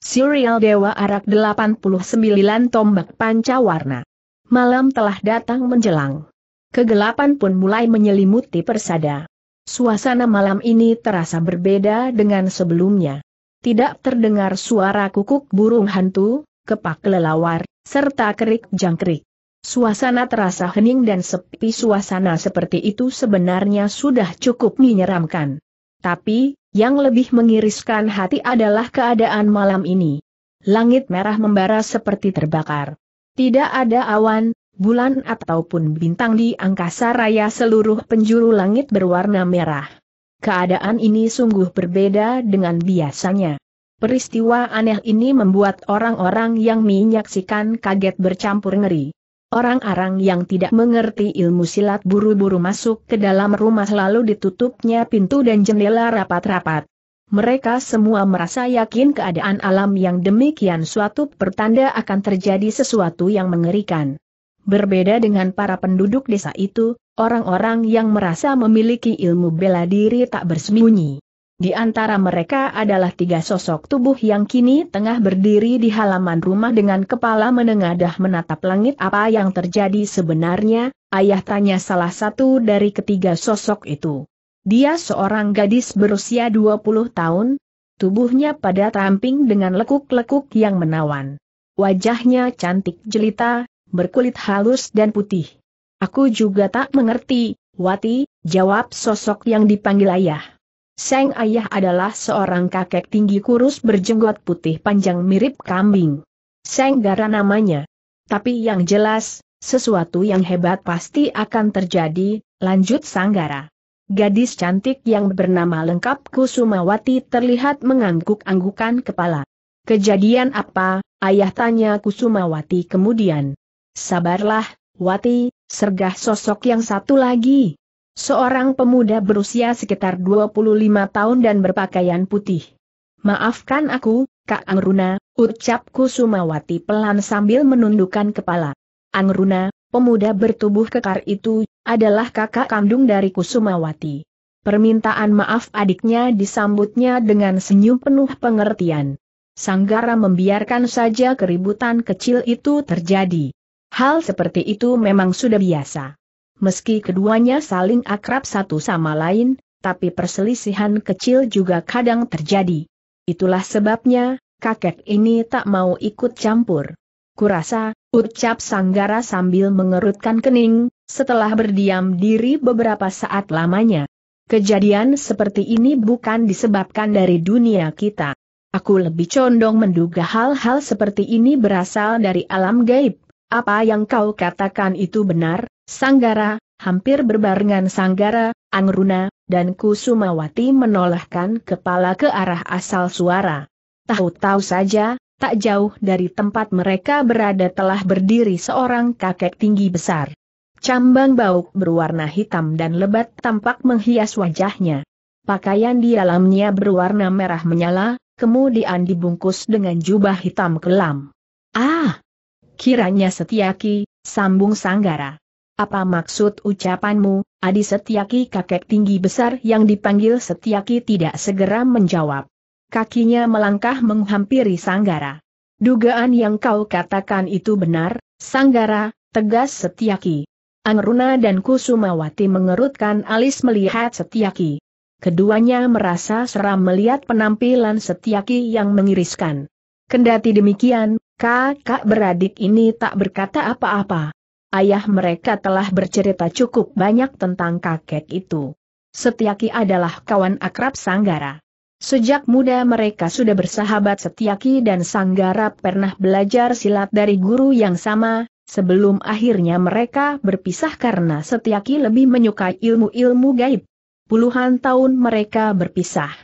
Serial Dewa Arak 89 Tombak Pancawarna. Malam telah datang menjelang. Kegelapan pun mulai menyelimuti persada. Suasana malam ini terasa berbeda dengan sebelumnya. Tidak terdengar suara kukuk burung hantu, kepak kelelawar, serta kerik jangkrik. Suasana terasa hening dan sepi suasana seperti itu sebenarnya sudah cukup menyeramkan. Tapi, yang lebih mengiriskan hati adalah keadaan malam ini. Langit merah membara seperti terbakar. Tidak ada awan, bulan ataupun bintang di angkasa raya seluruh penjuru langit berwarna merah. Keadaan ini sungguh berbeda dengan biasanya. Peristiwa aneh ini membuat orang-orang yang menyaksikan kaget bercampur ngeri. Orang-orang yang tidak mengerti ilmu silat buru-buru masuk ke dalam rumah lalu ditutupnya pintu dan jendela rapat-rapat. Mereka semua merasa yakin keadaan alam yang demikian suatu pertanda akan terjadi sesuatu yang mengerikan. Berbeda dengan para penduduk desa itu, orang-orang yang merasa memiliki ilmu bela diri tak bersembunyi. Di antara mereka adalah tiga sosok tubuh yang kini tengah berdiri di halaman rumah dengan kepala menengadah menatap langit apa yang terjadi sebenarnya, ayah tanya salah satu dari ketiga sosok itu. Dia seorang gadis berusia 20 tahun, tubuhnya pada ramping dengan lekuk-lekuk yang menawan. Wajahnya cantik jelita, berkulit halus dan putih. Aku juga tak mengerti, Wati, jawab sosok yang dipanggil ayah. Seng ayah adalah seorang kakek tinggi kurus berjenggot putih panjang mirip kambing. Sang Gara namanya. Tapi yang jelas, sesuatu yang hebat pasti akan terjadi, lanjut Sang Gara. Gadis cantik yang bernama lengkap Kusumawati terlihat mengangguk-anggukan kepala. Kejadian apa, ayah tanya Kusumawati kemudian. Sabarlah, Wati, sergah sosok yang satu lagi, Seorang pemuda berusia sekitar 25 tahun dan berpakaian putih. Maafkan aku, Kak Angruna, ucapku Sumawati pelan sambil menundukkan kepala. Angruna, pemuda bertubuh kekar itu, adalah kakak kandung dari Kusumawati. Permintaan maaf adiknya disambutnya dengan senyum penuh pengertian. Sanggara membiarkan saja keributan kecil itu terjadi. Hal seperti itu memang sudah biasa. Meski keduanya saling akrab satu sama lain, tapi perselisihan kecil juga kadang terjadi. Itulah sebabnya, kakek ini tak mau ikut campur. Kurasa, ucap Sanggara sambil mengerutkan kening, setelah berdiam diri beberapa saat lamanya. Kejadian seperti ini bukan disebabkan dari dunia kita. Aku lebih condong menduga hal-hal seperti ini berasal dari alam gaib. Apa yang kau katakan itu benar, Sanggara, hampir berbarengan Sanggara, Angruna, dan Kusumawati menolakkan kepala ke arah asal suara. Tahu-tahu saja, tak jauh dari tempat mereka berada telah berdiri seorang kakek tinggi besar. Cambang bau berwarna hitam dan lebat tampak menghias wajahnya. Pakaian di dalamnya berwarna merah menyala, kemudian dibungkus dengan jubah hitam kelam. Ah, Kiranya Setiaki, sambung Sanggara. Apa maksud ucapanmu, Adi Setiaki kakek tinggi besar yang dipanggil Setiaki tidak segera menjawab. Kakinya melangkah menghampiri Sanggara. Dugaan yang kau katakan itu benar, Sanggara, tegas Setiaki. Angruna dan Kusumawati mengerutkan alis melihat Setiaki. Keduanya merasa seram melihat penampilan Setiaki yang mengiriskan. Kendati demikian, Kakak beradik ini tak berkata apa-apa. Ayah mereka telah bercerita cukup banyak tentang kakek itu. Setiaki adalah kawan akrab Sanggara. Sejak muda mereka sudah bersahabat Setiaki dan Sanggara pernah belajar silat dari guru yang sama, sebelum akhirnya mereka berpisah karena Setiaki lebih menyukai ilmu-ilmu gaib. Puluhan tahun mereka berpisah.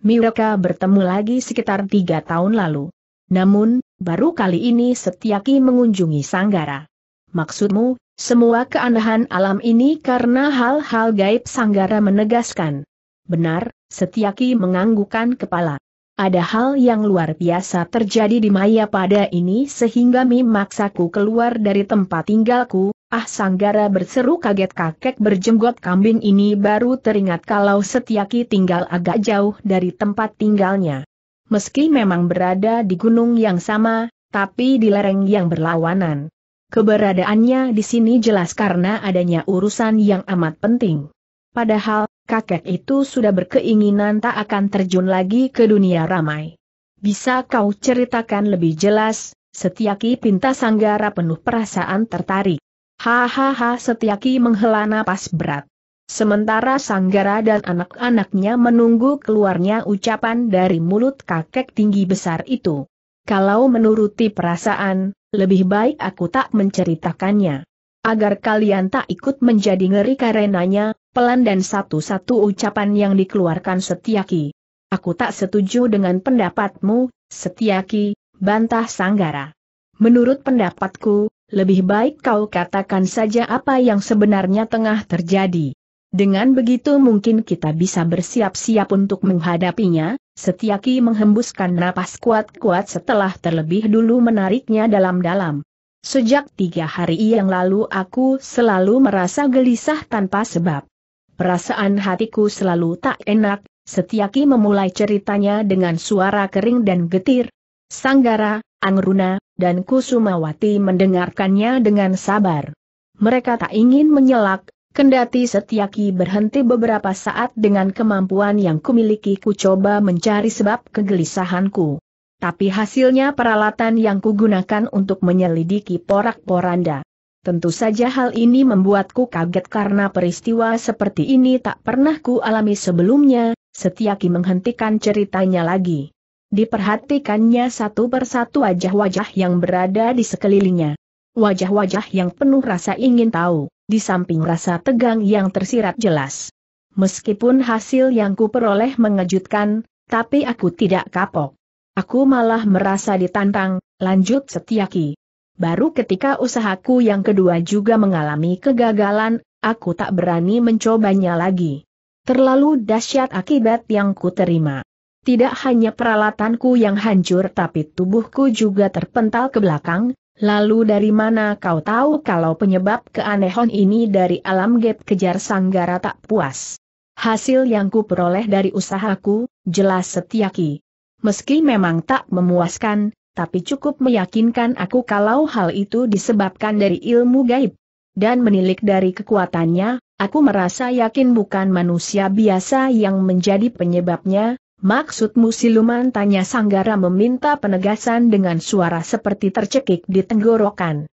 Mereka bertemu lagi sekitar tiga tahun lalu. Namun, Baru kali ini Setiaki mengunjungi Sanggara. Maksudmu, semua keanehan alam ini karena hal-hal gaib Sanggara menegaskan. Benar, Setiaki menganggukan kepala. Ada hal yang luar biasa terjadi di Maya pada ini sehingga memaksaku keluar dari tempat tinggalku, ah Sanggara berseru kaget kakek berjenggot kambing ini baru teringat kalau Setiaki tinggal agak jauh dari tempat tinggalnya meski memang berada di gunung yang sama, tapi di lereng yang berlawanan. Keberadaannya di sini jelas karena adanya urusan yang amat penting. Padahal, kakek itu sudah berkeinginan tak akan terjun lagi ke dunia ramai. Bisa kau ceritakan lebih jelas, Setiaki Pinta Sanggara penuh perasaan tertarik. Hahaha Setiaki menghela napas berat. Sementara Sanggara dan anak-anaknya menunggu keluarnya ucapan dari mulut kakek tinggi besar itu. Kalau menuruti perasaan, lebih baik aku tak menceritakannya. Agar kalian tak ikut menjadi ngeri karenanya, pelan dan satu-satu ucapan yang dikeluarkan Setiaki. Aku tak setuju dengan pendapatmu, Setiaki, bantah Sanggara. Menurut pendapatku, lebih baik kau katakan saja apa yang sebenarnya tengah terjadi. Dengan begitu mungkin kita bisa bersiap-siap untuk menghadapinya, Setiaki menghembuskan napas kuat-kuat setelah terlebih dulu menariknya dalam-dalam. Sejak tiga hari yang lalu aku selalu merasa gelisah tanpa sebab. Perasaan hatiku selalu tak enak, Setiaki memulai ceritanya dengan suara kering dan getir. Sanggara, Angruna, dan Kusumawati mendengarkannya dengan sabar. Mereka tak ingin menyelak, Kendati Setiaki berhenti beberapa saat dengan kemampuan yang kumiliki ku coba mencari sebab kegelisahanku. Tapi hasilnya peralatan yang kugunakan untuk menyelidiki porak-poranda. Tentu saja hal ini membuatku kaget karena peristiwa seperti ini tak pernah ku alami sebelumnya, Setiaki menghentikan ceritanya lagi. Diperhatikannya satu persatu wajah-wajah yang berada di sekelilingnya wajah-wajah yang penuh rasa ingin tahu, di samping rasa tegang yang tersirat jelas. Meskipun hasil yang kuperoleh mengejutkan, tapi aku tidak kapok. Aku malah merasa ditantang, lanjut Setiaki. Baru ketika usahaku yang kedua juga mengalami kegagalan, aku tak berani mencobanya lagi. Terlalu dahsyat akibat yang ku terima. Tidak hanya peralatanku yang hancur tapi tubuhku juga terpental ke belakang, Lalu dari mana kau tahu kalau penyebab keanehan ini dari alam gap kejar sanggara tak puas? Hasil yang kuperoleh dari usahaku, jelas setiaki. Meski memang tak memuaskan, tapi cukup meyakinkan aku kalau hal itu disebabkan dari ilmu gaib. Dan menilik dari kekuatannya, aku merasa yakin bukan manusia biasa yang menjadi penyebabnya, Maksudmu siluman tanya Sanggara meminta penegasan dengan suara seperti tercekik di tenggorokan.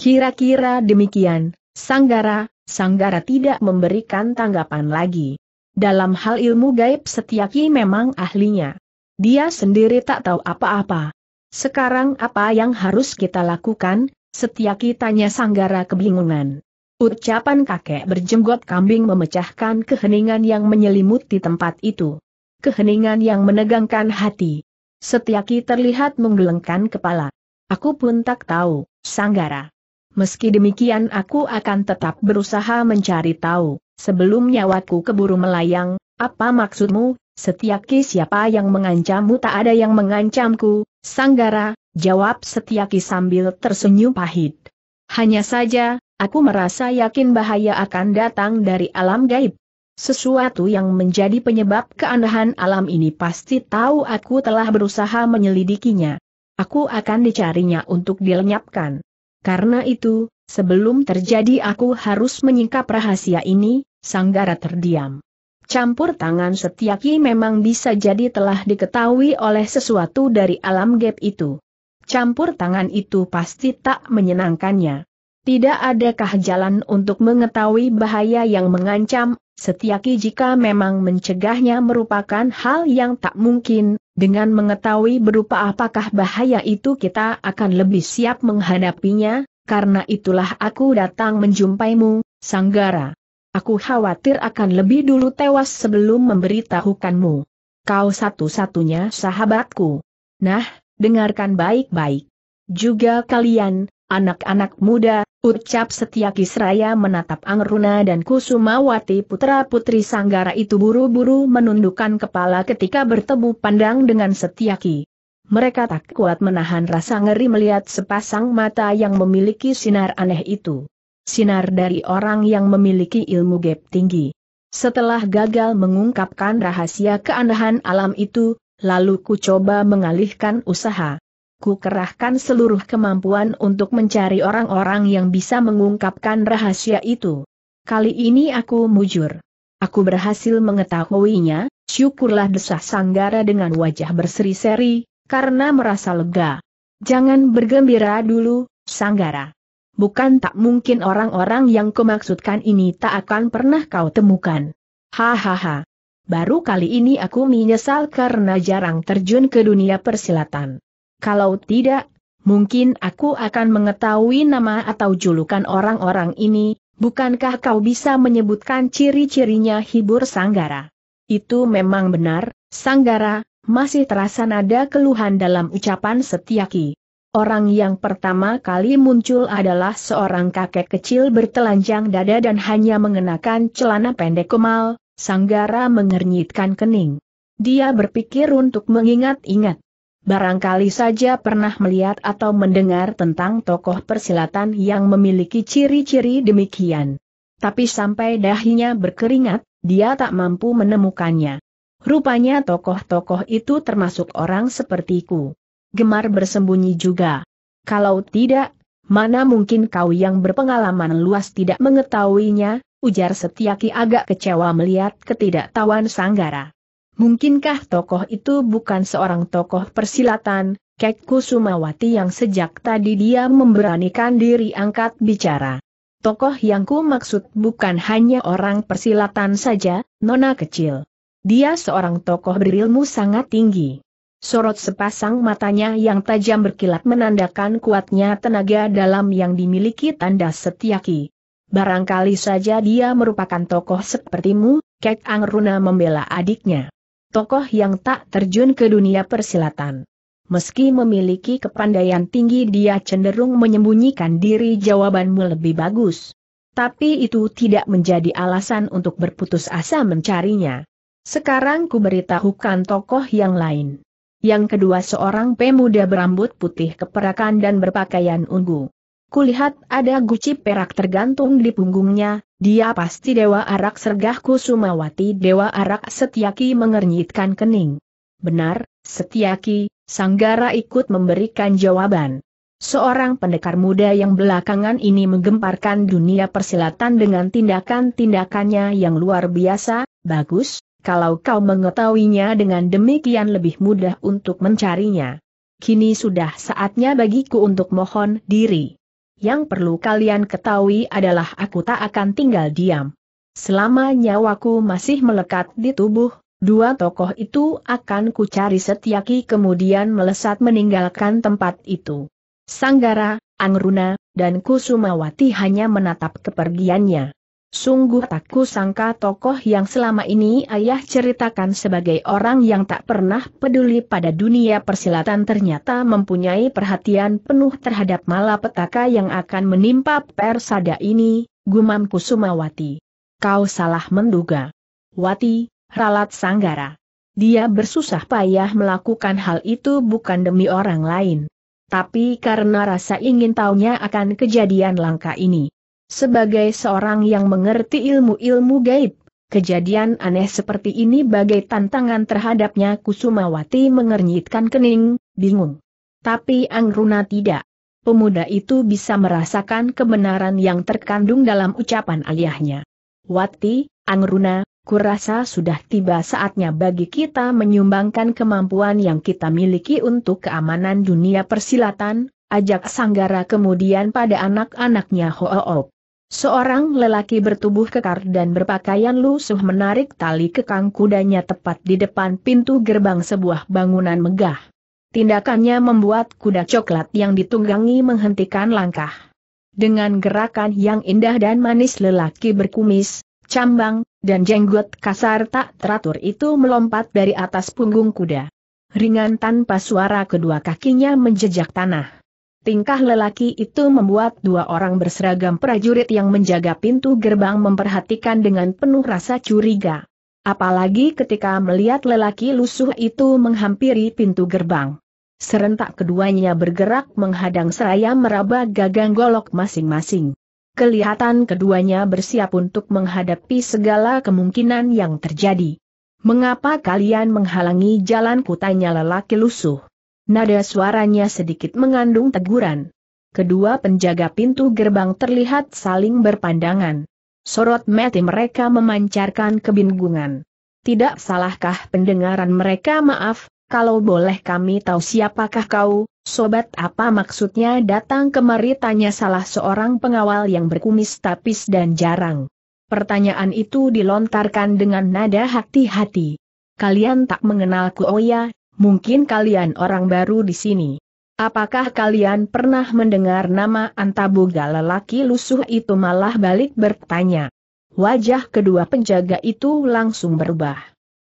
Kira-kira demikian, Sanggara, Sanggara tidak memberikan tanggapan lagi. Dalam hal ilmu gaib Setiaki memang ahlinya. Dia sendiri tak tahu apa-apa. Sekarang apa yang harus kita lakukan, Setiaki tanya Sanggara kebingungan. Ucapan kakek berjenggot kambing memecahkan keheningan yang menyelimuti tempat itu keheningan yang menegangkan hati. Setiaki terlihat menggelengkan kepala. Aku pun tak tahu, Sanggara. Meski demikian aku akan tetap berusaha mencari tahu, sebelum nyawaku keburu melayang, apa maksudmu, Setiaki siapa yang mengancammu tak ada yang mengancamku, Sanggara, jawab Setiaki sambil tersenyum pahit. Hanya saja, aku merasa yakin bahaya akan datang dari alam gaib. Sesuatu yang menjadi penyebab keanehan alam ini pasti tahu aku telah berusaha menyelidikinya. Aku akan dicarinya untuk dilenyapkan. Karena itu, sebelum terjadi aku harus menyingkap rahasia ini, Sanggara terdiam. Campur tangan Setiaki memang bisa jadi telah diketahui oleh sesuatu dari alam gap itu. Campur tangan itu pasti tak menyenangkannya. Tidak adakah jalan untuk mengetahui bahaya yang mengancam Setiaki jika memang mencegahnya merupakan hal yang tak mungkin, dengan mengetahui berupa apakah bahaya itu kita akan lebih siap menghadapinya, karena itulah aku datang menjumpaimu, Sanggara. Aku khawatir akan lebih dulu tewas sebelum memberitahukanmu. Kau satu-satunya sahabatku. Nah, dengarkan baik-baik. Juga kalian, Anak-anak muda, ucap Setiaki Kisraya menatap Angruna dan Kusumawati putra-putri Sanggara itu buru-buru menundukkan kepala ketika bertemu pandang dengan Setiaki. Mereka tak kuat menahan rasa ngeri melihat sepasang mata yang memiliki sinar aneh itu. Sinar dari orang yang memiliki ilmu gap tinggi. Setelah gagal mengungkapkan rahasia keanehan alam itu, lalu ku coba mengalihkan usaha ku kerahkan seluruh kemampuan untuk mencari orang-orang yang bisa mengungkapkan rahasia itu. Kali ini aku mujur. Aku berhasil mengetahuinya, syukurlah desah Sanggara dengan wajah berseri-seri, karena merasa lega. Jangan bergembira dulu, Sanggara. Bukan tak mungkin orang-orang yang kumaksudkan ini tak akan pernah kau temukan. Hahaha. Baru kali ini aku menyesal karena jarang terjun ke dunia persilatan. Kalau tidak, mungkin aku akan mengetahui nama atau julukan orang-orang ini, bukankah kau bisa menyebutkan ciri-cirinya hibur Sanggara? Itu memang benar, Sanggara, masih terasa nada keluhan dalam ucapan Setiaki. Orang yang pertama kali muncul adalah seorang kakek kecil bertelanjang dada dan hanya mengenakan celana pendek kemal, Sanggara mengernyitkan kening. Dia berpikir untuk mengingat-ingat barangkali saja pernah melihat atau mendengar tentang tokoh persilatan yang memiliki ciri-ciri demikian. Tapi sampai dahinya berkeringat, dia tak mampu menemukannya. Rupanya tokoh-tokoh itu termasuk orang sepertiku. Gemar bersembunyi juga. Kalau tidak, mana mungkin kau yang berpengalaman luas tidak mengetahuinya, ujar Setiaki agak kecewa melihat ketidaktahuan Sanggara. Mungkinkah tokoh itu bukan seorang tokoh persilatan, Kek Sumawati yang sejak tadi dia memberanikan diri angkat bicara. Tokoh yang ku maksud bukan hanya orang persilatan saja, nona kecil. Dia seorang tokoh berilmu sangat tinggi. Sorot sepasang matanya yang tajam berkilat menandakan kuatnya tenaga dalam yang dimiliki tanda setiaki. Barangkali saja dia merupakan tokoh sepertimu, Kek Angruna membela adiknya tokoh yang tak terjun ke dunia persilatan. Meski memiliki kepandaian tinggi dia cenderung menyembunyikan diri jawabanmu lebih bagus. Tapi itu tidak menjadi alasan untuk berputus asa mencarinya. Sekarang ku beritahukan tokoh yang lain. Yang kedua seorang pemuda berambut putih keperakan dan berpakaian ungu. Kulihat ada guci perak tergantung di punggungnya, dia pasti Dewa Arak Sergah Kusumawati Dewa Arak Setiaki mengernyitkan kening. Benar, Setiaki, Sanggara ikut memberikan jawaban. Seorang pendekar muda yang belakangan ini menggemparkan dunia persilatan dengan tindakan-tindakannya yang luar biasa, bagus, kalau kau mengetahuinya dengan demikian lebih mudah untuk mencarinya. Kini sudah saatnya bagiku untuk mohon diri. Yang perlu kalian ketahui adalah aku tak akan tinggal diam. Selama nyawaku masih melekat di tubuh, dua tokoh itu akan kucari setiaki kemudian melesat meninggalkan tempat itu. Sanggara, Angruna, dan Kusumawati hanya menatap kepergiannya. Sungguh tak kusangka tokoh yang selama ini ayah ceritakan sebagai orang yang tak pernah peduli pada dunia persilatan ternyata mempunyai perhatian penuh terhadap malapetaka yang akan menimpa persada ini, gumam Kusumawati. Kau salah menduga. Wati, ralat sanggara. Dia bersusah payah melakukan hal itu bukan demi orang lain. Tapi karena rasa ingin tahunya akan kejadian langka ini. Sebagai seorang yang mengerti ilmu-ilmu gaib, kejadian aneh seperti ini bagai tantangan terhadapnya Kusumawati mengernyitkan kening, bingung. Tapi Angruna tidak. Pemuda itu bisa merasakan kebenaran yang terkandung dalam ucapan ayahnya. Wati, Angruna, kurasa sudah tiba saatnya bagi kita menyumbangkan kemampuan yang kita miliki untuk keamanan dunia persilatan, ajak Sanggara kemudian pada anak-anaknya Hoop. Seorang lelaki bertubuh kekar dan berpakaian lusuh menarik tali kekang kudanya tepat di depan pintu gerbang sebuah bangunan megah. Tindakannya membuat kuda coklat yang ditunggangi menghentikan langkah. Dengan gerakan yang indah dan manis lelaki berkumis, cambang, dan jenggot kasar tak teratur itu melompat dari atas punggung kuda. Ringan tanpa suara kedua kakinya menjejak tanah. Tingkah lelaki itu membuat dua orang berseragam prajurit yang menjaga pintu gerbang memperhatikan dengan penuh rasa curiga. Apalagi ketika melihat lelaki lusuh itu menghampiri pintu gerbang. Serentak keduanya bergerak menghadang seraya meraba gagang golok masing-masing. Kelihatan keduanya bersiap untuk menghadapi segala kemungkinan yang terjadi. Mengapa kalian menghalangi jalan kutanya lelaki lusuh? Nada suaranya sedikit mengandung teguran. Kedua penjaga pintu gerbang terlihat saling berpandangan. Sorot mati mereka memancarkan kebingungan. Tidak salahkah pendengaran mereka maaf, kalau boleh kami tahu siapakah kau, sobat apa maksudnya datang kemari tanya salah seorang pengawal yang berkumis tapis dan jarang. Pertanyaan itu dilontarkan dengan nada hati-hati. Kalian tak mengenalku oh ya, mungkin kalian orang baru di sini. Apakah kalian pernah mendengar nama Antaboga lelaki lusuh itu malah balik bertanya. Wajah kedua penjaga itu langsung berubah.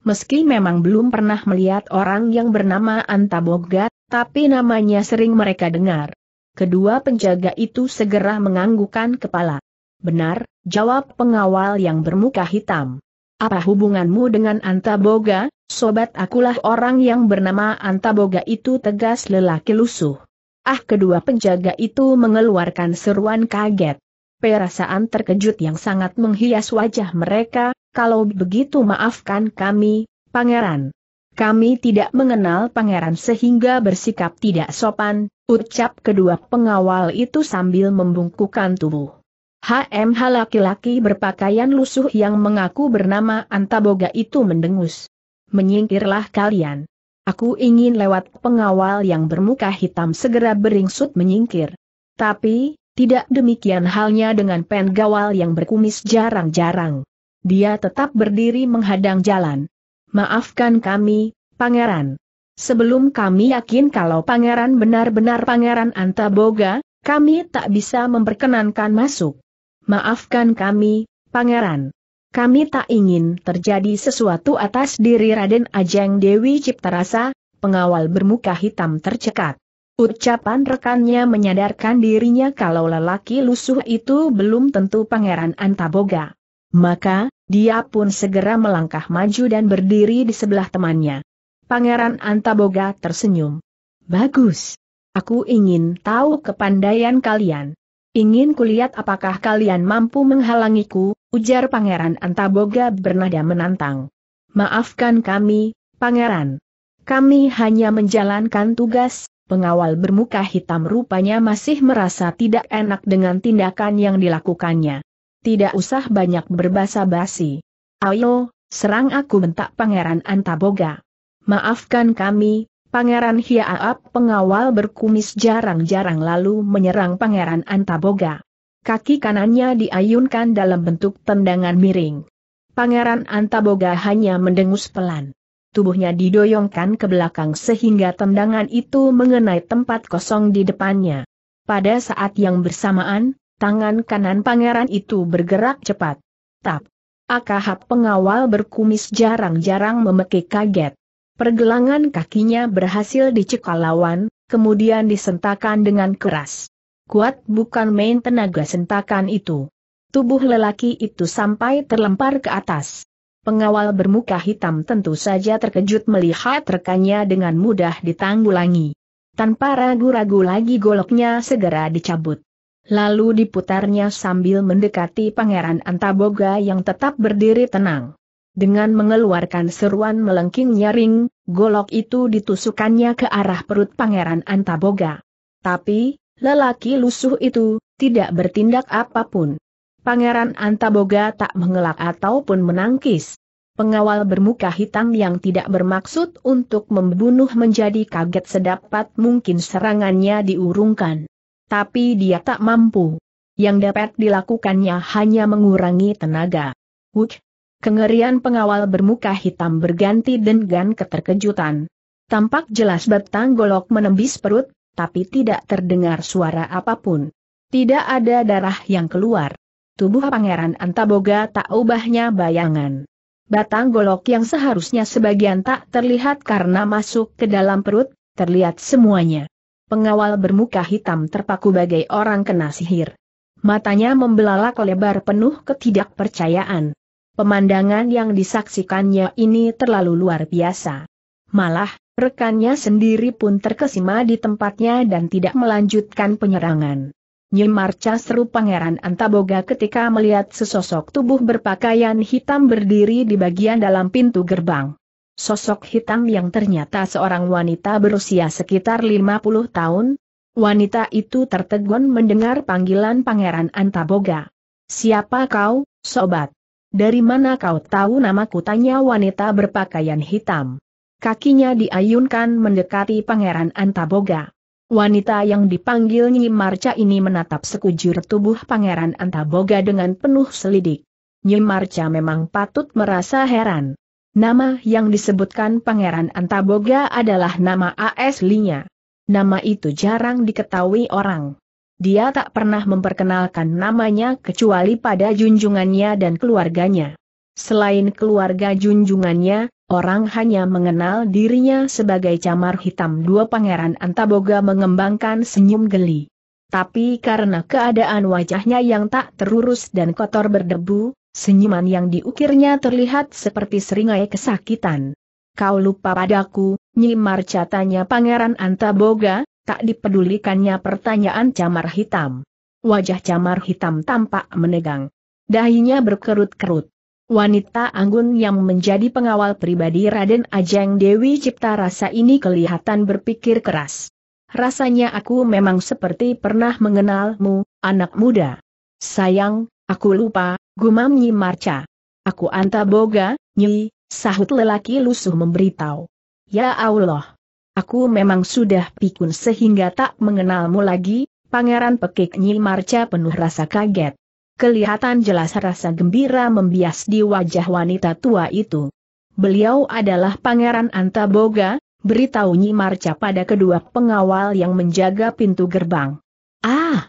Meski memang belum pernah melihat orang yang bernama Antaboga, tapi namanya sering mereka dengar. Kedua penjaga itu segera menganggukkan kepala. Benar, jawab pengawal yang bermuka hitam. Apa hubunganmu dengan Antaboga? Sobat akulah orang yang bernama Antaboga itu tegas lelaki lusuh. Ah kedua penjaga itu mengeluarkan seruan kaget. Perasaan terkejut yang sangat menghias wajah mereka, kalau begitu maafkan kami, pangeran. Kami tidak mengenal pangeran sehingga bersikap tidak sopan, ucap kedua pengawal itu sambil membungkukan tubuh. HMH laki-laki berpakaian lusuh yang mengaku bernama Antaboga itu mendengus menyingkirlah kalian. Aku ingin lewat pengawal yang bermuka hitam segera beringsut menyingkir. Tapi, tidak demikian halnya dengan pengawal yang berkumis jarang-jarang. Dia tetap berdiri menghadang jalan. Maafkan kami, Pangeran. Sebelum kami yakin kalau Pangeran benar-benar Pangeran Antaboga, kami tak bisa memperkenankan masuk. Maafkan kami, Pangeran. Kami tak ingin terjadi sesuatu atas diri Raden Ajeng Dewi Ciptarasa, pengawal bermuka hitam tercekat. Ucapan rekannya menyadarkan dirinya kalau lelaki lusuh itu belum tentu pangeran Antaboga. Maka, dia pun segera melangkah maju dan berdiri di sebelah temannya. Pangeran Antaboga tersenyum. Bagus. Aku ingin tahu kepandaian kalian. Ingin kulihat apakah kalian mampu menghalangiku, Ujar Pangeran Antaboga bernada menantang. Maafkan kami, Pangeran. Kami hanya menjalankan tugas, pengawal bermuka hitam rupanya masih merasa tidak enak dengan tindakan yang dilakukannya. Tidak usah banyak berbasa-basi. Ayo, serang aku bentak Pangeran Antaboga. Maafkan kami, Pangeran Hiaap pengawal berkumis jarang-jarang lalu menyerang Pangeran Antaboga kaki kanannya diayunkan dalam bentuk tendangan miring. Pangeran Antaboga hanya mendengus pelan. Tubuhnya didoyongkan ke belakang sehingga tendangan itu mengenai tempat kosong di depannya. Pada saat yang bersamaan, tangan kanan pangeran itu bergerak cepat. Tap. Akahap pengawal berkumis jarang-jarang memekik kaget. Pergelangan kakinya berhasil dicekal lawan, kemudian disentakan dengan keras kuat bukan main tenaga sentakan itu. Tubuh lelaki itu sampai terlempar ke atas. Pengawal bermuka hitam tentu saja terkejut melihat rekannya dengan mudah ditanggulangi. Tanpa ragu-ragu lagi goloknya segera dicabut. Lalu diputarnya sambil mendekati Pangeran Antaboga yang tetap berdiri tenang. Dengan mengeluarkan seruan melengking nyaring, golok itu ditusukannya ke arah perut Pangeran Antaboga. Tapi, Lelaki lusuh itu, tidak bertindak apapun. Pangeran Antaboga tak mengelak ataupun menangkis. Pengawal bermuka hitam yang tidak bermaksud untuk membunuh menjadi kaget sedapat mungkin serangannya diurungkan. Tapi dia tak mampu. Yang dapat dilakukannya hanya mengurangi tenaga. Huj. Kengerian pengawal bermuka hitam berganti dengan keterkejutan. Tampak jelas batang golok menembis perut, tapi tidak terdengar suara apapun. Tidak ada darah yang keluar. Tubuh Pangeran Antaboga tak ubahnya bayangan. Batang golok yang seharusnya sebagian tak terlihat karena masuk ke dalam perut, terlihat semuanya. Pengawal bermuka hitam terpaku bagai orang kena sihir. Matanya membelalak lebar penuh ketidakpercayaan. Pemandangan yang disaksikannya ini terlalu luar biasa. Malah, Rekannya sendiri pun terkesima di tempatnya dan tidak melanjutkan penyerangan. Nyemarca seru Pangeran Antaboga ketika melihat sesosok tubuh berpakaian hitam berdiri di bagian dalam pintu gerbang. Sosok hitam yang ternyata seorang wanita berusia sekitar 50 tahun, wanita itu tertegun mendengar panggilan Pangeran Antaboga. Siapa kau, sobat? Dari mana kau tahu nama kutanya wanita berpakaian hitam? Kakinya diayunkan mendekati Pangeran Antaboga. Wanita yang dipanggil Nyi Marca ini menatap sekujur tubuh Pangeran Antaboga dengan penuh selidik. Nyi Marca memang patut merasa heran. Nama yang disebutkan Pangeran Antaboga adalah nama aslinya. Nama itu jarang diketahui orang. Dia tak pernah memperkenalkan namanya kecuali pada junjungannya dan keluarganya. Selain keluarga junjungannya, Orang hanya mengenal dirinya sebagai camar hitam dua pangeran Antaboga mengembangkan senyum geli. Tapi karena keadaan wajahnya yang tak terurus dan kotor berdebu, senyuman yang diukirnya terlihat seperti seringai kesakitan. Kau lupa padaku, nyimar catanya pangeran Antaboga, tak dipedulikannya pertanyaan camar hitam. Wajah camar hitam tampak menegang. Dahinya berkerut-kerut. Wanita anggun yang menjadi pengawal pribadi Raden Ajeng Dewi Cipta Rasa ini kelihatan berpikir keras. Rasanya aku memang seperti pernah mengenalmu, anak muda. Sayang, aku lupa, gumam Nyi Marca. Aku anta boga, Nyi, sahut lelaki lusuh memberitahu. Ya Allah. Aku memang sudah pikun sehingga tak mengenalmu lagi, pangeran pekik Nyi Marca penuh rasa kaget kelihatan jelas rasa gembira membias di wajah wanita tua itu. Beliau adalah Pangeran Antaboga, beritahu Nyi Marca pada kedua pengawal yang menjaga pintu gerbang. Ah!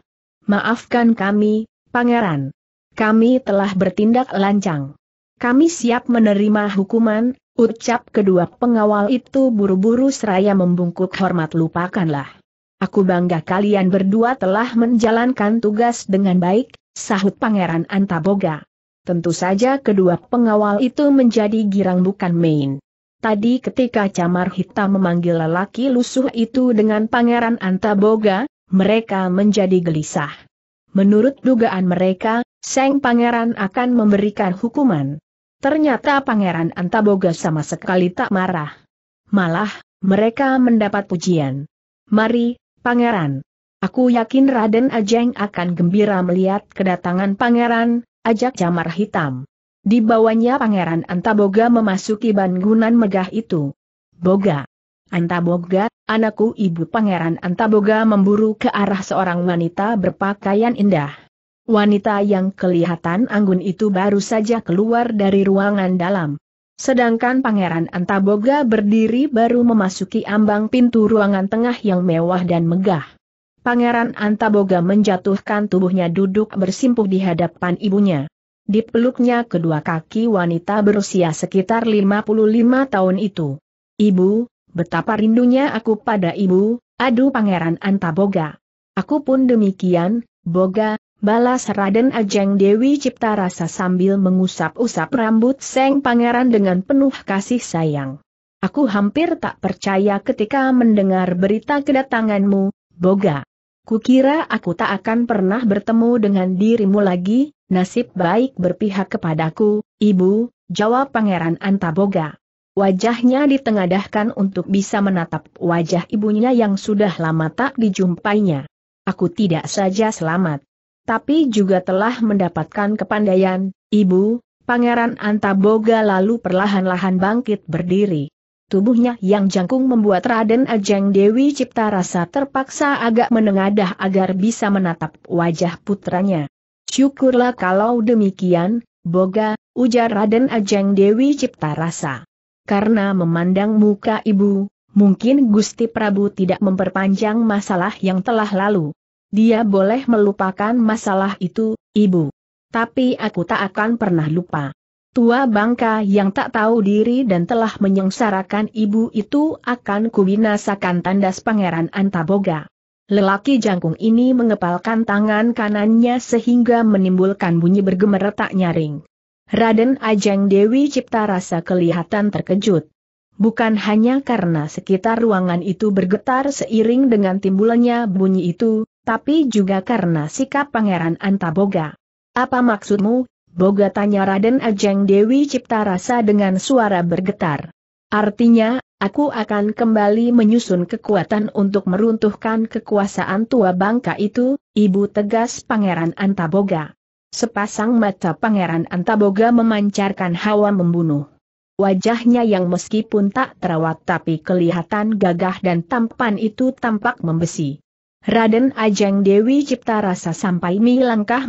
Maafkan kami, Pangeran. Kami telah bertindak lancang. Kami siap menerima hukuman, ucap kedua pengawal itu buru-buru seraya membungkuk hormat lupakanlah. Aku bangga kalian berdua telah menjalankan tugas dengan baik, sahut Pangeran Antaboga. Tentu saja kedua pengawal itu menjadi girang bukan main. Tadi ketika Camar Hitam memanggil lelaki lusuh itu dengan Pangeran Antaboga, mereka menjadi gelisah. Menurut dugaan mereka, Seng Pangeran akan memberikan hukuman. Ternyata Pangeran Antaboga sama sekali tak marah. Malah, mereka mendapat pujian. Mari, Pangeran. Aku yakin Raden Ajeng akan gembira melihat kedatangan pangeran, ajak jamar hitam. Di bawahnya pangeran Antaboga memasuki bangunan megah itu. Boga. Antaboga, anakku ibu pangeran Antaboga memburu ke arah seorang wanita berpakaian indah. Wanita yang kelihatan anggun itu baru saja keluar dari ruangan dalam. Sedangkan Pangeran Antaboga berdiri baru memasuki ambang pintu ruangan tengah yang mewah dan megah. Pangeran Antaboga menjatuhkan tubuhnya duduk bersimpuh di hadapan ibunya. Di peluknya kedua kaki wanita berusia sekitar 55 tahun itu. Ibu, betapa rindunya aku pada ibu, aduh Pangeran Antaboga. Aku pun demikian, Boga, balas Raden Ajeng Dewi Cipta Rasa sambil mengusap-usap rambut Seng Pangeran dengan penuh kasih sayang. Aku hampir tak percaya ketika mendengar berita kedatanganmu, Boga. Kukira aku tak akan pernah bertemu dengan dirimu lagi, nasib baik berpihak kepadaku, ibu, jawab Pangeran Antaboga. Wajahnya ditengadahkan untuk bisa menatap wajah ibunya yang sudah lama tak dijumpainya. Aku tidak saja selamat, tapi juga telah mendapatkan kepandaian, ibu, Pangeran Antaboga lalu perlahan-lahan bangkit berdiri. Tubuhnya yang jangkung membuat Raden Ajeng Dewi Cipta rasa terpaksa agak menengadah agar bisa menatap wajah putranya. Syukurlah kalau demikian, Boga, ujar Raden Ajeng Dewi Cipta rasa. Karena memandang muka ibu, mungkin Gusti Prabu tidak memperpanjang masalah yang telah lalu. Dia boleh melupakan masalah itu, ibu. Tapi aku tak akan pernah lupa. Tua bangka yang tak tahu diri dan telah menyengsarakan ibu itu akan kubinasakan tandas pangeran Antaboga. Lelaki jangkung ini mengepalkan tangan kanannya sehingga menimbulkan bunyi bergemeretak nyaring. Raden Ajeng Dewi Cipta Rasa kelihatan terkejut. Bukan hanya karena sekitar ruangan itu bergetar seiring dengan timbulannya bunyi itu, tapi juga karena sikap Pangeran Antaboga. Apa maksudmu, Boga tanya Raden Ajeng Dewi Cipta Rasa dengan suara bergetar. Artinya, aku akan kembali menyusun kekuatan untuk meruntuhkan kekuasaan tua bangka itu, ibu tegas Pangeran Antaboga. Sepasang mata Pangeran Antaboga memancarkan hawa membunuh. Wajahnya yang meskipun tak terawat tapi kelihatan gagah dan tampan itu tampak membesi. Raden Ajeng Dewi Cipta Rasa sampai mi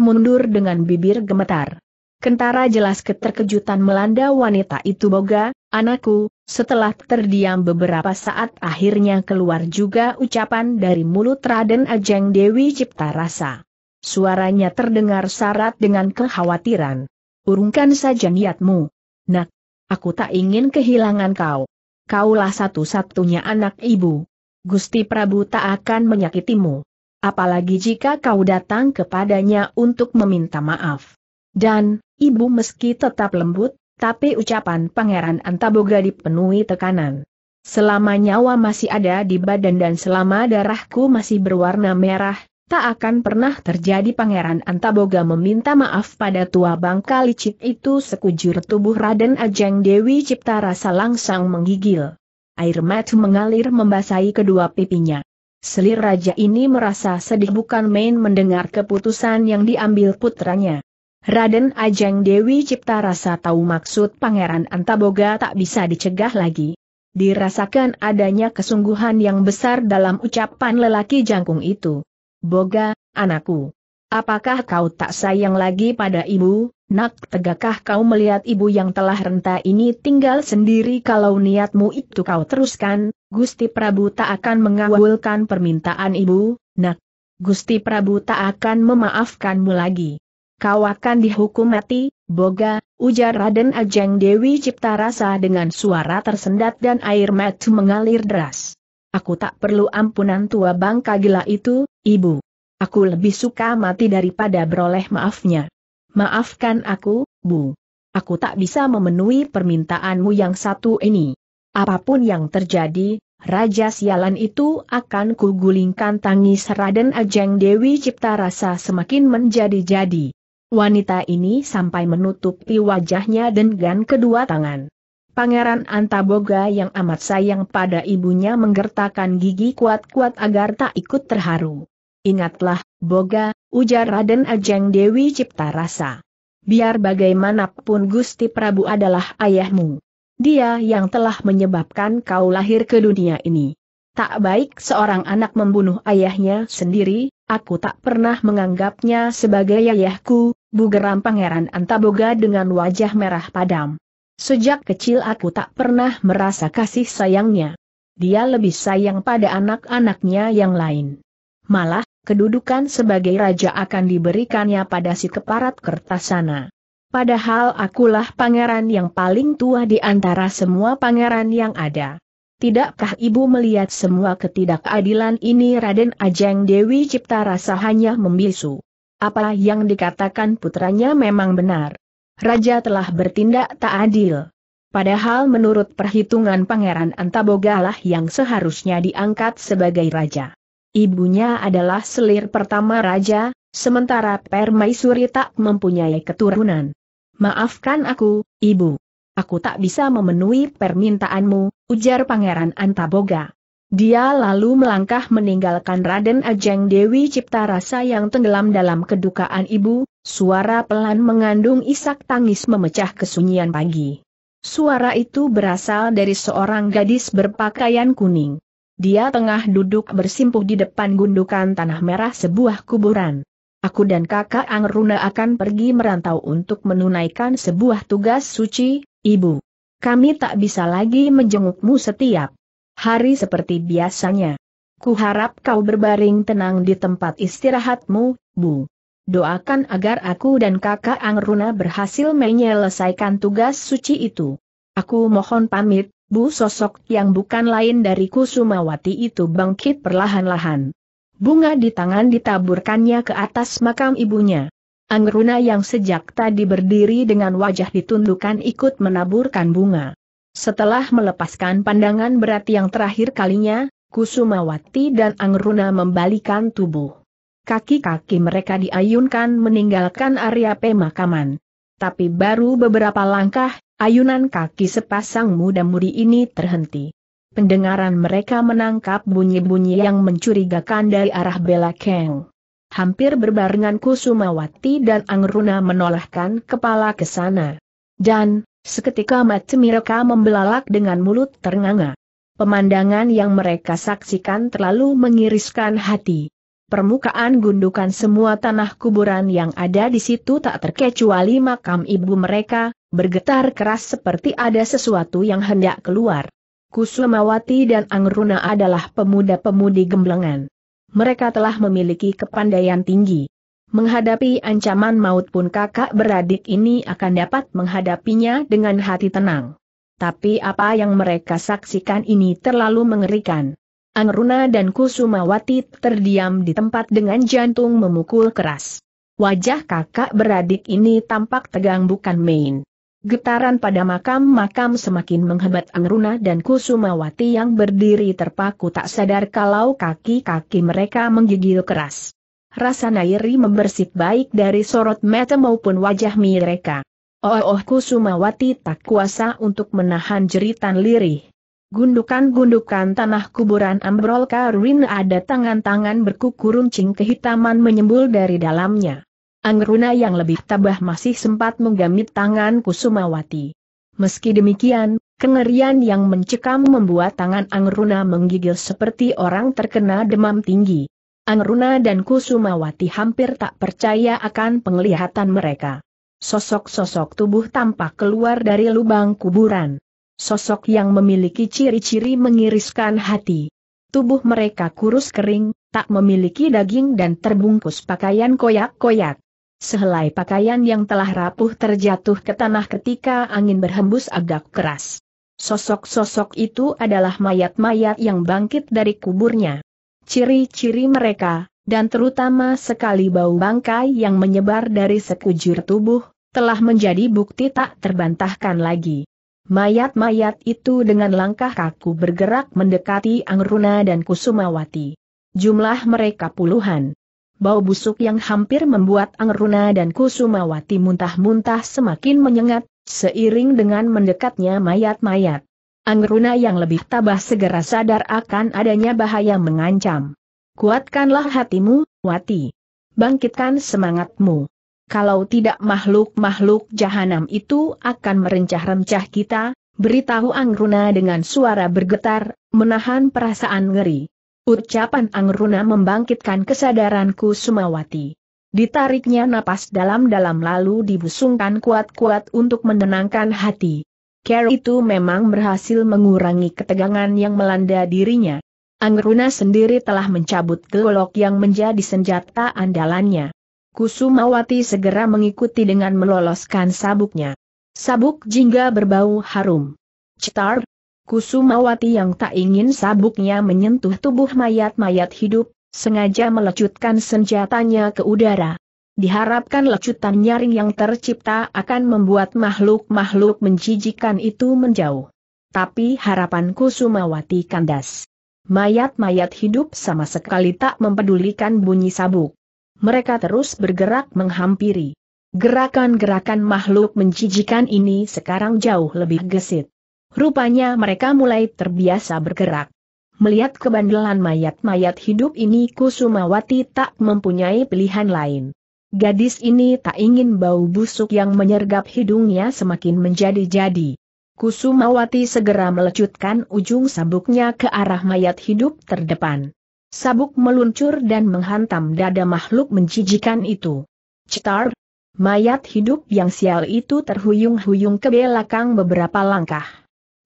mundur dengan bibir gemetar. Kentara jelas keterkejutan melanda wanita itu boga, anakku, setelah terdiam beberapa saat akhirnya keluar juga ucapan dari mulut Raden Ajeng Dewi Cipta Rasa. Suaranya terdengar syarat dengan kekhawatiran. Urungkan saja niatmu. Nak, aku tak ingin kehilangan kau. Kaulah satu-satunya anak ibu. Gusti Prabu tak akan menyakitimu. Apalagi jika kau datang kepadanya untuk meminta maaf. Dan, Ibu meski tetap lembut, tapi ucapan Pangeran Antaboga dipenuhi tekanan. Selama nyawa masih ada di badan dan selama darahku masih berwarna merah, tak akan pernah terjadi Pangeran Antaboga meminta maaf pada tua bangka licik itu sekujur tubuh Raden Ajeng Dewi Cipta rasa langsang menggigil. Air mata mengalir membasahi kedua pipinya. Selir raja ini merasa sedih bukan main mendengar keputusan yang diambil putranya. Raden Ajeng Dewi Cipta rasa tahu maksud Pangeran Antaboga tak bisa dicegah lagi. Dirasakan adanya kesungguhan yang besar dalam ucapan lelaki jangkung itu. Boga, anakku. Apakah kau tak sayang lagi pada ibu, nak tegakkah kau melihat ibu yang telah renta ini tinggal sendiri kalau niatmu itu kau teruskan, Gusti Prabu tak akan mengawulkan permintaan ibu, nak. Gusti Prabu tak akan memaafkanmu lagi. Kau akan dihukum mati, Boga, ujar Raden Ajeng Dewi Cipta Rasa dengan suara tersendat dan air mata mengalir deras. Aku tak perlu ampunan tua bangka gila itu, ibu. Aku lebih suka mati daripada beroleh maafnya. Maafkan aku, bu. Aku tak bisa memenuhi permintaanmu yang satu ini. Apapun yang terjadi, Raja sialan itu akan kugulingkan tangis Raden Ajeng Dewi Cipta Rasa semakin menjadi-jadi. Wanita ini sampai menutupi wajahnya dengan kedua tangan. Pangeran Antaboga yang amat sayang pada ibunya menggertakkan gigi kuat-kuat agar tak ikut terharu. Ingatlah, Boga, ujar Raden Ajeng Dewi Cipta Rasa. Biar bagaimanapun Gusti Prabu adalah ayahmu. Dia yang telah menyebabkan kau lahir ke dunia ini. Tak baik seorang anak membunuh ayahnya sendiri, Aku tak pernah menganggapnya sebagai ayahku, bugeram Pangeran Antaboga dengan wajah merah padam. Sejak kecil aku tak pernah merasa kasih sayangnya. Dia lebih sayang pada anak-anaknya yang lain. Malah, kedudukan sebagai raja akan diberikannya pada si keparat kertas sana. Padahal akulah pangeran yang paling tua di antara semua pangeran yang ada. Tidakkah ibu melihat semua ketidakadilan ini Raden Ajeng Dewi Cipta rasa hanya membisu. Apa yang dikatakan putranya memang benar. Raja telah bertindak tak adil. Padahal menurut perhitungan Pangeran Antabogalah yang seharusnya diangkat sebagai raja. Ibunya adalah selir pertama raja, sementara Permaisuri tak mempunyai keturunan. Maafkan aku, ibu. Aku tak bisa memenuhi permintaanmu, ujar Pangeran Antaboga. Dia lalu melangkah meninggalkan Raden Ajeng Dewi Cipta Rasa yang tenggelam dalam kedukaan ibu, suara pelan mengandung isak tangis memecah kesunyian pagi. Suara itu berasal dari seorang gadis berpakaian kuning. Dia tengah duduk bersimpuh di depan gundukan tanah merah sebuah kuburan. Aku dan kakak Angruna akan pergi merantau untuk menunaikan sebuah tugas suci, Ibu, kami tak bisa lagi menjengukmu setiap hari seperti biasanya. Kuharap kau berbaring tenang di tempat istirahatmu, Bu. Doakan agar aku dan kakak Angruna berhasil menyelesaikan tugas suci itu. Aku mohon pamit, Bu sosok yang bukan lain dari Kusumawati itu bangkit perlahan-lahan. Bunga di tangan ditaburkannya ke atas makam ibunya. Angruna yang sejak tadi berdiri dengan wajah ditundukkan ikut menaburkan bunga. Setelah melepaskan pandangan berat yang terakhir kalinya, Kusumawati dan Angruna membalikan tubuh. Kaki-kaki mereka diayunkan meninggalkan area pemakaman. Tapi baru beberapa langkah, ayunan kaki sepasang muda-mudi ini terhenti. Pendengaran mereka menangkap bunyi-bunyi yang mencurigakan dari arah Bela Keng. Hampir berbarengan Kusumawati dan Angruna menolakkan kepala ke sana. Dan, seketika mata mereka membelalak dengan mulut ternganga. Pemandangan yang mereka saksikan terlalu mengiriskan hati. Permukaan gundukan semua tanah kuburan yang ada di situ tak terkecuali makam ibu mereka, bergetar keras seperti ada sesuatu yang hendak keluar. Kusumawati dan Angruna adalah pemuda-pemudi gemblengan mereka telah memiliki kepandaian tinggi. Menghadapi ancaman maut pun kakak beradik ini akan dapat menghadapinya dengan hati tenang. Tapi apa yang mereka saksikan ini terlalu mengerikan. Angruna dan Kusumawati terdiam di tempat dengan jantung memukul keras. Wajah kakak beradik ini tampak tegang bukan main. Getaran pada makam-makam semakin menghebat Angruna dan Kusumawati yang berdiri terpaku tak sadar kalau kaki-kaki mereka menggigil keras. Rasa nairi membersih baik dari sorot mata maupun wajah mereka. Oh, oh Kusumawati tak kuasa untuk menahan jeritan lirih. Gundukan-gundukan tanah kuburan Ambrol ruin ada tangan-tangan berkuku runcing kehitaman menyembul dari dalamnya. Angruna yang lebih tabah masih sempat menggamit tangan Kusumawati. Meski demikian, kengerian yang mencekam membuat tangan Angruna menggigil seperti orang terkena demam tinggi. Angruna dan Kusumawati hampir tak percaya akan penglihatan mereka. Sosok-sosok tubuh tampak keluar dari lubang kuburan. Sosok yang memiliki ciri-ciri mengiriskan hati. Tubuh mereka kurus kering, tak memiliki daging dan terbungkus pakaian koyak-koyak. Sehelai pakaian yang telah rapuh terjatuh ke tanah ketika angin berhembus agak keras. Sosok-sosok itu adalah mayat-mayat yang bangkit dari kuburnya. Ciri-ciri mereka, dan terutama sekali bau bangkai yang menyebar dari sekujur tubuh, telah menjadi bukti tak terbantahkan lagi. Mayat-mayat itu dengan langkah kaku bergerak mendekati Angruna dan Kusumawati. Jumlah mereka puluhan bau busuk yang hampir membuat Angruna dan Kusumawati muntah-muntah semakin menyengat, seiring dengan mendekatnya mayat-mayat. Angruna yang lebih tabah segera sadar akan adanya bahaya mengancam. Kuatkanlah hatimu, Wati. Bangkitkan semangatmu. Kalau tidak makhluk-makhluk jahanam itu akan merencah-rencah kita, beritahu Angruna dengan suara bergetar, menahan perasaan ngeri. Ucapan Angruna membangkitkan kesadaranku Sumawati. Ditariknya napas dalam-dalam lalu dibusungkan kuat-kuat untuk menenangkan hati. Care itu memang berhasil mengurangi ketegangan yang melanda dirinya. Angruna sendiri telah mencabut golok yang menjadi senjata andalannya. Kusumawati segera mengikuti dengan meloloskan sabuknya. Sabuk jingga berbau harum. Citar. Kusumawati yang tak ingin sabuknya menyentuh tubuh mayat-mayat hidup, sengaja melecutkan senjatanya ke udara. Diharapkan lecutan nyaring yang tercipta akan membuat makhluk-makhluk menjijikan itu menjauh. Tapi harapan Kusumawati kandas. Mayat-mayat hidup sama sekali tak mempedulikan bunyi sabuk. Mereka terus bergerak menghampiri. Gerakan-gerakan makhluk menjijikan ini sekarang jauh lebih gesit. Rupanya mereka mulai terbiasa bergerak. Melihat kebandelan mayat-mayat hidup ini Kusumawati tak mempunyai pilihan lain. Gadis ini tak ingin bau busuk yang menyergap hidungnya semakin menjadi-jadi. Kusumawati segera melecutkan ujung sabuknya ke arah mayat hidup terdepan. Sabuk meluncur dan menghantam dada makhluk menjijikan itu. Citar! Mayat hidup yang sial itu terhuyung-huyung ke belakang beberapa langkah.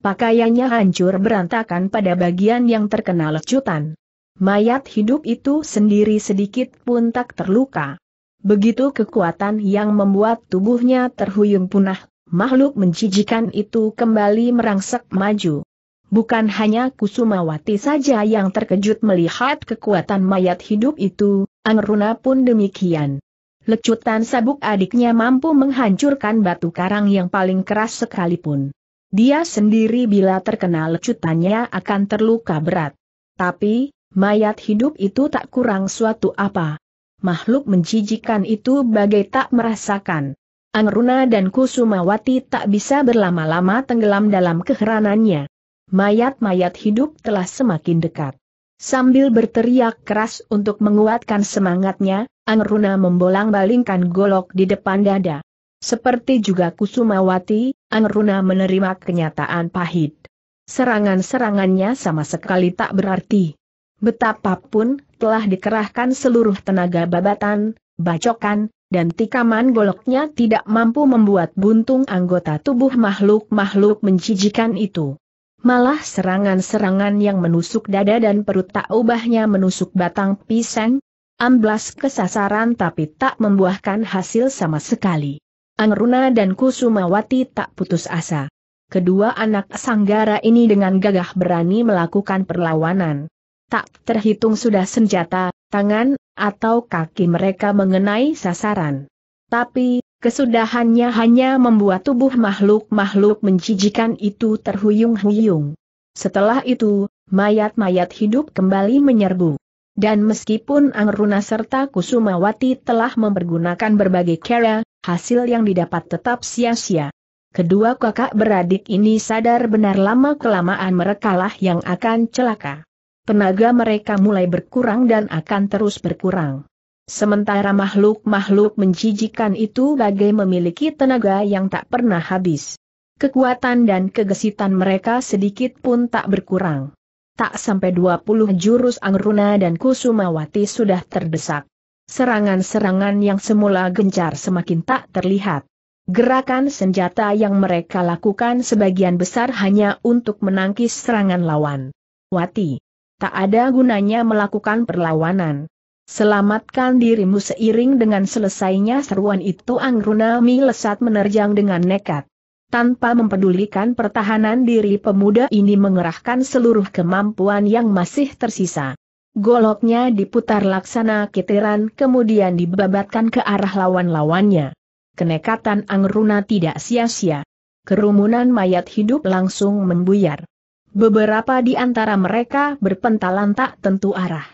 Pakaiannya hancur berantakan pada bagian yang terkena lecutan. Mayat hidup itu sendiri sedikit pun tak terluka. Begitu kekuatan yang membuat tubuhnya terhuyung punah, makhluk menjijikan itu kembali merangsek maju. Bukan hanya Kusumawati saja yang terkejut melihat kekuatan mayat hidup itu, Angruna pun demikian. Lecutan sabuk adiknya mampu menghancurkan batu karang yang paling keras sekalipun. Dia sendiri bila terkena lecutannya akan terluka berat. Tapi, mayat hidup itu tak kurang suatu apa. Makhluk menjijikan itu bagai tak merasakan. Angruna dan Kusumawati tak bisa berlama-lama tenggelam dalam keheranannya. Mayat-mayat hidup telah semakin dekat. Sambil berteriak keras untuk menguatkan semangatnya, Angruna membolang-balingkan golok di depan dada. Seperti juga Kusumawati, Anruna menerima kenyataan pahit. Serangan-serangannya sama sekali tak berarti. Betapapun, telah dikerahkan seluruh tenaga babatan, bacokan, dan tikaman goloknya tidak mampu membuat buntung anggota tubuh makhluk-makhluk menjijikan itu. Malah serangan-serangan yang menusuk dada dan perut tak ubahnya menusuk batang pisang, amblas kesasaran tapi tak membuahkan hasil sama sekali. Angruna dan Kusumawati tak putus asa. Kedua anak Sanggara ini dengan gagah berani melakukan perlawanan. Tak terhitung sudah senjata, tangan, atau kaki mereka mengenai sasaran. Tapi, kesudahannya hanya membuat tubuh makhluk-makhluk menjijikan itu terhuyung-huyung. Setelah itu, mayat-mayat hidup kembali menyerbu. Dan meskipun Angruna serta Kusumawati telah mempergunakan berbagai cara, hasil yang didapat tetap sia-sia. Kedua kakak beradik ini sadar benar lama-kelamaan merekalah yang akan celaka. Tenaga mereka mulai berkurang dan akan terus berkurang. Sementara makhluk-makhluk menjijikan itu bagai memiliki tenaga yang tak pernah habis. Kekuatan dan kegesitan mereka sedikit pun tak berkurang. Tak sampai 20 jurus Angruna dan Kusumawati sudah terdesak serangan-serangan yang semula gencar semakin tak terlihat. Gerakan senjata yang mereka lakukan sebagian besar hanya untuk menangkis serangan lawan. Wati. Tak ada gunanya melakukan perlawanan. Selamatkan dirimu seiring dengan selesainya seruan itu Angrunami lesat menerjang dengan nekat. Tanpa mempedulikan pertahanan diri pemuda ini mengerahkan seluruh kemampuan yang masih tersisa. Goloknya diputar laksana kitiran kemudian dibabatkan ke arah lawan-lawannya. Kenekatan Angruna tidak sia-sia. Kerumunan mayat hidup langsung membuyar. Beberapa di antara mereka berpentalan tak tentu arah.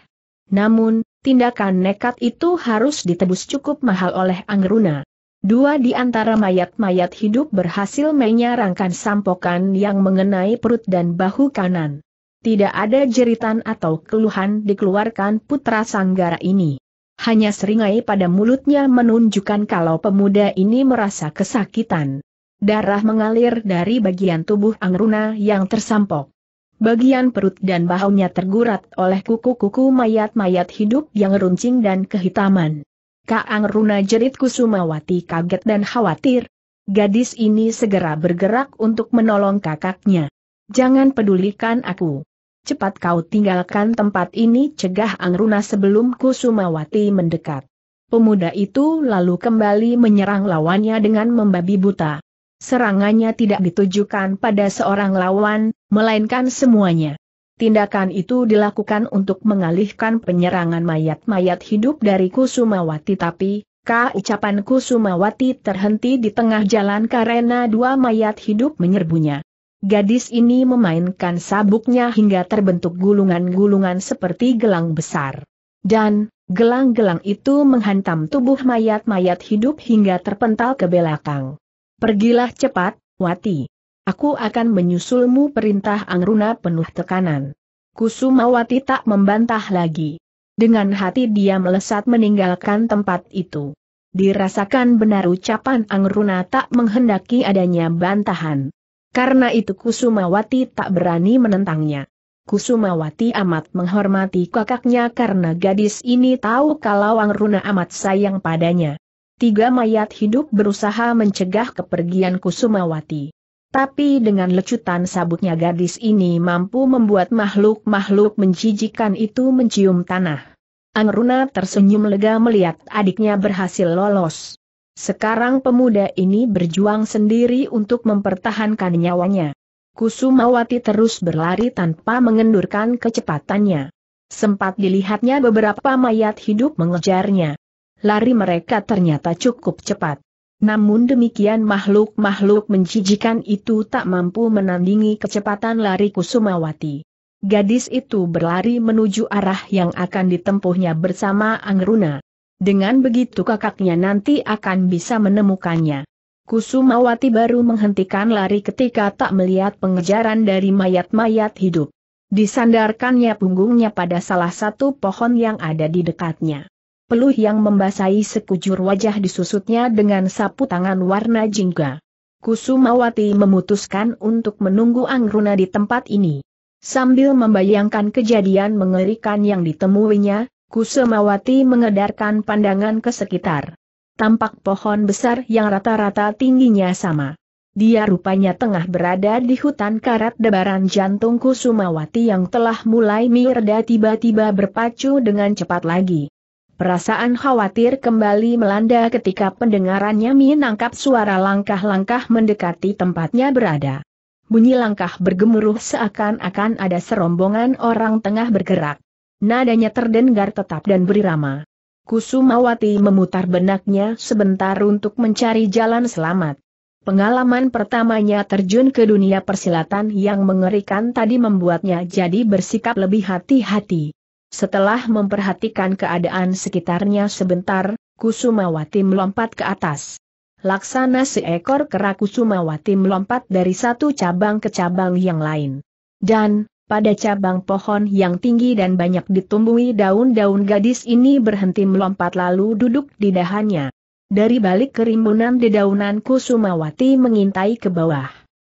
Namun, tindakan nekat itu harus ditebus cukup mahal oleh Angruna. Dua di antara mayat-mayat hidup berhasil menyarangkan sampokan yang mengenai perut dan bahu kanan. Tidak ada jeritan atau keluhan dikeluarkan putra Sanggara ini. Hanya seringai pada mulutnya menunjukkan kalau pemuda ini merasa kesakitan. Darah mengalir dari bagian tubuh Angruna yang tersampok. Bagian perut dan bahunya tergurat oleh kuku-kuku mayat-mayat hidup yang runcing dan kehitaman. Kak Angruna jerit Kusumawati kaget dan khawatir. Gadis ini segera bergerak untuk menolong kakaknya. Jangan pedulikan aku cepat kau tinggalkan tempat ini cegah Angruna sebelum Kusumawati mendekat. Pemuda itu lalu kembali menyerang lawannya dengan membabi buta. Serangannya tidak ditujukan pada seorang lawan, melainkan semuanya. Tindakan itu dilakukan untuk mengalihkan penyerangan mayat-mayat hidup dari Kusumawati tapi, Ka ucapan Kusumawati terhenti di tengah jalan karena dua mayat hidup menyerbunya. Gadis ini memainkan sabuknya hingga terbentuk gulungan-gulungan seperti gelang besar. Dan, gelang-gelang itu menghantam tubuh mayat-mayat hidup hingga terpental ke belakang. Pergilah cepat, Wati. Aku akan menyusulmu perintah Angruna penuh tekanan. Kusumawati tak membantah lagi. Dengan hati dia melesat meninggalkan tempat itu. Dirasakan benar ucapan Angruna tak menghendaki adanya bantahan. Karena itu Kusumawati tak berani menentangnya. Kusumawati amat menghormati kakaknya karena gadis ini tahu kalau Angruna amat sayang padanya. Tiga mayat hidup berusaha mencegah kepergian Kusumawati. Tapi dengan lecutan sabutnya gadis ini mampu membuat makhluk-makhluk menjijikan itu mencium tanah. Angruna tersenyum lega melihat adiknya berhasil lolos. Sekarang pemuda ini berjuang sendiri untuk mempertahankan nyawanya. Kusumawati terus berlari tanpa mengendurkan kecepatannya. Sempat dilihatnya beberapa mayat hidup mengejarnya. Lari mereka ternyata cukup cepat. Namun demikian makhluk-makhluk menjijikan itu tak mampu menandingi kecepatan lari Kusumawati. Gadis itu berlari menuju arah yang akan ditempuhnya bersama Angruna. Dengan begitu kakaknya nanti akan bisa menemukannya. Kusumawati baru menghentikan lari ketika tak melihat pengejaran dari mayat-mayat hidup. Disandarkannya punggungnya pada salah satu pohon yang ada di dekatnya. Peluh yang membasahi sekujur wajah disusutnya dengan sapu tangan warna jingga. Kusumawati memutuskan untuk menunggu Angruna di tempat ini. Sambil membayangkan kejadian mengerikan yang ditemuinya, Kusumawati mengedarkan pandangan ke sekitar. Tampak pohon besar yang rata-rata tingginya sama. Dia rupanya tengah berada di hutan karat debaran jantung Kusumawati yang telah mulai mirda tiba-tiba berpacu dengan cepat lagi. Perasaan khawatir kembali melanda ketika pendengarannya menangkap suara langkah-langkah mendekati tempatnya berada. Bunyi langkah bergemuruh seakan-akan ada serombongan orang tengah bergerak. Nadanya terdengar tetap dan berirama. Kusumawati memutar benaknya sebentar untuk mencari jalan selamat. Pengalaman pertamanya terjun ke dunia persilatan yang mengerikan tadi membuatnya jadi bersikap lebih hati-hati. Setelah memperhatikan keadaan sekitarnya sebentar, Kusumawati melompat ke atas. Laksana seekor kera Kusumawati melompat dari satu cabang ke cabang yang lain. Dan, pada cabang pohon yang tinggi dan banyak ditumbuhi daun-daun gadis ini berhenti melompat lalu duduk di dahannya. Dari balik kerimbunan dedaunan Kusumawati mengintai ke bawah.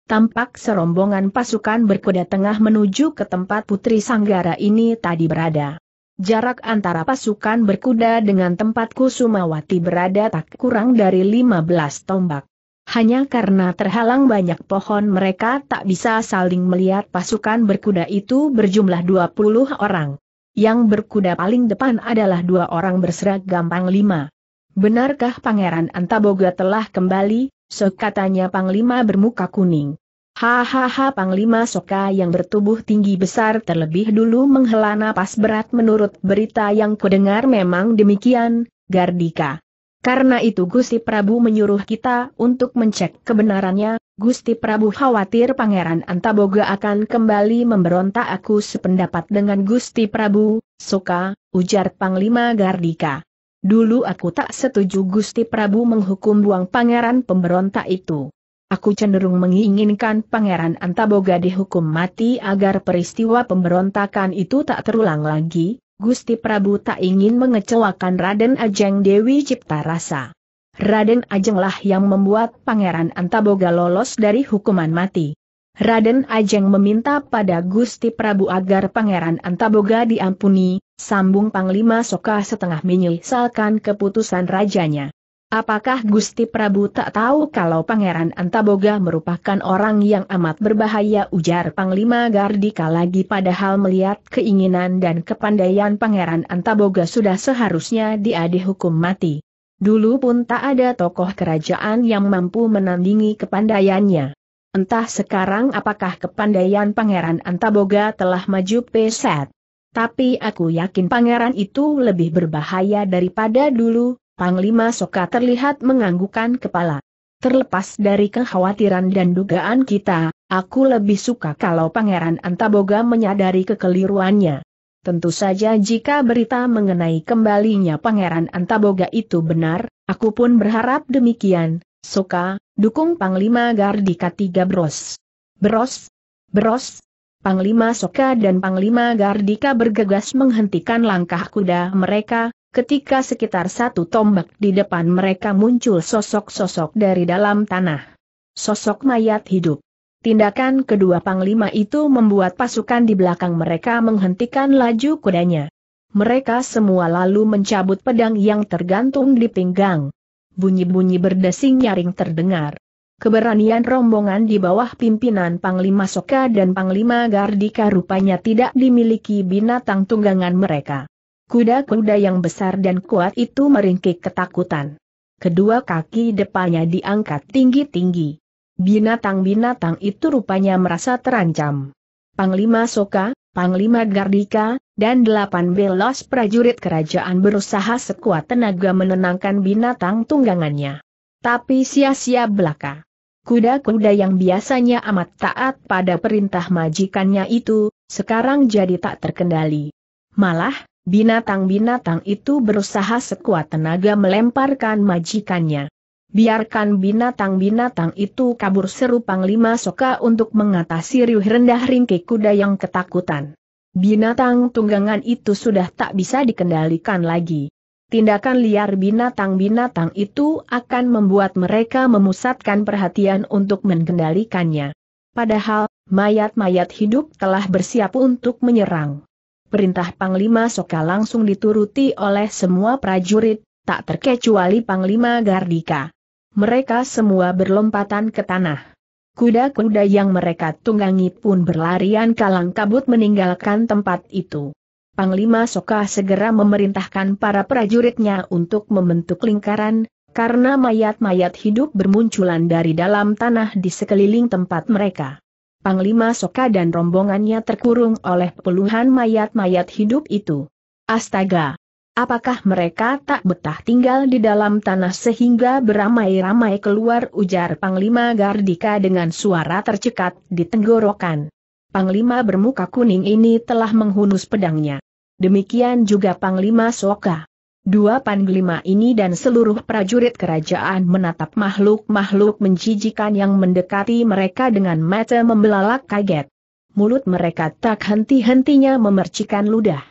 Tampak serombongan pasukan berkuda tengah menuju ke tempat Putri Sanggara ini tadi berada. Jarak antara pasukan berkuda dengan tempat Kusumawati berada tak kurang dari 15 tombak. Hanya karena terhalang banyak pohon mereka tak bisa saling melihat pasukan berkuda itu berjumlah 20 orang. Yang berkuda paling depan adalah dua orang berseragam Panglima. Benarkah Pangeran Antaboga telah kembali? Sok katanya Panglima bermuka kuning. Hahaha Panglima Soka yang bertubuh tinggi besar terlebih dulu menghela napas berat menurut berita yang kudengar memang demikian, Gardika. Karena itu Gusti Prabu menyuruh kita untuk mencek kebenarannya, Gusti Prabu khawatir Pangeran Antaboga akan kembali memberontak aku sependapat dengan Gusti Prabu, Soka, ujar Panglima Gardika. Dulu aku tak setuju Gusti Prabu menghukum buang pangeran pemberontak itu. Aku cenderung menginginkan Pangeran Antaboga dihukum mati agar peristiwa pemberontakan itu tak terulang lagi, Gusti Prabu tak ingin mengecewakan Raden Ajeng Dewi Cipta Rasa. Raden Ajenglah yang membuat Pangeran Antaboga lolos dari hukuman mati. Raden Ajeng meminta pada Gusti Prabu agar Pangeran Antaboga diampuni, sambung Panglima Soka setengah menyesalkan keputusan rajanya. Apakah Gusti Prabu tak tahu kalau Pangeran Antaboga merupakan orang yang amat berbahaya ujar Panglima Gardika lagi padahal melihat keinginan dan kepandaian Pangeran Antaboga sudah seharusnya diadih hukum mati. Dulu pun tak ada tokoh kerajaan yang mampu menandingi kepandaiannya. Entah sekarang apakah kepandaian Pangeran Antaboga telah maju peset. Tapi aku yakin pangeran itu lebih berbahaya daripada dulu, Panglima Soka terlihat menganggukkan kepala. Terlepas dari kekhawatiran dan dugaan kita, aku lebih suka kalau Pangeran Antaboga menyadari kekeliruannya. Tentu saja jika berita mengenai kembalinya Pangeran Antaboga itu benar, aku pun berharap demikian, Soka, dukung Panglima Gardika 3 Bros. Bros? Bros? Panglima Soka dan Panglima Gardika bergegas menghentikan langkah kuda mereka, Ketika sekitar satu tombak di depan mereka muncul sosok-sosok dari dalam tanah. Sosok mayat hidup. Tindakan kedua panglima itu membuat pasukan di belakang mereka menghentikan laju kudanya. Mereka semua lalu mencabut pedang yang tergantung di pinggang. Bunyi-bunyi berdesing nyaring terdengar. Keberanian rombongan di bawah pimpinan Panglima Soka dan Panglima Gardika rupanya tidak dimiliki binatang tunggangan mereka. Kuda-kuda yang besar dan kuat itu meringkik ketakutan. Kedua kaki depannya diangkat tinggi-tinggi. Binatang-binatang itu rupanya merasa terancam. Panglima Soka, Panglima Gardika, dan delapan belas prajurit kerajaan berusaha sekuat tenaga menenangkan binatang tunggangannya. Tapi sia-sia belaka. Kuda-kuda yang biasanya amat taat pada perintah majikannya itu, sekarang jadi tak terkendali. Malah, Binatang-binatang itu berusaha sekuat tenaga melemparkan majikannya. Biarkan binatang-binatang itu kabur seru Panglima Soka untuk mengatasi riuh rendah ringki kuda yang ketakutan. Binatang tunggangan itu sudah tak bisa dikendalikan lagi. Tindakan liar binatang-binatang itu akan membuat mereka memusatkan perhatian untuk mengendalikannya. Padahal, mayat-mayat hidup telah bersiap untuk menyerang. Perintah Panglima Soka langsung dituruti oleh semua prajurit, tak terkecuali Panglima Gardika. Mereka semua berlompatan ke tanah. Kuda-kuda yang mereka tunggangi pun berlarian kalang kabut meninggalkan tempat itu. Panglima Soka segera memerintahkan para prajuritnya untuk membentuk lingkaran, karena mayat-mayat hidup bermunculan dari dalam tanah di sekeliling tempat mereka. Panglima Soka dan rombongannya terkurung oleh puluhan mayat-mayat hidup itu. Astaga! Apakah mereka tak betah tinggal di dalam tanah sehingga beramai-ramai keluar ujar Panglima Gardika dengan suara tercekat di tenggorokan. Panglima bermuka kuning ini telah menghunus pedangnya. Demikian juga Panglima Soka. Dua panglima ini dan seluruh prajurit kerajaan menatap makhluk-makhluk menjijikan yang mendekati mereka dengan mata membelalak kaget. Mulut mereka tak henti-hentinya memercikan ludah.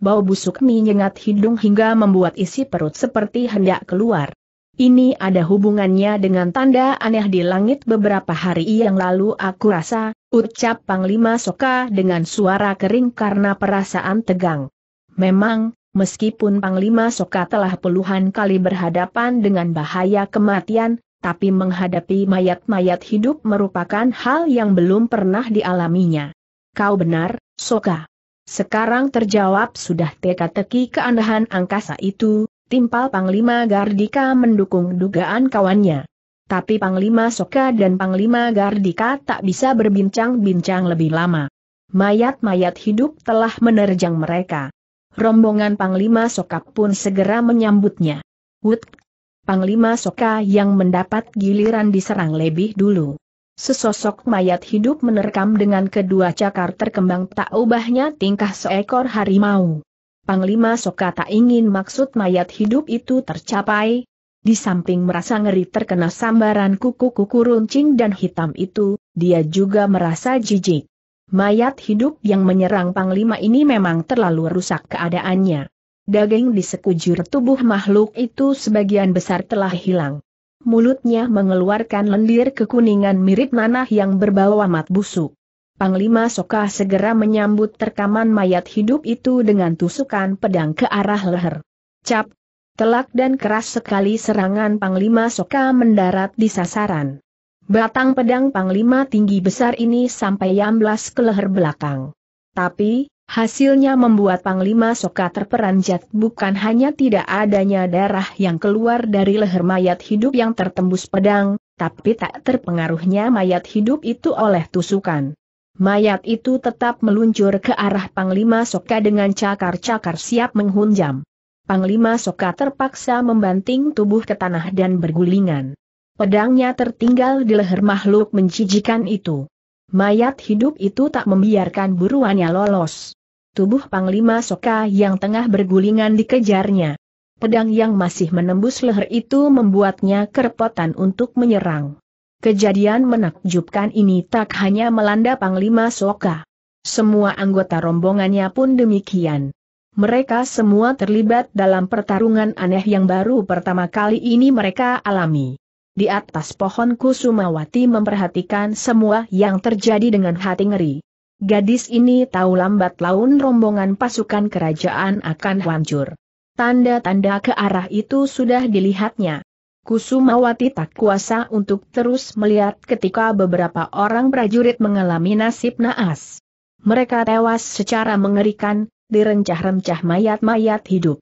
Bau busuk menyengat hidung hingga membuat isi perut seperti hendak keluar. Ini ada hubungannya dengan tanda aneh di langit beberapa hari yang lalu aku rasa, ucap Panglima Soka dengan suara kering karena perasaan tegang. Memang, Meskipun Panglima Soka telah puluhan kali berhadapan dengan bahaya kematian, tapi menghadapi mayat-mayat hidup merupakan hal yang belum pernah dialaminya. Kau benar, Soka. Sekarang terjawab sudah teka-teki keandahan angkasa itu, timpal Panglima Gardika mendukung dugaan kawannya. Tapi Panglima Soka dan Panglima Gardika tak bisa berbincang-bincang lebih lama. Mayat-mayat hidup telah menerjang mereka. Rombongan Panglima Soka pun segera menyambutnya. Wut! Panglima Soka yang mendapat giliran diserang lebih dulu. Sesosok mayat hidup menerkam dengan kedua cakar terkembang tak ubahnya tingkah seekor harimau. Panglima Soka tak ingin maksud mayat hidup itu tercapai. Di samping merasa ngeri terkena sambaran kuku-kuku runcing dan hitam itu, dia juga merasa jijik. Mayat hidup yang menyerang Panglima ini memang terlalu rusak keadaannya. Daging di sekujur tubuh makhluk itu sebagian besar telah hilang. Mulutnya mengeluarkan lendir kekuningan mirip nanah yang berbau amat busuk. Panglima Soka segera menyambut terkaman mayat hidup itu dengan tusukan pedang ke arah leher. Cap! Telak dan keras sekali serangan Panglima Soka mendarat di sasaran. Batang pedang panglima tinggi besar ini sampai yamblas ke leher belakang. Tapi, hasilnya membuat panglima soka terperanjat bukan hanya tidak adanya darah yang keluar dari leher mayat hidup yang tertembus pedang, tapi tak terpengaruhnya mayat hidup itu oleh tusukan. Mayat itu tetap meluncur ke arah panglima soka dengan cakar-cakar siap menghunjam. Panglima Soka terpaksa membanting tubuh ke tanah dan bergulingan. Pedangnya tertinggal di leher makhluk menjijikan itu. Mayat hidup itu tak membiarkan buruannya lolos. Tubuh Panglima Soka yang tengah bergulingan dikejarnya. Pedang yang masih menembus leher itu membuatnya kerepotan untuk menyerang. Kejadian menakjubkan ini tak hanya melanda Panglima Soka. Semua anggota rombongannya pun demikian. Mereka semua terlibat dalam pertarungan aneh yang baru pertama kali ini mereka alami. Di atas pohon Kusumawati memperhatikan semua yang terjadi dengan hati ngeri. Gadis ini tahu lambat laun rombongan pasukan kerajaan akan hancur. Tanda-tanda ke arah itu sudah dilihatnya. Kusumawati tak kuasa untuk terus melihat ketika beberapa orang prajurit mengalami nasib naas. Mereka tewas secara mengerikan, direncah-rencah mayat-mayat hidup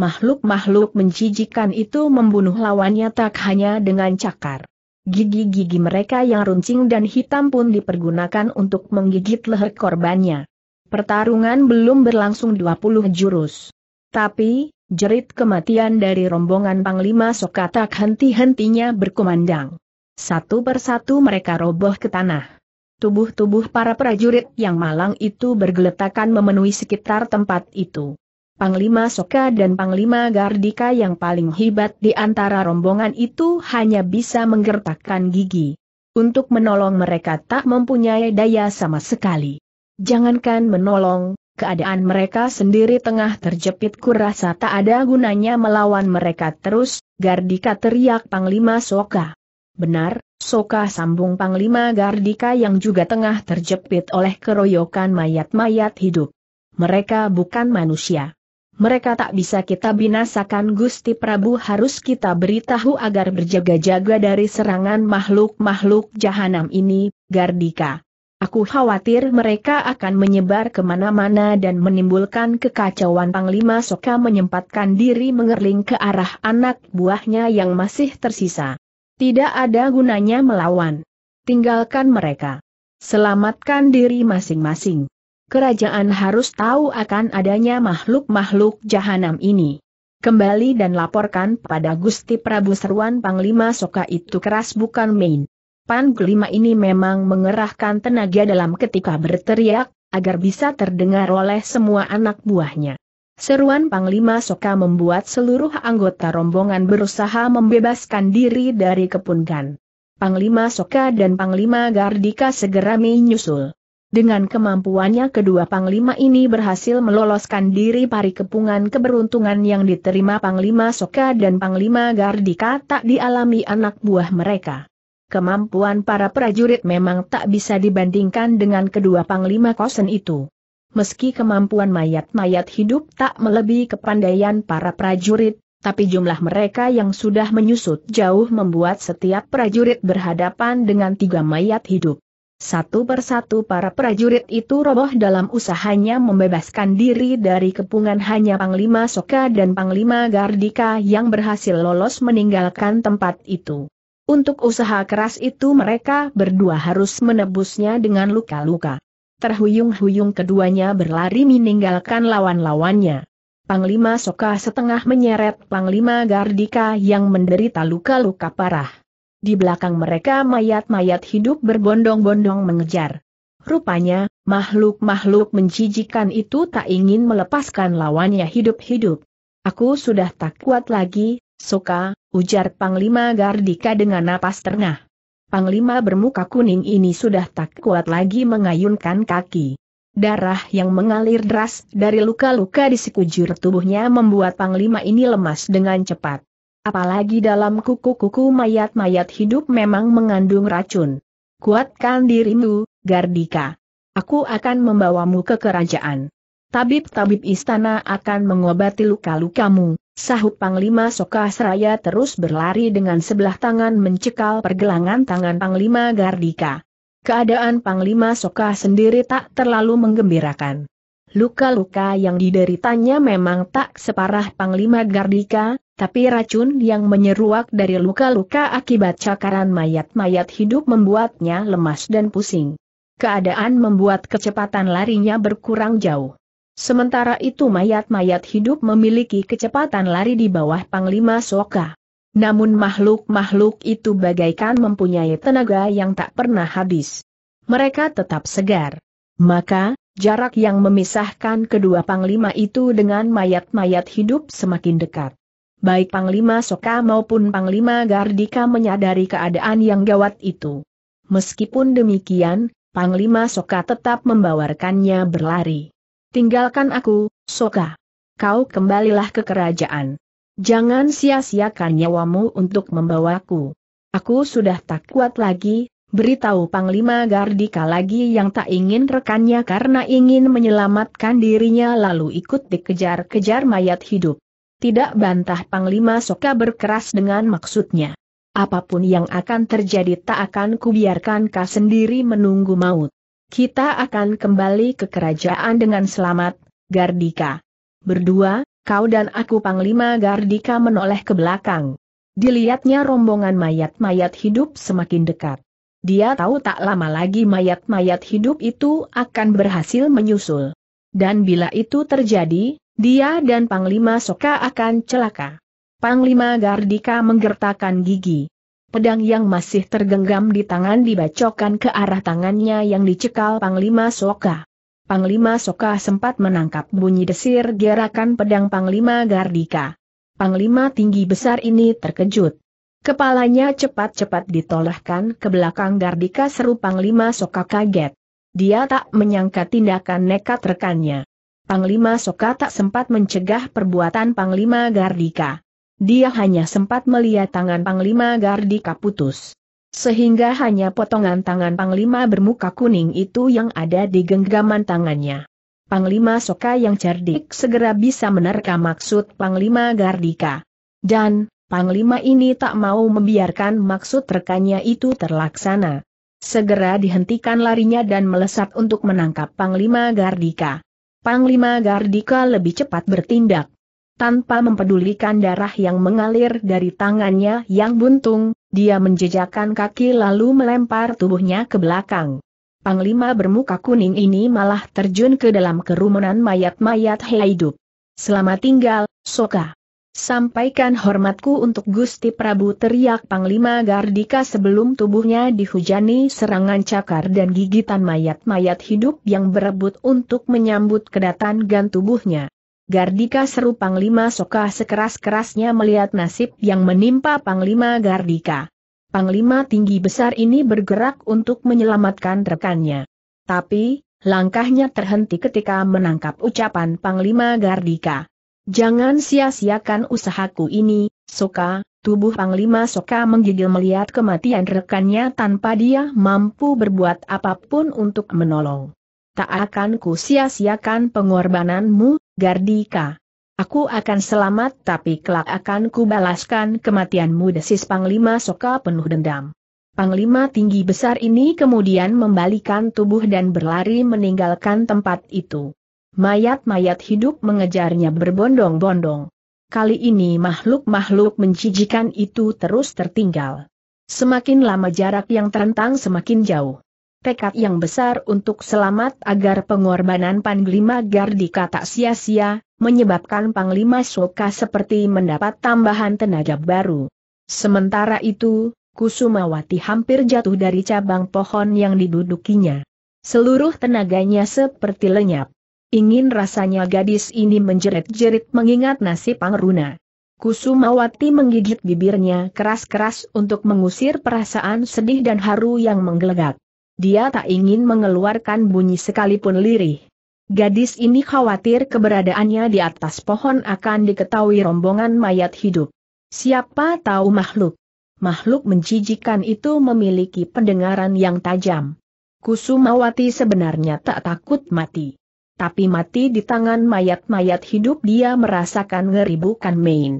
makhluk-makhluk menjijikan itu membunuh lawannya tak hanya dengan cakar. Gigi-gigi mereka yang runcing dan hitam pun dipergunakan untuk menggigit leher korbannya. Pertarungan belum berlangsung 20 jurus. Tapi, jerit kematian dari rombongan Panglima Soka tak henti-hentinya berkumandang. Satu persatu mereka roboh ke tanah. Tubuh-tubuh para prajurit yang malang itu bergeletakan memenuhi sekitar tempat itu. Panglima Soka dan Panglima Gardika yang paling hebat di antara rombongan itu hanya bisa menggertakkan gigi. Untuk menolong mereka tak mempunyai daya sama sekali. Jangankan menolong, keadaan mereka sendiri tengah terjepit kurasa tak ada gunanya melawan mereka terus, Gardika teriak Panglima Soka. Benar, Soka sambung Panglima Gardika yang juga tengah terjepit oleh keroyokan mayat-mayat hidup. Mereka bukan manusia mereka tak bisa kita binasakan Gusti Prabu harus kita beritahu agar berjaga-jaga dari serangan makhluk-makhluk jahanam ini, Gardika. Aku khawatir mereka akan menyebar kemana-mana dan menimbulkan kekacauan Panglima Soka menyempatkan diri mengerling ke arah anak buahnya yang masih tersisa. Tidak ada gunanya melawan. Tinggalkan mereka. Selamatkan diri masing-masing. Kerajaan harus tahu akan adanya makhluk-makhluk jahanam ini. Kembali dan laporkan pada Gusti Prabu seruan Panglima Soka itu keras bukan main. Panglima ini memang mengerahkan tenaga dalam ketika berteriak, agar bisa terdengar oleh semua anak buahnya. Seruan Panglima Soka membuat seluruh anggota rombongan berusaha membebaskan diri dari kepungan. Panglima Soka dan Panglima Gardika segera menyusul. Dengan kemampuannya kedua Panglima ini berhasil meloloskan diri pari kepungan keberuntungan yang diterima Panglima Soka dan Panglima Gardika tak dialami anak buah mereka. Kemampuan para prajurit memang tak bisa dibandingkan dengan kedua Panglima Kosen itu. Meski kemampuan mayat-mayat hidup tak melebihi kepandaian para prajurit, tapi jumlah mereka yang sudah menyusut jauh membuat setiap prajurit berhadapan dengan tiga mayat hidup. Satu persatu para prajurit itu roboh dalam usahanya membebaskan diri dari kepungan hanya Panglima Soka dan Panglima Gardika yang berhasil lolos meninggalkan tempat itu. Untuk usaha keras itu mereka berdua harus menebusnya dengan luka-luka. Terhuyung-huyung keduanya berlari meninggalkan lawan-lawannya. Panglima Soka setengah menyeret Panglima Gardika yang menderita luka-luka parah. Di belakang mereka mayat-mayat hidup berbondong-bondong mengejar. Rupanya, makhluk-makhluk menjijikan itu tak ingin melepaskan lawannya hidup-hidup. Aku sudah tak kuat lagi, Soka, ujar Panglima Gardika dengan napas terengah. Panglima bermuka kuning ini sudah tak kuat lagi mengayunkan kaki. Darah yang mengalir deras dari luka-luka di sekujur tubuhnya membuat Panglima ini lemas dengan cepat. Apalagi dalam kuku-kuku mayat-mayat hidup memang mengandung racun. Kuatkan dirimu, Gardika. Aku akan membawamu ke kerajaan. Tabib-tabib istana akan mengobati luka-lukamu, Sahut Panglima Soka Sokasraya terus berlari dengan sebelah tangan mencekal pergelangan tangan Panglima Gardika. Keadaan Panglima Soka sendiri tak terlalu menggembirakan. Luka-luka yang dideritanya memang tak separah Panglima Gardika, tapi racun yang menyeruak dari luka-luka akibat cakaran mayat-mayat hidup membuatnya lemas dan pusing. Keadaan membuat kecepatan larinya berkurang jauh. Sementara itu mayat-mayat hidup memiliki kecepatan lari di bawah Panglima Soka. Namun makhluk-makhluk itu bagaikan mempunyai tenaga yang tak pernah habis. Mereka tetap segar. Maka, jarak yang memisahkan kedua Panglima itu dengan mayat-mayat hidup semakin dekat baik Panglima Soka maupun Panglima Gardika menyadari keadaan yang gawat itu. Meskipun demikian, Panglima Soka tetap membawarkannya berlari. Tinggalkan aku, Soka. Kau kembalilah ke kerajaan. Jangan sia-siakan nyawamu untuk membawaku. Aku sudah tak kuat lagi, beritahu Panglima Gardika lagi yang tak ingin rekannya karena ingin menyelamatkan dirinya lalu ikut dikejar-kejar mayat hidup. Tidak bantah Panglima Soka berkeras dengan maksudnya. Apapun yang akan terjadi tak akan kubiarkan kau sendiri menunggu maut. Kita akan kembali ke kerajaan dengan selamat, Gardika. Berdua, kau dan aku Panglima Gardika menoleh ke belakang. Dilihatnya rombongan mayat-mayat hidup semakin dekat. Dia tahu tak lama lagi mayat-mayat hidup itu akan berhasil menyusul. Dan bila itu terjadi, dia dan Panglima Soka akan celaka. Panglima Gardika menggertakkan gigi. Pedang yang masih tergenggam di tangan dibacokan ke arah tangannya yang dicekal Panglima Soka. Panglima Soka sempat menangkap bunyi desir gerakan pedang Panglima Gardika. Panglima tinggi besar ini terkejut. Kepalanya cepat-cepat ditolehkan ke belakang Gardika seru Panglima Soka kaget. Dia tak menyangka tindakan nekat rekannya. Panglima Soka tak sempat mencegah perbuatan Panglima Gardika. Dia hanya sempat melihat tangan Panglima Gardika putus. Sehingga hanya potongan tangan Panglima bermuka kuning itu yang ada di genggaman tangannya. Panglima Soka yang cerdik segera bisa menerka maksud Panglima Gardika. Dan, Panglima ini tak mau membiarkan maksud rekannya itu terlaksana. Segera dihentikan larinya dan melesat untuk menangkap Panglima Gardika. Panglima Gardika lebih cepat bertindak. Tanpa mempedulikan darah yang mengalir dari tangannya yang buntung, dia menjejakkan kaki lalu melempar tubuhnya ke belakang. Panglima bermuka kuning ini malah terjun ke dalam kerumunan mayat-mayat hidup. Selamat tinggal, Soka. Sampaikan hormatku untuk Gusti Prabu teriak Panglima Gardika sebelum tubuhnya dihujani serangan cakar dan gigitan mayat-mayat hidup yang berebut untuk menyambut kedatangan tubuhnya. Gardika seru Panglima Soka sekeras-kerasnya melihat nasib yang menimpa Panglima Gardika. Panglima tinggi besar ini bergerak untuk menyelamatkan rekannya. Tapi, langkahnya terhenti ketika menangkap ucapan Panglima Gardika. Jangan sia-siakan usahaku ini, Soka, tubuh Panglima Soka menggigil melihat kematian rekannya tanpa dia mampu berbuat apapun untuk menolong. Tak akan ku sia-siakan pengorbananmu, Gardika. Aku akan selamat tapi kelak akan ku balaskan kematianmu desis Panglima Soka penuh dendam. Panglima tinggi besar ini kemudian membalikan tubuh dan berlari meninggalkan tempat itu. Mayat-mayat hidup mengejarnya berbondong-bondong. Kali ini makhluk-makhluk menjijikan itu terus tertinggal. Semakin lama jarak yang terentang semakin jauh. Tekad yang besar untuk selamat agar pengorbanan Panglima Gardika tak sia-sia, menyebabkan Panglima Soka seperti mendapat tambahan tenaga baru. Sementara itu, Kusumawati hampir jatuh dari cabang pohon yang didudukinya. Seluruh tenaganya seperti lenyap. Ingin rasanya gadis ini menjerit-jerit mengingat nasib Pangruna. Kusumawati menggigit bibirnya keras-keras untuk mengusir perasaan sedih dan haru yang menggelegak. Dia tak ingin mengeluarkan bunyi sekalipun lirih. Gadis ini khawatir keberadaannya di atas pohon akan diketahui rombongan mayat hidup. Siapa tahu makhluk. Makhluk menjijikan itu memiliki pendengaran yang tajam. Kusumawati sebenarnya tak takut mati tapi mati di tangan mayat-mayat hidup dia merasakan ngeri bukan main.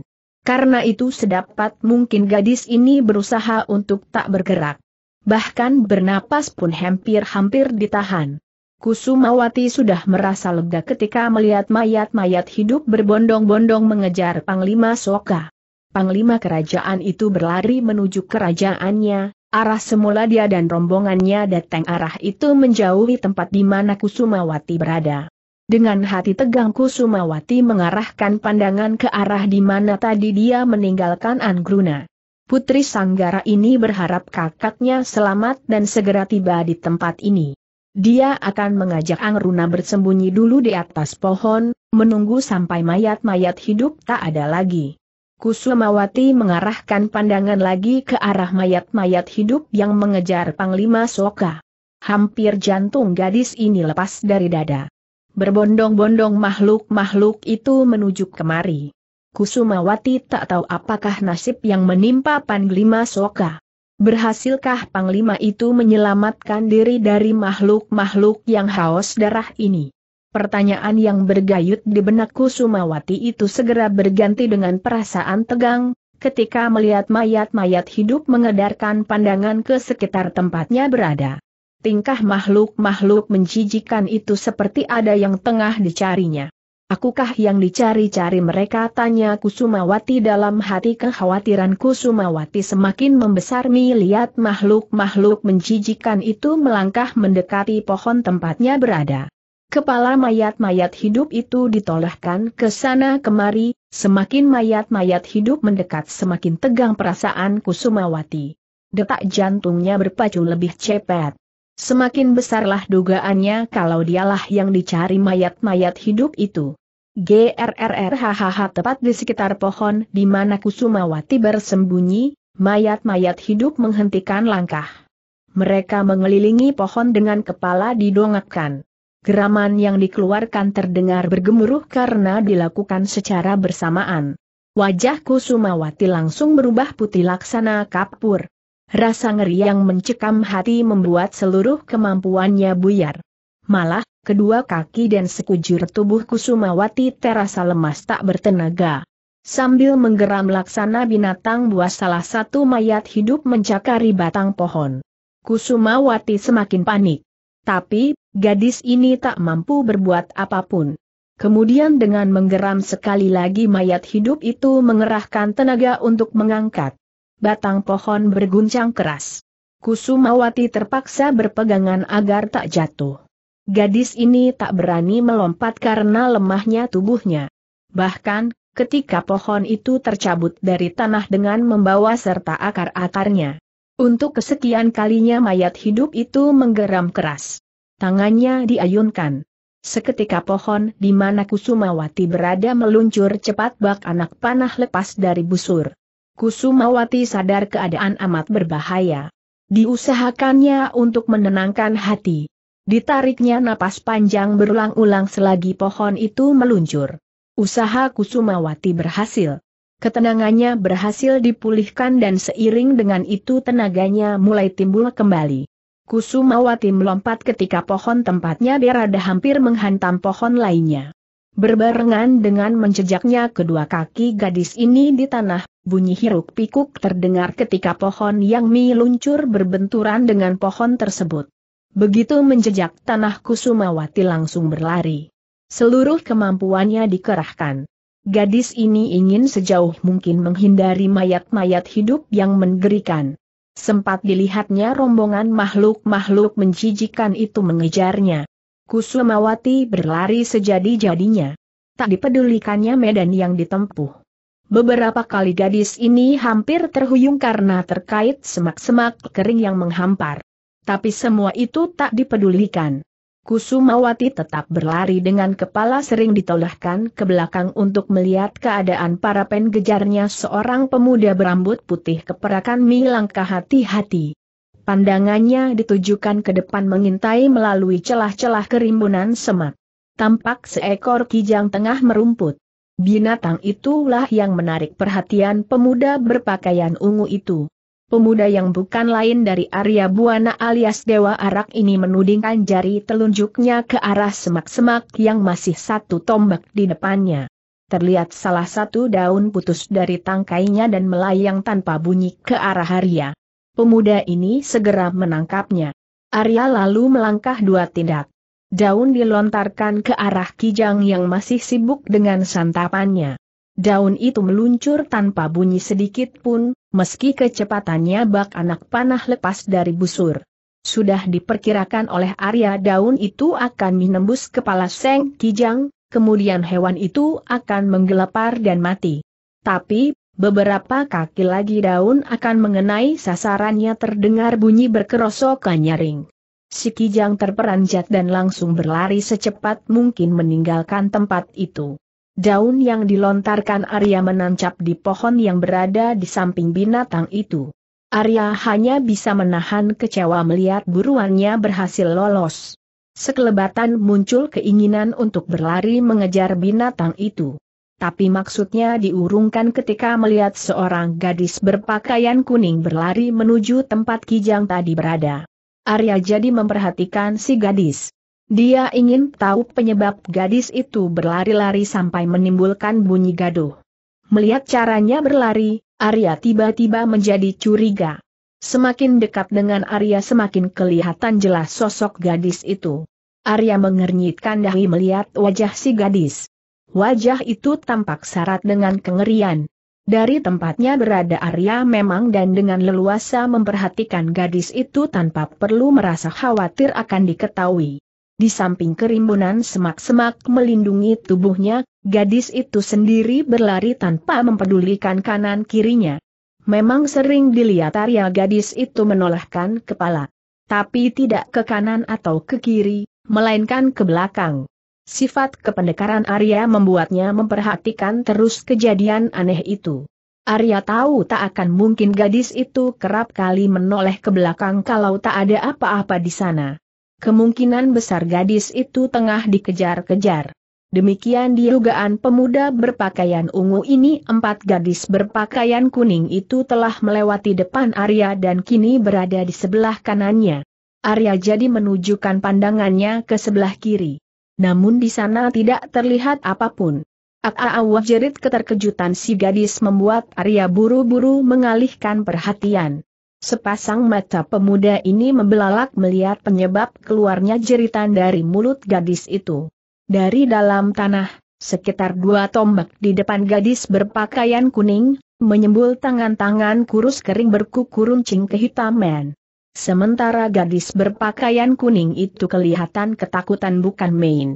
Karena itu sedapat mungkin gadis ini berusaha untuk tak bergerak. Bahkan bernapas pun hampir-hampir ditahan. Kusumawati sudah merasa lega ketika melihat mayat-mayat hidup berbondong-bondong mengejar Panglima Soka. Panglima kerajaan itu berlari menuju kerajaannya, Arah semula dia dan rombongannya datang arah itu menjauhi tempat di mana Kusumawati berada. Dengan hati tegang Kusumawati mengarahkan pandangan ke arah di mana tadi dia meninggalkan Anggruna. Putri Sanggara ini berharap kakaknya selamat dan segera tiba di tempat ini. Dia akan mengajak Angruna bersembunyi dulu di atas pohon, menunggu sampai mayat-mayat hidup tak ada lagi. Kusumawati mengarahkan pandangan lagi ke arah mayat-mayat hidup yang mengejar Panglima Soka. Hampir jantung gadis ini lepas dari dada. Berbondong-bondong makhluk-makhluk itu menuju kemari. Kusumawati tak tahu apakah nasib yang menimpa Panglima Soka. Berhasilkah Panglima itu menyelamatkan diri dari makhluk-makhluk yang haus darah ini? Pertanyaan yang bergayut di benakku Sumawati itu segera berganti dengan perasaan tegang, ketika melihat mayat-mayat hidup mengedarkan pandangan ke sekitar tempatnya berada. Tingkah makhluk-makhluk menjijikan itu seperti ada yang tengah dicarinya. Akukah yang dicari-cari mereka tanya Kusumawati dalam hati kekhawatiran Kusumawati semakin membesar melihat makhluk-makhluk menjijikan itu melangkah mendekati pohon tempatnya berada. Kepala mayat-mayat hidup itu ditolehkan ke sana kemari, semakin mayat-mayat hidup mendekat semakin tegang perasaan Kusumawati. Detak jantungnya berpacu lebih cepat. Semakin besarlah dugaannya kalau dialah yang dicari mayat-mayat hidup itu. GRRRHHH tepat di sekitar pohon di mana Kusumawati bersembunyi, mayat-mayat hidup menghentikan langkah. Mereka mengelilingi pohon dengan kepala didongakkan. Geraman yang dikeluarkan terdengar bergemuruh karena dilakukan secara bersamaan. Wajah Kusumawati langsung berubah putih laksana kapur. Rasa ngeri yang mencekam hati membuat seluruh kemampuannya buyar. Malah, kedua kaki dan sekujur tubuh Kusumawati terasa lemas tak bertenaga. Sambil menggeram laksana binatang buas salah satu mayat hidup mencakari batang pohon. Kusumawati semakin panik. Tapi, Gadis ini tak mampu berbuat apapun. Kemudian dengan menggeram sekali lagi mayat hidup itu mengerahkan tenaga untuk mengangkat. Batang pohon berguncang keras. Kusumawati terpaksa berpegangan agar tak jatuh. Gadis ini tak berani melompat karena lemahnya tubuhnya. Bahkan, ketika pohon itu tercabut dari tanah dengan membawa serta akar-akarnya. Untuk kesekian kalinya mayat hidup itu menggeram keras. Tangannya diayunkan. Seketika pohon di mana Kusumawati berada meluncur cepat bak anak panah lepas dari busur. Kusumawati sadar keadaan amat berbahaya. Diusahakannya untuk menenangkan hati. Ditariknya napas panjang berulang-ulang selagi pohon itu meluncur. Usaha Kusumawati berhasil. Ketenangannya berhasil dipulihkan dan seiring dengan itu tenaganya mulai timbul kembali. Kusumawati melompat ketika pohon tempatnya berada hampir menghantam pohon lainnya. Berbarengan dengan menjejaknya kedua kaki gadis ini di tanah, bunyi hiruk pikuk terdengar ketika pohon yang meluncur berbenturan dengan pohon tersebut. Begitu menjejak tanah Kusumawati langsung berlari. Seluruh kemampuannya dikerahkan. Gadis ini ingin sejauh mungkin menghindari mayat-mayat hidup yang menggerikan. Sempat dilihatnya rombongan makhluk-makhluk menjijikan itu mengejarnya. Kusumawati berlari sejadi-jadinya. Tak dipedulikannya medan yang ditempuh. Beberapa kali gadis ini hampir terhuyung karena terkait semak-semak kering yang menghampar. Tapi semua itu tak dipedulikan. Kusumawati tetap berlari dengan kepala sering ditolahkan ke belakang untuk melihat keadaan para penggejarnya seorang pemuda berambut putih keperakan mi langkah hati-hati. Pandangannya ditujukan ke depan mengintai melalui celah-celah kerimbunan semak. Tampak seekor kijang tengah merumput. Binatang itulah yang menarik perhatian pemuda berpakaian ungu itu pemuda yang bukan lain dari Arya Buana alias Dewa Arak ini menudingkan jari telunjuknya ke arah semak-semak yang masih satu tombak di depannya. Terlihat salah satu daun putus dari tangkainya dan melayang tanpa bunyi ke arah Arya. Pemuda ini segera menangkapnya. Arya lalu melangkah dua tindak. Daun dilontarkan ke arah Kijang yang masih sibuk dengan santapannya. Daun itu meluncur tanpa bunyi sedikit pun, meski kecepatannya bak anak panah lepas dari busur. Sudah diperkirakan oleh Arya daun itu akan menembus kepala Seng Kijang, kemudian hewan itu akan menggelepar dan mati. Tapi, beberapa kaki lagi daun akan mengenai sasarannya terdengar bunyi berkerosok nyaring. Si Kijang terperanjat dan langsung berlari secepat mungkin meninggalkan tempat itu. Daun yang dilontarkan Arya menancap di pohon yang berada di samping binatang itu. Arya hanya bisa menahan kecewa melihat buruannya berhasil lolos. Sekelebatan muncul keinginan untuk berlari mengejar binatang itu tapi maksudnya diurungkan ketika melihat seorang gadis berpakaian kuning berlari menuju tempat Kijang tadi berada. Arya jadi memperhatikan si gadis. Dia ingin tahu penyebab gadis itu berlari-lari sampai menimbulkan bunyi gaduh. Melihat caranya berlari, Arya tiba-tiba menjadi curiga. Semakin dekat dengan Arya semakin kelihatan jelas sosok gadis itu. Arya mengernyitkan dahi melihat wajah si gadis. Wajah itu tampak syarat dengan kengerian. Dari tempatnya berada Arya memang dan dengan leluasa memperhatikan gadis itu tanpa perlu merasa khawatir akan diketahui. Di samping kerimbunan semak-semak melindungi tubuhnya, gadis itu sendiri berlari tanpa mempedulikan kanan kirinya. Memang sering dilihat Arya gadis itu menolehkan kepala. Tapi tidak ke kanan atau ke kiri, melainkan ke belakang. Sifat kependekaran Arya membuatnya memperhatikan terus kejadian aneh itu. Arya tahu tak akan mungkin gadis itu kerap kali menoleh ke belakang kalau tak ada apa-apa di sana. Kemungkinan besar gadis itu tengah dikejar-kejar. Demikian dugaan pemuda berpakaian ungu ini empat gadis berpakaian kuning itu telah melewati depan Arya dan kini berada di sebelah kanannya. Arya jadi menunjukkan pandangannya ke sebelah kiri. Namun di sana tidak terlihat apapun. Aawah jerit keterkejutan si gadis membuat Arya buru-buru mengalihkan perhatian. Sepasang mata pemuda ini membelalak melihat penyebab keluarnya jeritan dari mulut gadis itu. Dari dalam tanah, sekitar dua tombak di depan gadis berpakaian kuning, menyembul tangan-tangan kurus kering berkuku runcing kehitaman. Sementara gadis berpakaian kuning itu kelihatan ketakutan bukan main.